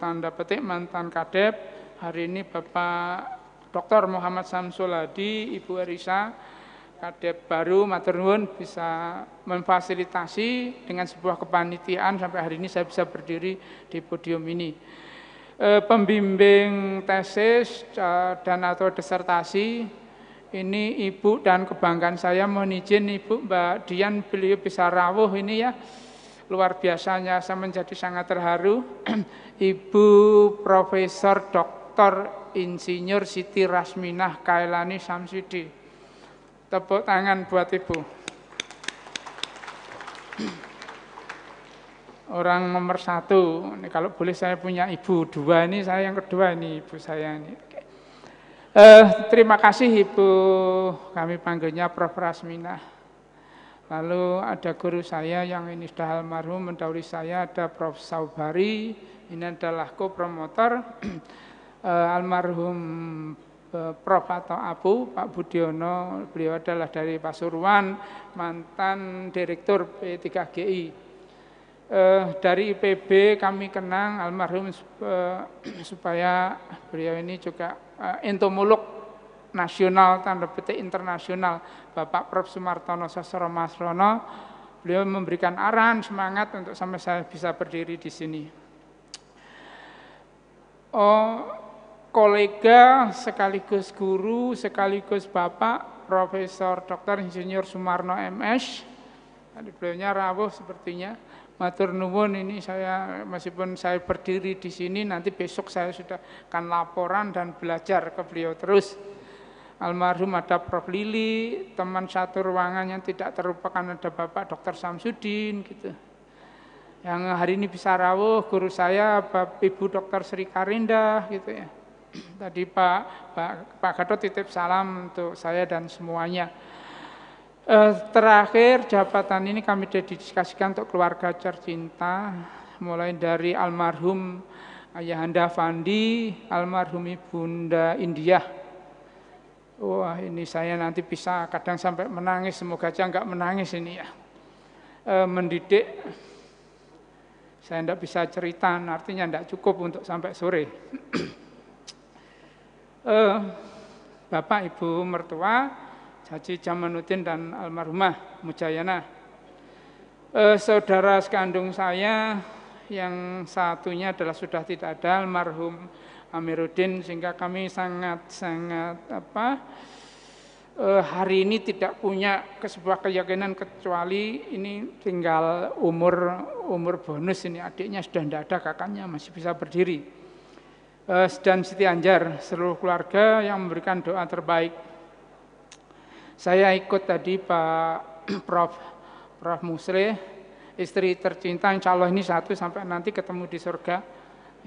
Speaker 9: tanda petik mantan kadep. Hari ini Bapak Dr. Muhammad Samsuladi Ibu Arisa Kadep baru Maternun bisa memfasilitasi dengan sebuah kepanitiaan sampai hari ini saya bisa berdiri di podium ini. E, pembimbing tesis e, dan atau disertasi ini ibu dan kebanggaan saya mohon izin ibu Mbak Dian beliau bisa rawuh ini ya luar biasanya saya menjadi sangat terharu ibu Profesor Doktor Insinyur Siti Rasminah Kailani Samsudi. Tepuk tangan buat Ibu. Orang nomor satu, ini kalau boleh saya punya ibu dua ini, saya yang kedua ini ibu saya ini. Eh, terima kasih ibu, kami panggilnya Prof. rasmina Lalu ada guru saya yang ini sudah almarhum mendahului saya ada Prof. Saubari, ini adalah co-promotor eh, almarhum Eh, Prof. atau Abu, Pak Budiono, beliau adalah dari Pasuruan, mantan Direktur P3GI. Eh, dari IPB kami kenang almarhum eh, supaya beliau ini juga eh, entomolog nasional, tanda petik internasional, Bapak Prof. Sumartono Sastro Masrono, beliau memberikan arahan, semangat untuk sampai saya bisa berdiri di sini. Oh, kolega sekaligus guru sekaligus bapak Profesor Dr. Insinyur Sumarno MS Tadi beliaunya rawuh sepertinya matur nuwun ini saya meskipun saya berdiri di sini nanti besok saya sudah akan laporan dan belajar ke beliau terus almarhum ada Prof Lili teman satu ruangan yang tidak terlupakan ada Bapak Dr Samsudin gitu yang hari ini bisa rawuh guru saya Bapak Ibu Dr Sri Karinda gitu ya Tadi Pak, Pak, Pak Gatot titip salam untuk saya dan semuanya. Uh, terakhir jabatan ini kami dedikasikan untuk keluarga tercinta, mulai dari almarhum Ayahanda Fandi, almarhum Ibunda India. Wah ini saya nanti bisa kadang sampai menangis, semoga aja nggak menangis ini ya. E, mendidik, saya enggak bisa cerita, artinya enggak cukup untuk sampai sore. eh, bapak ibu mertua Haji Jamanuddin dan almarhumah Mujayana. Eh, saudara sekandung saya yang satunya adalah sudah tidak ada almarhum Amiruddin sehingga kami sangat sangat apa eh, hari ini tidak punya sebuah keyakinan kecuali ini tinggal umur umur bonus ini adiknya sudah tidak ada kakaknya masih bisa berdiri Eh, dan Siti Anjar, seluruh keluarga yang memberikan doa terbaik. Saya ikut tadi Pak Prof. Prof. Musri, istri tercinta, insya Allah ini satu sampai nanti ketemu di surga.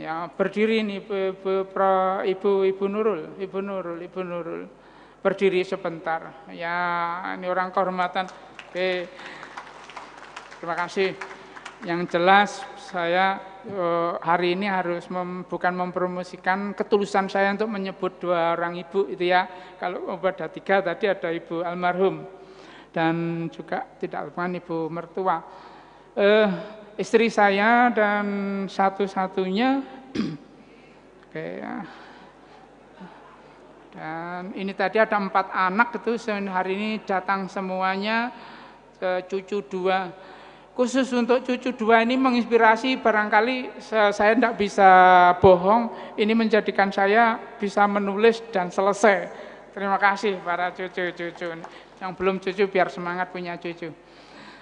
Speaker 9: Ya, berdiri ini Ibu-Ibu Nurul, Ibu Nurul, Ibu Nurul. Berdiri sebentar. Ya, ini orang kehormatan. Oke. Terima kasih. Yang jelas saya eh, hari ini harus mem, bukan mempromosikan ketulusan saya untuk menyebut dua orang ibu itu ya. Kalau ada tiga tadi ada ibu almarhum dan juga tidak lupa ibu mertua. Eh, istri saya dan satu-satunya ya. dan ini tadi ada empat anak itu hari ini datang semuanya eh, cucu dua khusus untuk cucu dua ini menginspirasi barangkali saya tidak bisa bohong ini menjadikan saya bisa menulis dan selesai terima kasih para cucu-cucu yang belum cucu biar semangat punya cucu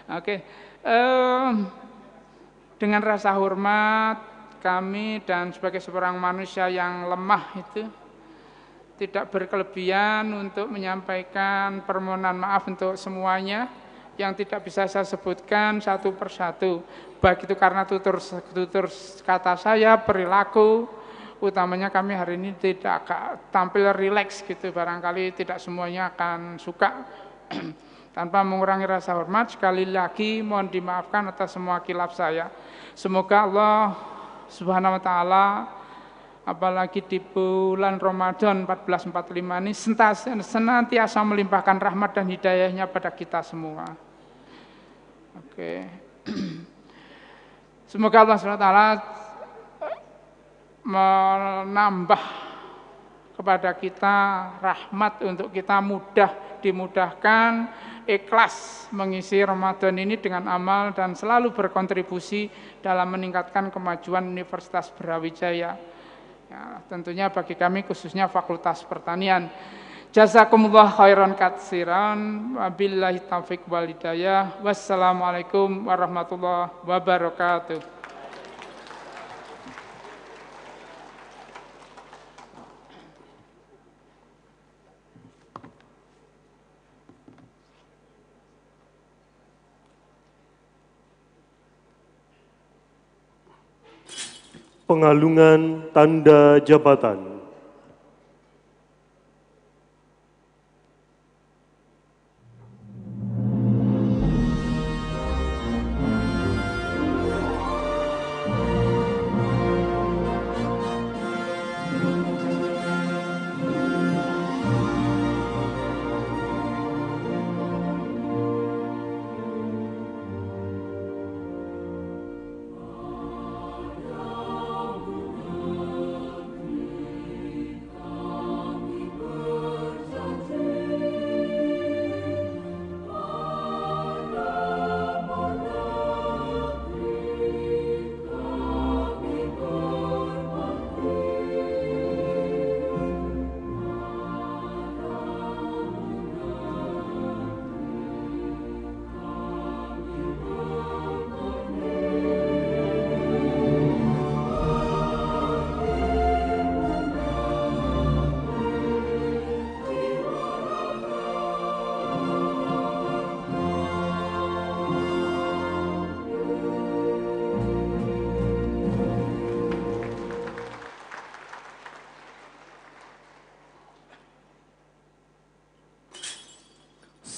Speaker 9: oke um, dengan rasa hormat kami dan sebagai seorang manusia yang lemah itu tidak berkelebihan untuk menyampaikan permohonan maaf untuk semuanya yang tidak bisa saya sebutkan satu persatu. Baik itu karena tutur, tutur kata saya, perilaku, utamanya kami hari ini tidak tampil rileks gitu, barangkali tidak semuanya akan suka. Tanpa mengurangi rasa hormat, sekali lagi mohon dimaafkan atas semua kilap saya. Semoga Allah Subhanahu wa taala apalagi di bulan Ramadan 1445 ini senantiasa melimpahkan rahmat dan hidayahnya pada kita semua. Oke. Okay. Semoga Allah SWT menambah kepada kita rahmat untuk kita mudah dimudahkan ikhlas mengisi Ramadan ini dengan amal dan selalu berkontribusi dalam meningkatkan kemajuan Universitas Brawijaya. Ya, tentunya bagi kami khususnya Fakultas Pertanian. Jazakumullah khairan katsiran. Wabillahi taufik wal hidayah. Wassalamualaikum warahmatullahi wabarakatuh.
Speaker 3: Pengalungan tanda jabatan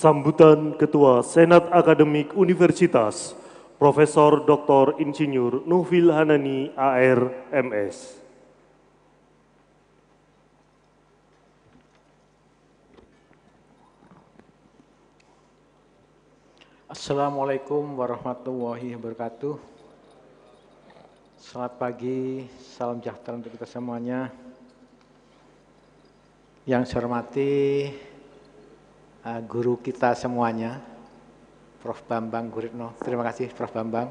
Speaker 3: Sambutan Ketua Senat Akademik Universitas Profesor Dr. Insinyur Nuhfil Hanani AR MS.
Speaker 4: Assalamualaikum warahmatullahi wabarakatuh. Selamat pagi, salam sejahtera untuk kita semuanya. Yang saya hormati Ah, guru kita semuanya, Prof. Bambang Guritno. Terima kasih Prof. Bambang.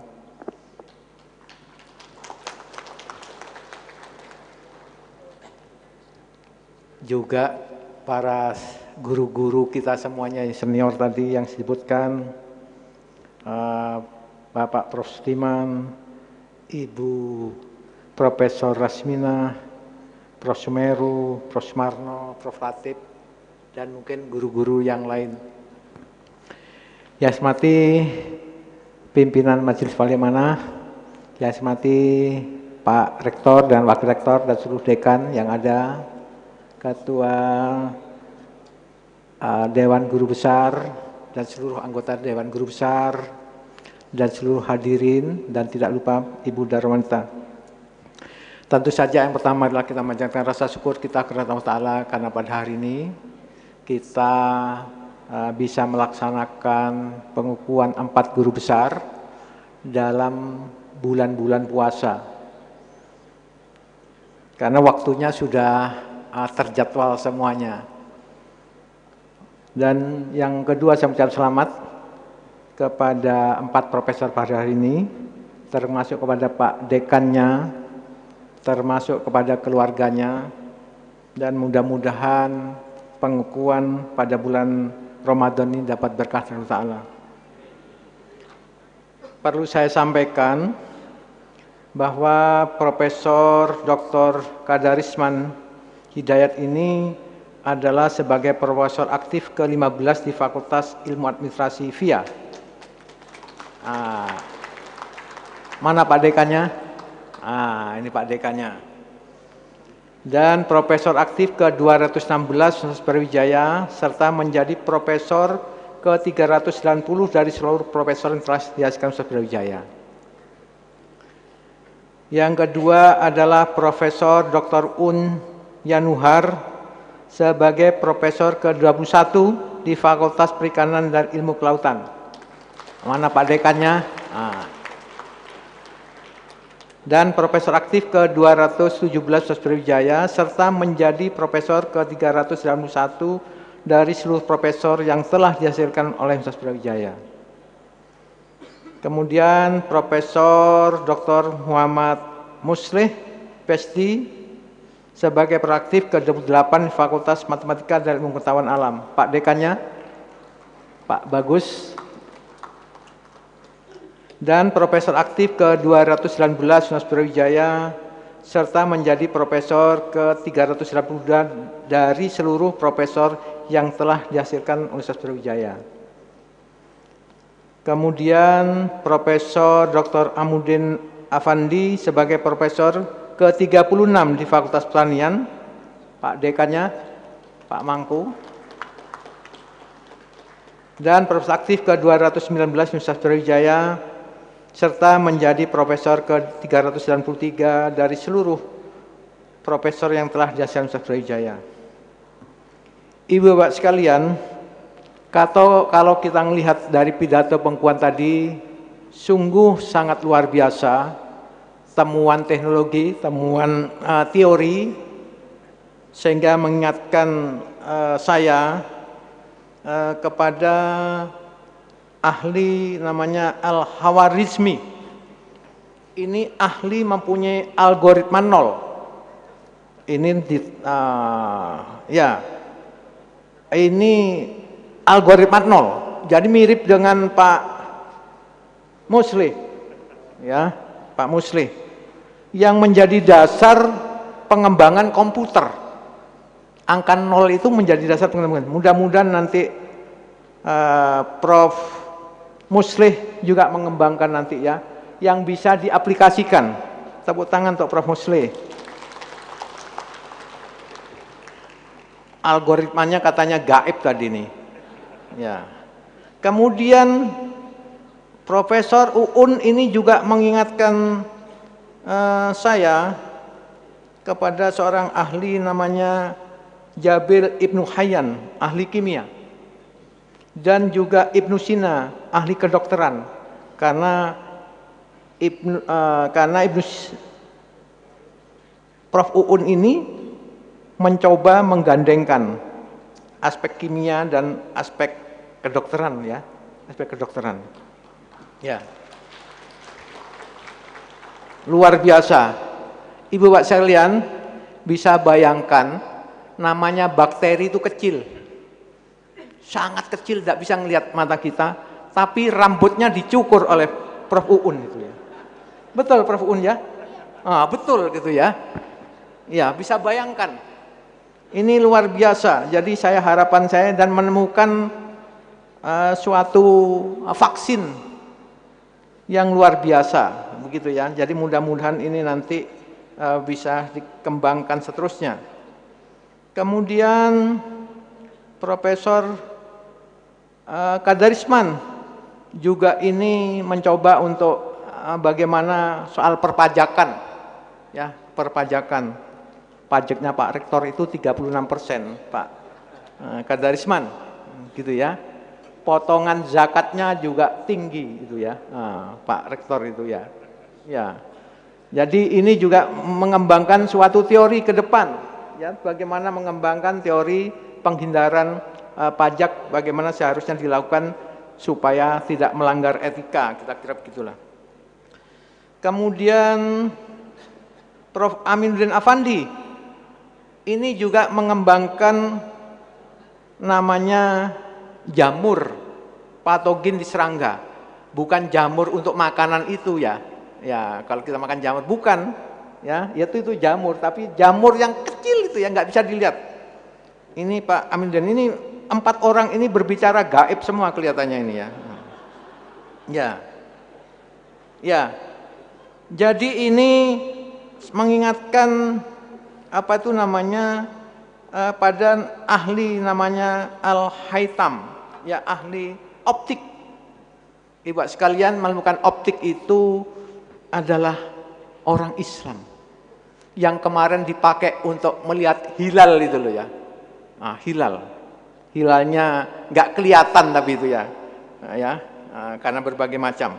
Speaker 4: Juga para guru-guru kita semuanya senior tadi yang disebutkan, ah, Bapak Prof. Stiman, Ibu Profesor Rasmina, Prof. Sumeru, Prof. Marno, Prof. Latif, dan mungkin guru-guru yang lain. Yasmati pimpinan Majelis Wali mana? Yasmati Pak Rektor dan Wakil Rektor dan seluruh dekan yang ada, Ketua uh, Dewan Guru Besar dan seluruh anggota Dewan Guru Besar dan seluruh hadirin dan tidak lupa Ibu Darwanta. Tentu saja yang pertama adalah kita menjadikan rasa syukur kita kepada Allah Ta'ala karena pada hari ini kita uh, bisa melaksanakan pengukuhan empat guru besar dalam bulan-bulan puasa. Karena waktunya sudah uh, terjadwal semuanya. Dan yang kedua saya mengucap selamat kepada empat profesor pada hari ini, termasuk kepada Pak Dekannya, termasuk kepada keluarganya, dan mudah-mudahan pengukuhan pada bulan Ramadan ini dapat berkah dari Ta'ala. Perlu saya sampaikan bahwa Profesor Dr. Kadarisman Hidayat ini adalah sebagai profesor aktif ke-15 di Fakultas Ilmu Administrasi FIA. Ah, mana Pak Dekannya? Ah, ini Pak Dekannya dan Profesor aktif ke-216 Universitas Perwijaya, serta menjadi Profesor ke-390 dari seluruh Profesor yang di dihasilkan Universitas Perwijaya. Yang kedua adalah Profesor Dr. Un Yanuhar sebagai Profesor ke-21 di Fakultas Perikanan dan Ilmu Kelautan. Mana Pak Dekannya? Nah dan Profesor aktif ke-217 Sosbrawijaya serta menjadi Profesor ke-391 dari seluruh profesor yang telah dihasilkan oleh Sosbrawijaya. Kemudian Profesor Dr. Muhammad Muslih, PhD, sebagai proaktif ke-8 Fakultas Matematika dan Ilmu Pengetahuan Alam. Pak Dekannya, Pak Bagus, dan profesor aktif ke-219 Universitas Brawijaya serta menjadi profesor ke-380 dari seluruh profesor yang telah dihasilkan Universitas Brawijaya. Kemudian Profesor Dr. Amudin Afandi sebagai profesor ke-36 di Fakultas Pertanian, Pak Dekannya, Pak Mangku, dan profesor aktif ke-219 Universitas Brawijaya serta menjadi profesor ke-393 dari seluruh profesor yang telah dihasilkan Universitas Jaya. Ibu Bapak sekalian, kata kalau kita melihat dari pidato pengkuan tadi, sungguh sangat luar biasa temuan teknologi, temuan uh, teori, sehingga mengingatkan uh, saya uh, kepada ahli namanya Al-Hawarizmi. Ini ahli mempunyai algoritma nol. Ini di, uh, ya, ini algoritma nol. Jadi mirip dengan Pak Musli, ya, Pak Musli, yang menjadi dasar pengembangan komputer angka nol itu menjadi dasar pengembangan. Mudah-mudahan nanti uh, Prof Muslih juga mengembangkan nanti ya, yang bisa diaplikasikan. Tepuk tangan untuk Prof. Muslih. Algoritmanya katanya gaib tadi nih. Ya. Kemudian Profesor Uun ini juga mengingatkan uh, saya kepada seorang ahli namanya Jabir Ibnu Hayyan, ahli kimia. Dan juga Ibnu Sina, ahli kedokteran karena Ibn, uh, eh, karena Ibnu Prof Uun ini mencoba menggandengkan aspek kimia dan aspek kedokteran ya, aspek kedokteran. Ya. Luar biasa. Ibu Pak sekalian bisa bayangkan namanya bakteri itu kecil. Sangat kecil tidak bisa melihat mata kita, tapi rambutnya dicukur oleh Prof Uun itu ya. Betul Prof Uun ya? Ah, betul gitu ya. Ya, bisa bayangkan. Ini luar biasa. Jadi saya harapan saya dan menemukan uh, suatu vaksin yang luar biasa begitu ya. Jadi mudah-mudahan ini nanti uh, bisa dikembangkan seterusnya. Kemudian Profesor uh, Kadarisman juga ini mencoba untuk eh, bagaimana soal perpajakan ya perpajakan pajaknya Pak Rektor itu 36 persen Pak eh, Kadarisman gitu ya potongan zakatnya juga tinggi itu ya eh, Pak Rektor itu ya ya jadi ini juga mengembangkan suatu teori ke depan ya bagaimana mengembangkan teori penghindaran uh, pajak bagaimana seharusnya dilakukan supaya tidak melanggar etika, kita kira begitulah. Kemudian Prof. Aminuddin Afandi ini juga mengembangkan namanya jamur patogen di serangga. Bukan jamur untuk makanan itu ya. Ya, kalau kita makan jamur bukan ya, yaitu itu jamur, tapi jamur yang kecil itu yang nggak bisa dilihat. Ini Pak Aminuddin ini empat orang ini berbicara gaib semua kelihatannya ini ya. Ya. Ya. Jadi ini mengingatkan apa itu namanya eh, pada ahli namanya Al-Haitam, ya ahli optik. Ibu sekalian, menemukan optik itu adalah orang Islam yang kemarin dipakai untuk melihat hilal itu loh ya. Nah, hilal hilalnya nggak kelihatan tapi itu ya nah, ya nah, karena berbagai macam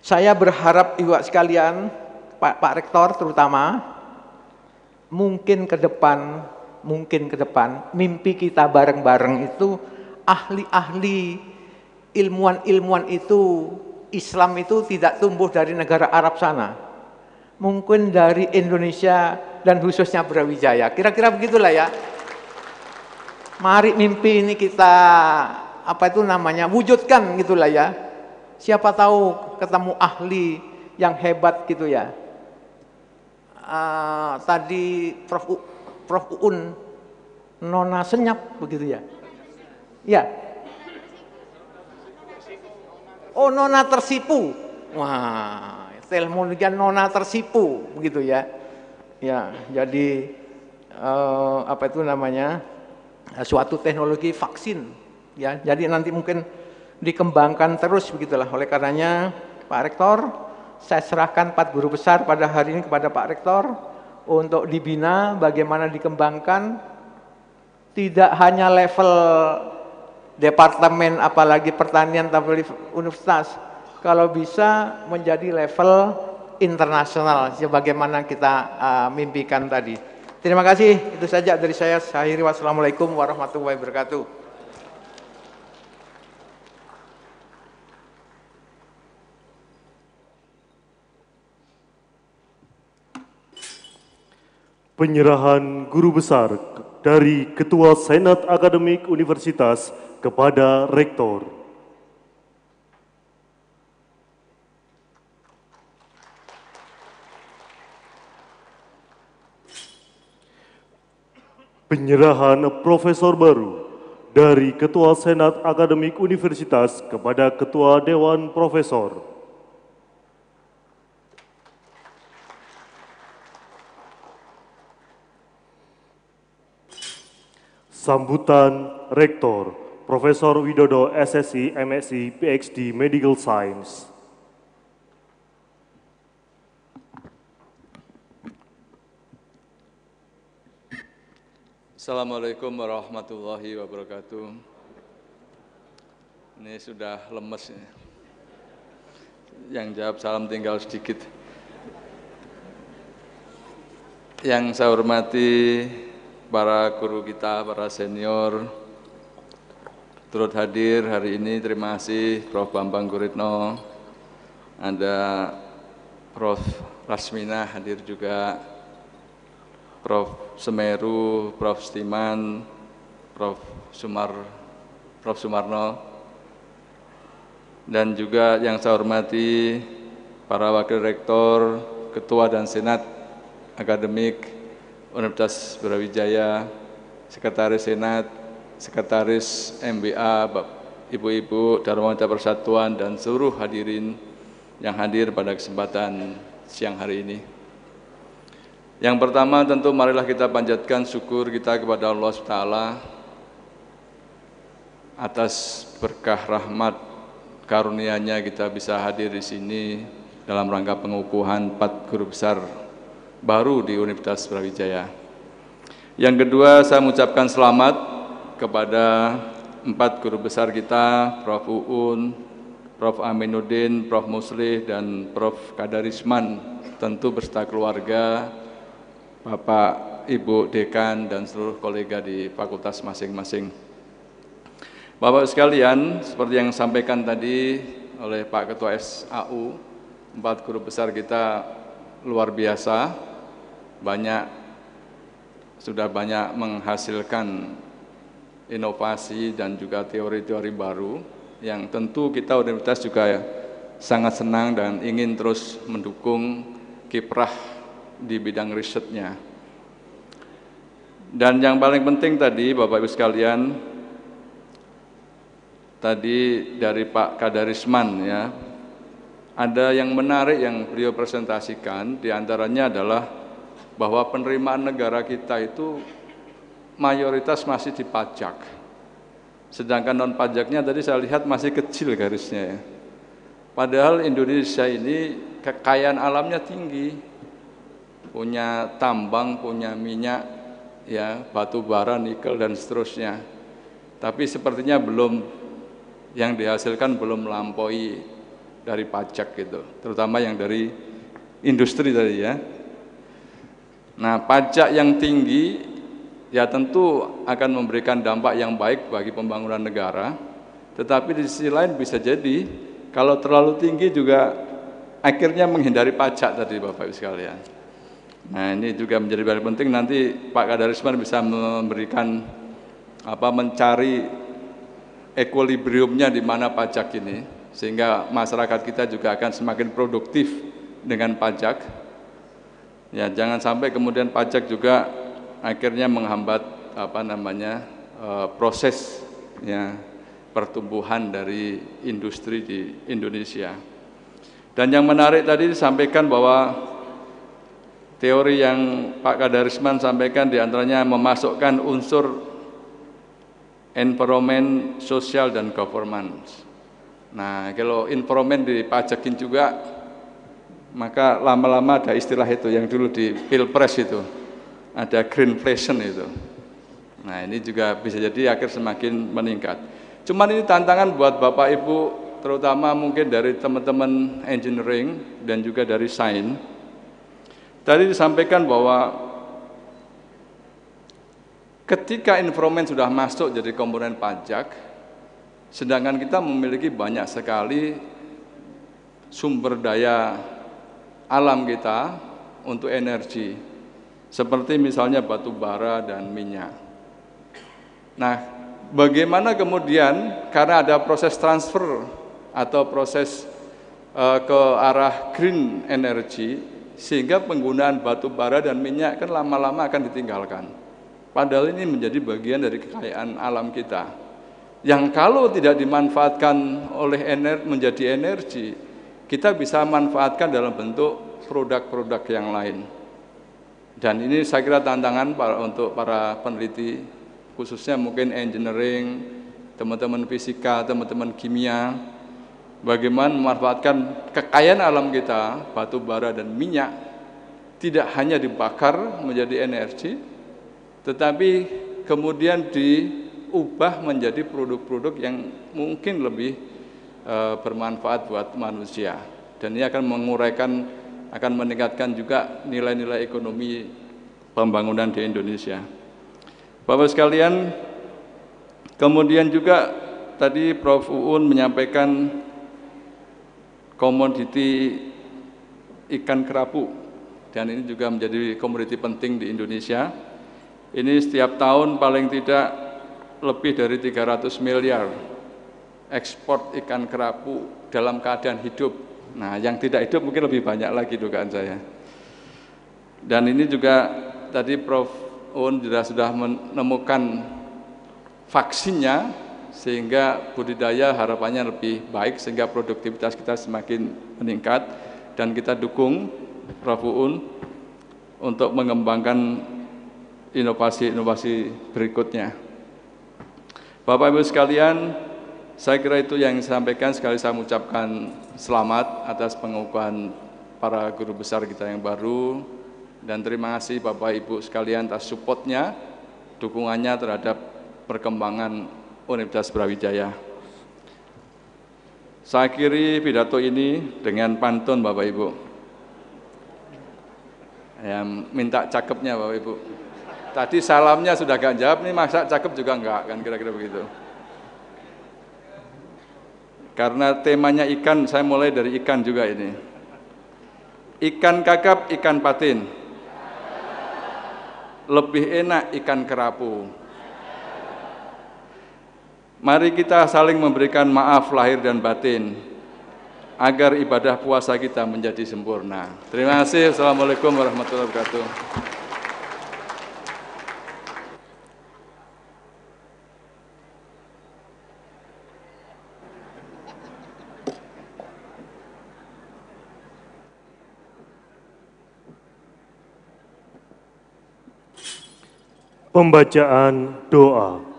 Speaker 4: saya berharap ibu sekalian Pak, Pak Rektor terutama mungkin ke depan mungkin ke depan mimpi kita bareng-bareng itu ahli-ahli ilmuwan-ilmuwan itu Islam itu tidak tumbuh dari negara Arab sana mungkin dari Indonesia dan khususnya Brawijaya kira-kira begitulah ya Mari mimpi ini kita apa itu namanya wujudkan gitulah ya. Siapa tahu ketemu ahli yang hebat gitu ya. Uh, tadi Prof. U, Prof. Uun Nona senyap begitu ya. Ya. Oh Nona tersipu. Wah, telmonnya Nona tersipu begitu ya. Ya, jadi uh, apa itu namanya? Eh, suatu teknologi vaksin ya jadi nanti mungkin dikembangkan terus begitulah oleh karenanya Pak Rektor saya serahkan empat guru besar pada hari ini kepada Pak Rektor untuk dibina bagaimana dikembangkan tidak hanya level departemen apalagi pertanian tapi universitas kalau bisa menjadi level internasional sebagaimana kita uh, mimpikan tadi. Terima kasih. Itu saja dari saya. Saya Wassalamualaikum warahmatullahi wabarakatuh.
Speaker 3: penyerahan guru besar dari Ketua Senat Akademik Universitas kepada Rektor. penyerahan profesor baru dari Ketua Senat Akademik Universitas kepada Ketua Dewan Profesor. Sambutan Rektor Profesor Widodo SSI M.Si, PhD Medical Science.
Speaker 10: Assalamualaikum warahmatullahi wabarakatuh. Ini sudah lemes. Yang jawab salam tinggal sedikit. Yang saya hormati para guru kita, para senior, turut hadir hari ini. Terima kasih Prof. Bambang Guritno, ada Prof. Rasmina hadir juga, Prof. Semeru, Prof. Stiman, Prof. Sumar, Prof. Sumarno, dan juga yang saya hormati para Wakil Rektor, Ketua dan Senat Akademik Universitas Brawijaya, Sekretaris Senat, Sekretaris MBA, Ibu-Ibu Darmawanta Persatuan, dan seluruh hadirin yang hadir pada kesempatan siang hari ini. Yang pertama tentu marilah kita panjatkan syukur kita kepada Allah SWT atas berkah rahmat karunia-Nya kita bisa hadir di sini dalam rangka pengukuhan empat guru besar baru di Universitas Brawijaya. Yang kedua saya mengucapkan selamat kepada empat guru besar kita, Prof. Uun, Prof. Aminuddin, Prof. Muslih, dan Prof. Kadarisman, tentu berserta keluarga, Bapak, Ibu Dekan dan seluruh kolega di fakultas masing-masing. Bapak sekalian, seperti yang disampaikan tadi oleh Pak Ketua SAU, empat guru besar kita luar biasa, banyak sudah banyak menghasilkan inovasi dan juga teori-teori baru yang tentu kita universitas juga sangat senang dan ingin terus mendukung kiprah di bidang risetnya. Dan yang paling penting tadi Bapak Ibu sekalian, tadi dari Pak Kadarisman ya, ada yang menarik yang beliau presentasikan diantaranya adalah bahwa penerimaan negara kita itu mayoritas masih dipajak. Sedangkan non pajaknya tadi saya lihat masih kecil garisnya ya. Padahal Indonesia ini kekayaan alamnya tinggi, punya tambang, punya minyak, ya batu bara, nikel dan seterusnya. Tapi sepertinya belum yang dihasilkan belum melampaui dari pajak gitu, terutama yang dari industri tadi ya. Nah, pajak yang tinggi ya tentu akan memberikan dampak yang baik bagi pembangunan negara, tetapi di sisi lain bisa jadi kalau terlalu tinggi juga akhirnya menghindari pajak tadi Bapak Ibu sekalian. Nah ini juga menjadi hal penting nanti Pak Kadarisman bisa memberikan apa mencari equilibriumnya di mana pajak ini sehingga masyarakat kita juga akan semakin produktif dengan pajak. Ya jangan sampai kemudian pajak juga akhirnya menghambat apa namanya eh, proses ya pertumbuhan dari industri di Indonesia. Dan yang menarik tadi disampaikan bahwa teori yang Pak Kadarisman sampaikan diantaranya memasukkan unsur environment, sosial, dan governance. Nah, kalau environment dipajakin juga, maka lama-lama ada istilah itu yang dulu di pilpres itu, ada greenflation itu. Nah, ini juga bisa jadi akhir semakin meningkat. Cuman ini tantangan buat Bapak Ibu, terutama mungkin dari teman-teman engineering dan juga dari sains, Tadi disampaikan bahwa ketika informen sudah masuk jadi komponen pajak, sedangkan kita memiliki banyak sekali sumber daya alam kita untuk energi, seperti misalnya batu bara dan minyak. Nah, bagaimana kemudian karena ada proses transfer atau proses eh, ke arah green energy sehingga penggunaan batu bara dan minyak kan lama-lama akan ditinggalkan. Padahal ini menjadi bagian dari kekayaan alam kita. Yang kalau tidak dimanfaatkan oleh energi menjadi energi, kita bisa manfaatkan dalam bentuk produk-produk yang lain. Dan ini saya kira tantangan para, untuk para peneliti, khususnya mungkin engineering, teman-teman fisika, teman-teman kimia, bagaimana memanfaatkan kekayaan alam kita, batu bara dan minyak, tidak hanya dibakar menjadi energi, tetapi kemudian diubah menjadi produk-produk yang mungkin lebih e, bermanfaat buat manusia. Dan ini akan menguraikan, akan meningkatkan juga nilai-nilai ekonomi pembangunan di Indonesia. Bapak sekalian, kemudian juga tadi Prof. Uun menyampaikan komoditi ikan kerapu dan ini juga menjadi komoditi penting di Indonesia. Ini setiap tahun paling tidak lebih dari 300 miliar ekspor ikan kerapu dalam keadaan hidup. Nah, yang tidak hidup mungkin lebih banyak lagi dugaan saya. Dan ini juga tadi Prof. Un sudah sudah menemukan vaksinnya sehingga budidaya harapannya lebih baik sehingga produktivitas kita semakin meningkat dan kita dukung Rafuun untuk mengembangkan inovasi-inovasi berikutnya. Bapak Ibu sekalian, saya kira itu yang saya sampaikan sekali saya mengucapkan selamat atas pengukuhan para guru besar kita yang baru dan terima kasih Bapak Ibu sekalian atas supportnya, dukungannya terhadap perkembangan Universitas Brawijaya. Saya akhiri pidato ini dengan pantun Bapak Ibu. Ya, minta cakepnya Bapak Ibu. Tadi salamnya sudah gak jawab, ini masa cakep juga enggak, kan kira-kira begitu. Karena temanya ikan, saya mulai dari ikan juga ini. Ikan kakap, ikan patin. Lebih enak ikan kerapu. Mari kita saling memberikan maaf lahir dan batin agar ibadah puasa kita menjadi sempurna. Terima kasih. Assalamualaikum warahmatullahi wabarakatuh.
Speaker 3: Pembacaan doa.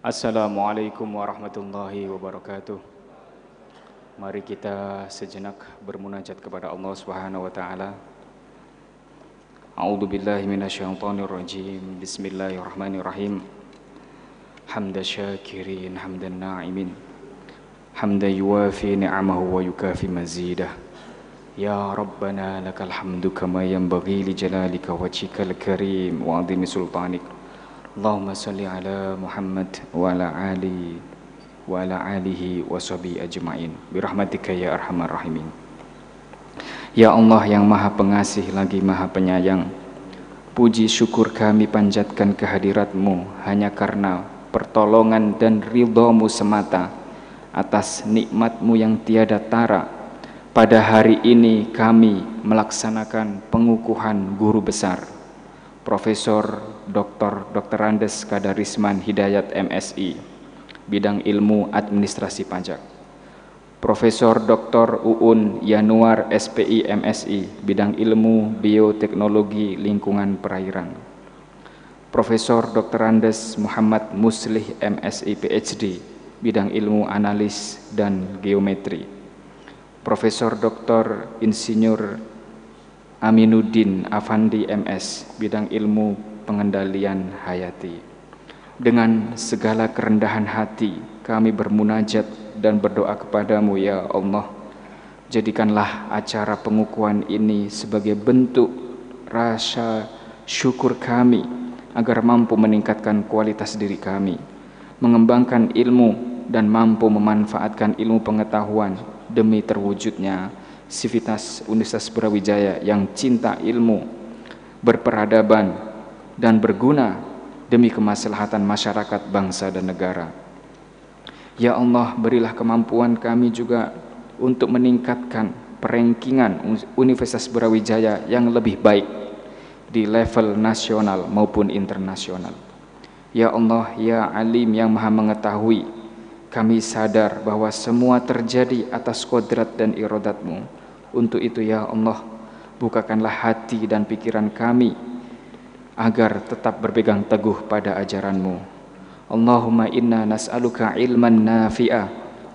Speaker 11: Assalamualaikum warahmatullahi wabarakatuh. Mari kita sejenak bermunajat kepada Allah Subhanahu wa taala. A'udzu billahi minasyaitonir rajim. Bismillahirrahmanirrahim. Hamda syakirin hamdan na'imin. Hamda yuwafi ni'amahu wa yukafi mazidah. Ya Rabbana lakal hamdu kama yanbaghi li jalalika wajhikal karim wa 'azimi sultanika. Allahumma salli ala Muhammad wa ala ali wa ala alihi wa ajma'in birahmatika ya arhamar rahimin Ya Allah yang maha pengasih lagi maha penyayang Puji syukur kami panjatkan kehadiratmu hanya karena pertolongan dan ridhomu semata atas nikmatmu yang tiada tara pada hari ini kami melaksanakan pengukuhan guru besar Profesor Dr. Dr. Randes Kadarisman Hidayat MSI, bidang ilmu administrasi pajak. Profesor Dr. Uun Yanuar SPI MSI, bidang ilmu bioteknologi lingkungan perairan. Profesor Dr. Randes Muhammad Muslih MSI PhD, bidang ilmu analis dan geometri. Profesor Dr. Insinyur Aminuddin Afandi MS, bidang ilmu pengendalian hayati. Dengan segala kerendahan hati, kami bermunajat dan berdoa kepadamu ya Allah. Jadikanlah acara pengukuhan ini sebagai bentuk rasa syukur kami agar mampu meningkatkan kualitas diri kami, mengembangkan ilmu dan mampu memanfaatkan ilmu pengetahuan demi terwujudnya Sivitas Universitas Brawijaya yang cinta ilmu, berperadaban, dan berguna demi kemaslahatan masyarakat, bangsa, dan negara. Ya Allah, berilah kemampuan kami juga untuk meningkatkan perengkingan Universitas Brawijaya yang lebih baik di level nasional maupun internasional. Ya Allah, ya Alim yang Maha Mengetahui, kami sadar bahwa semua terjadi atas kodrat dan irodatmu untuk itu ya Allah, bukakanlah hati dan pikiran kami agar tetap berpegang teguh pada ajaranmu. Allahumma inna nas'aluka ilman nafi'a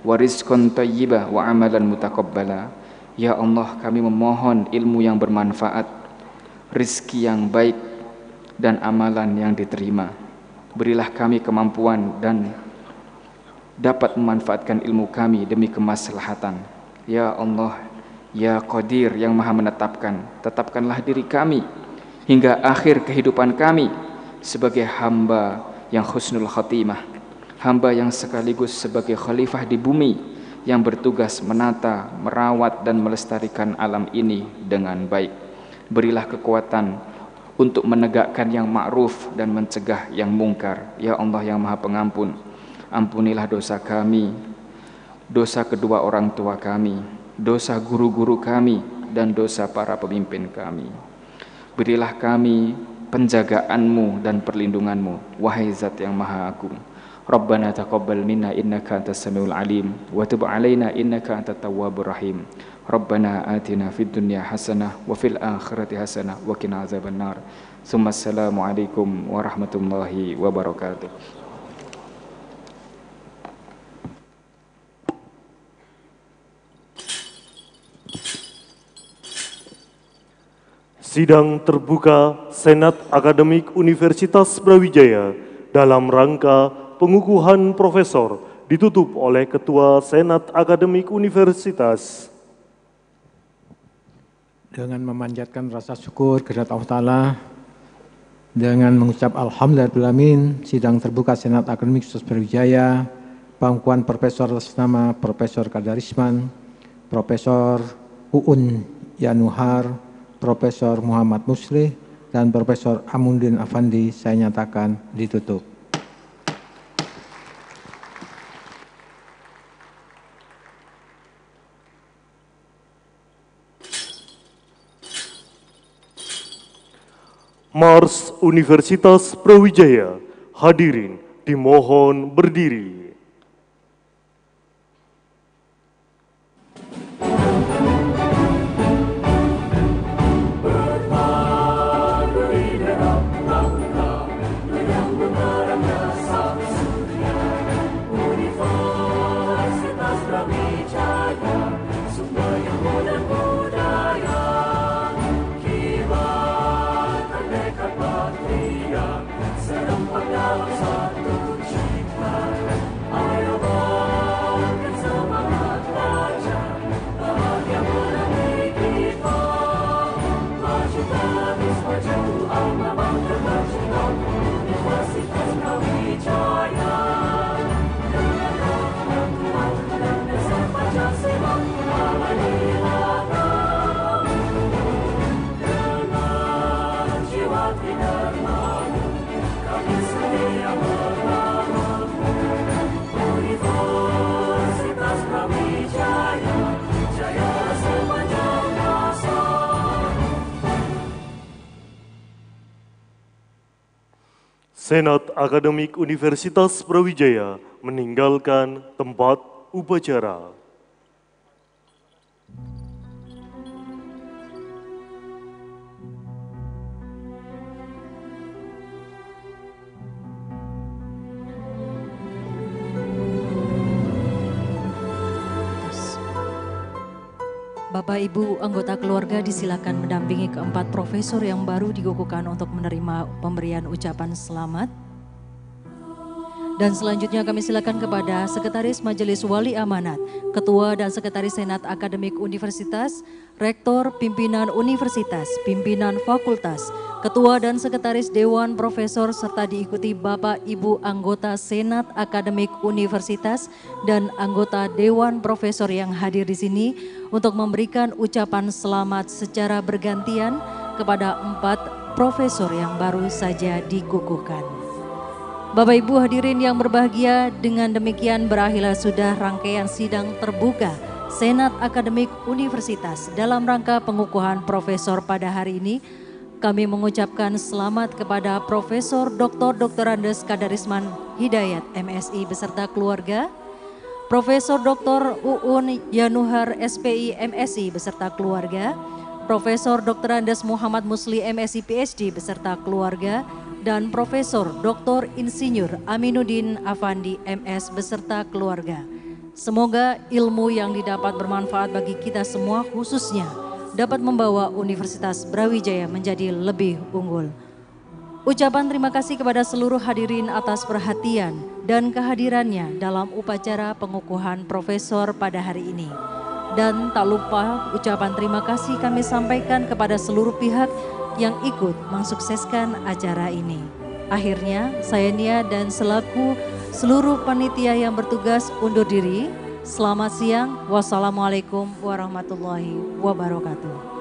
Speaker 11: wa rizqan tayyiba wa amalan mutakabbala. Ya Allah, kami memohon ilmu yang bermanfaat, rizki yang baik, dan amalan yang diterima. Berilah kami kemampuan dan dapat memanfaatkan ilmu kami demi kemaslahatan. Ya Allah, Ya Qadir yang maha menetapkan, tetapkanlah diri kami hingga akhir kehidupan kami sebagai hamba yang khusnul khatimah, hamba yang sekaligus sebagai khalifah di bumi yang bertugas menata, merawat dan melestarikan alam ini dengan baik. Berilah kekuatan untuk menegakkan yang ma'ruf dan mencegah yang mungkar. Ya Allah yang maha pengampun, ampunilah dosa kami, dosa kedua orang tua kami, dosa guru-guru kami dan dosa para pemimpin kami. Berilah kami penjagaanmu dan perlindunganmu, wahai zat yang maha agung. Rabbana taqabbal minna innaka antas samiul alim wa tub alaina innaka antat tawwabur rahim. Rabbana atina fid dunya hasanah wa fil akhirati hasanah wa qina azabannar. Assalamualaikum warahmatullahi wabarakatuh.
Speaker 3: Sidang terbuka Senat Akademik Universitas Brawijaya dalam rangka pengukuhan profesor ditutup oleh Ketua Senat Akademik Universitas. Dengan memanjatkan rasa syukur
Speaker 4: kepada Allah Ta'ala, dengan mengucap Alhamdulillah sidang terbuka Senat Akademik Universitas Brawijaya, pangkuan Profesor atas nama Profesor Kadarisman, Profesor Uun Yanuhar, Profesor Muhammad Musri dan Profesor Amundin Afandi saya nyatakan ditutup.
Speaker 3: Mars Universitas Prawijaya hadirin dimohon berdiri. Senat Akademik Universitas Brawijaya meninggalkan tempat upacara.
Speaker 2: Bapak Ibu anggota keluarga disilakan mendampingi keempat profesor yang baru digokokan untuk menerima pemberian ucapan selamat. Dan selanjutnya kami silakan kepada Sekretaris Majelis Wali Amanat, Ketua dan Sekretaris Senat Akademik Universitas, Rektor Pimpinan Universitas, Pimpinan Fakultas, Ketua dan Sekretaris Dewan Profesor serta diikuti Bapak Ibu anggota Senat Akademik Universitas dan anggota Dewan Profesor yang hadir di sini untuk memberikan ucapan selamat secara bergantian kepada empat profesor yang baru saja dikukuhkan. Bapak Ibu hadirin yang berbahagia, dengan demikian berakhirlah sudah rangkaian sidang terbuka Senat Akademik Universitas dalam rangka pengukuhan profesor pada hari ini. Kami mengucapkan selamat kepada Profesor Dr. Dr. Andes Kadarisman Hidayat MSI beserta keluarga, Profesor Dr. Uun Yanuhar SPI MSI beserta keluarga, Profesor Dr. Andes Muhammad Musli MSI PhD beserta keluarga, dan Profesor Dr. Insinyur Aminuddin Afandi MS beserta keluarga. Semoga ilmu yang didapat bermanfaat bagi kita semua khususnya dapat membawa Universitas Brawijaya menjadi lebih unggul. Ucapan terima kasih kepada seluruh hadirin atas perhatian dan kehadirannya dalam upacara pengukuhan profesor pada hari ini. Dan tak lupa ucapan terima kasih kami sampaikan kepada seluruh pihak yang ikut mensukseskan acara ini. Akhirnya, saya Nia dan selaku seluruh panitia yang bertugas undur diri. Selamat siang. Wassalamualaikum warahmatullahi wabarakatuh.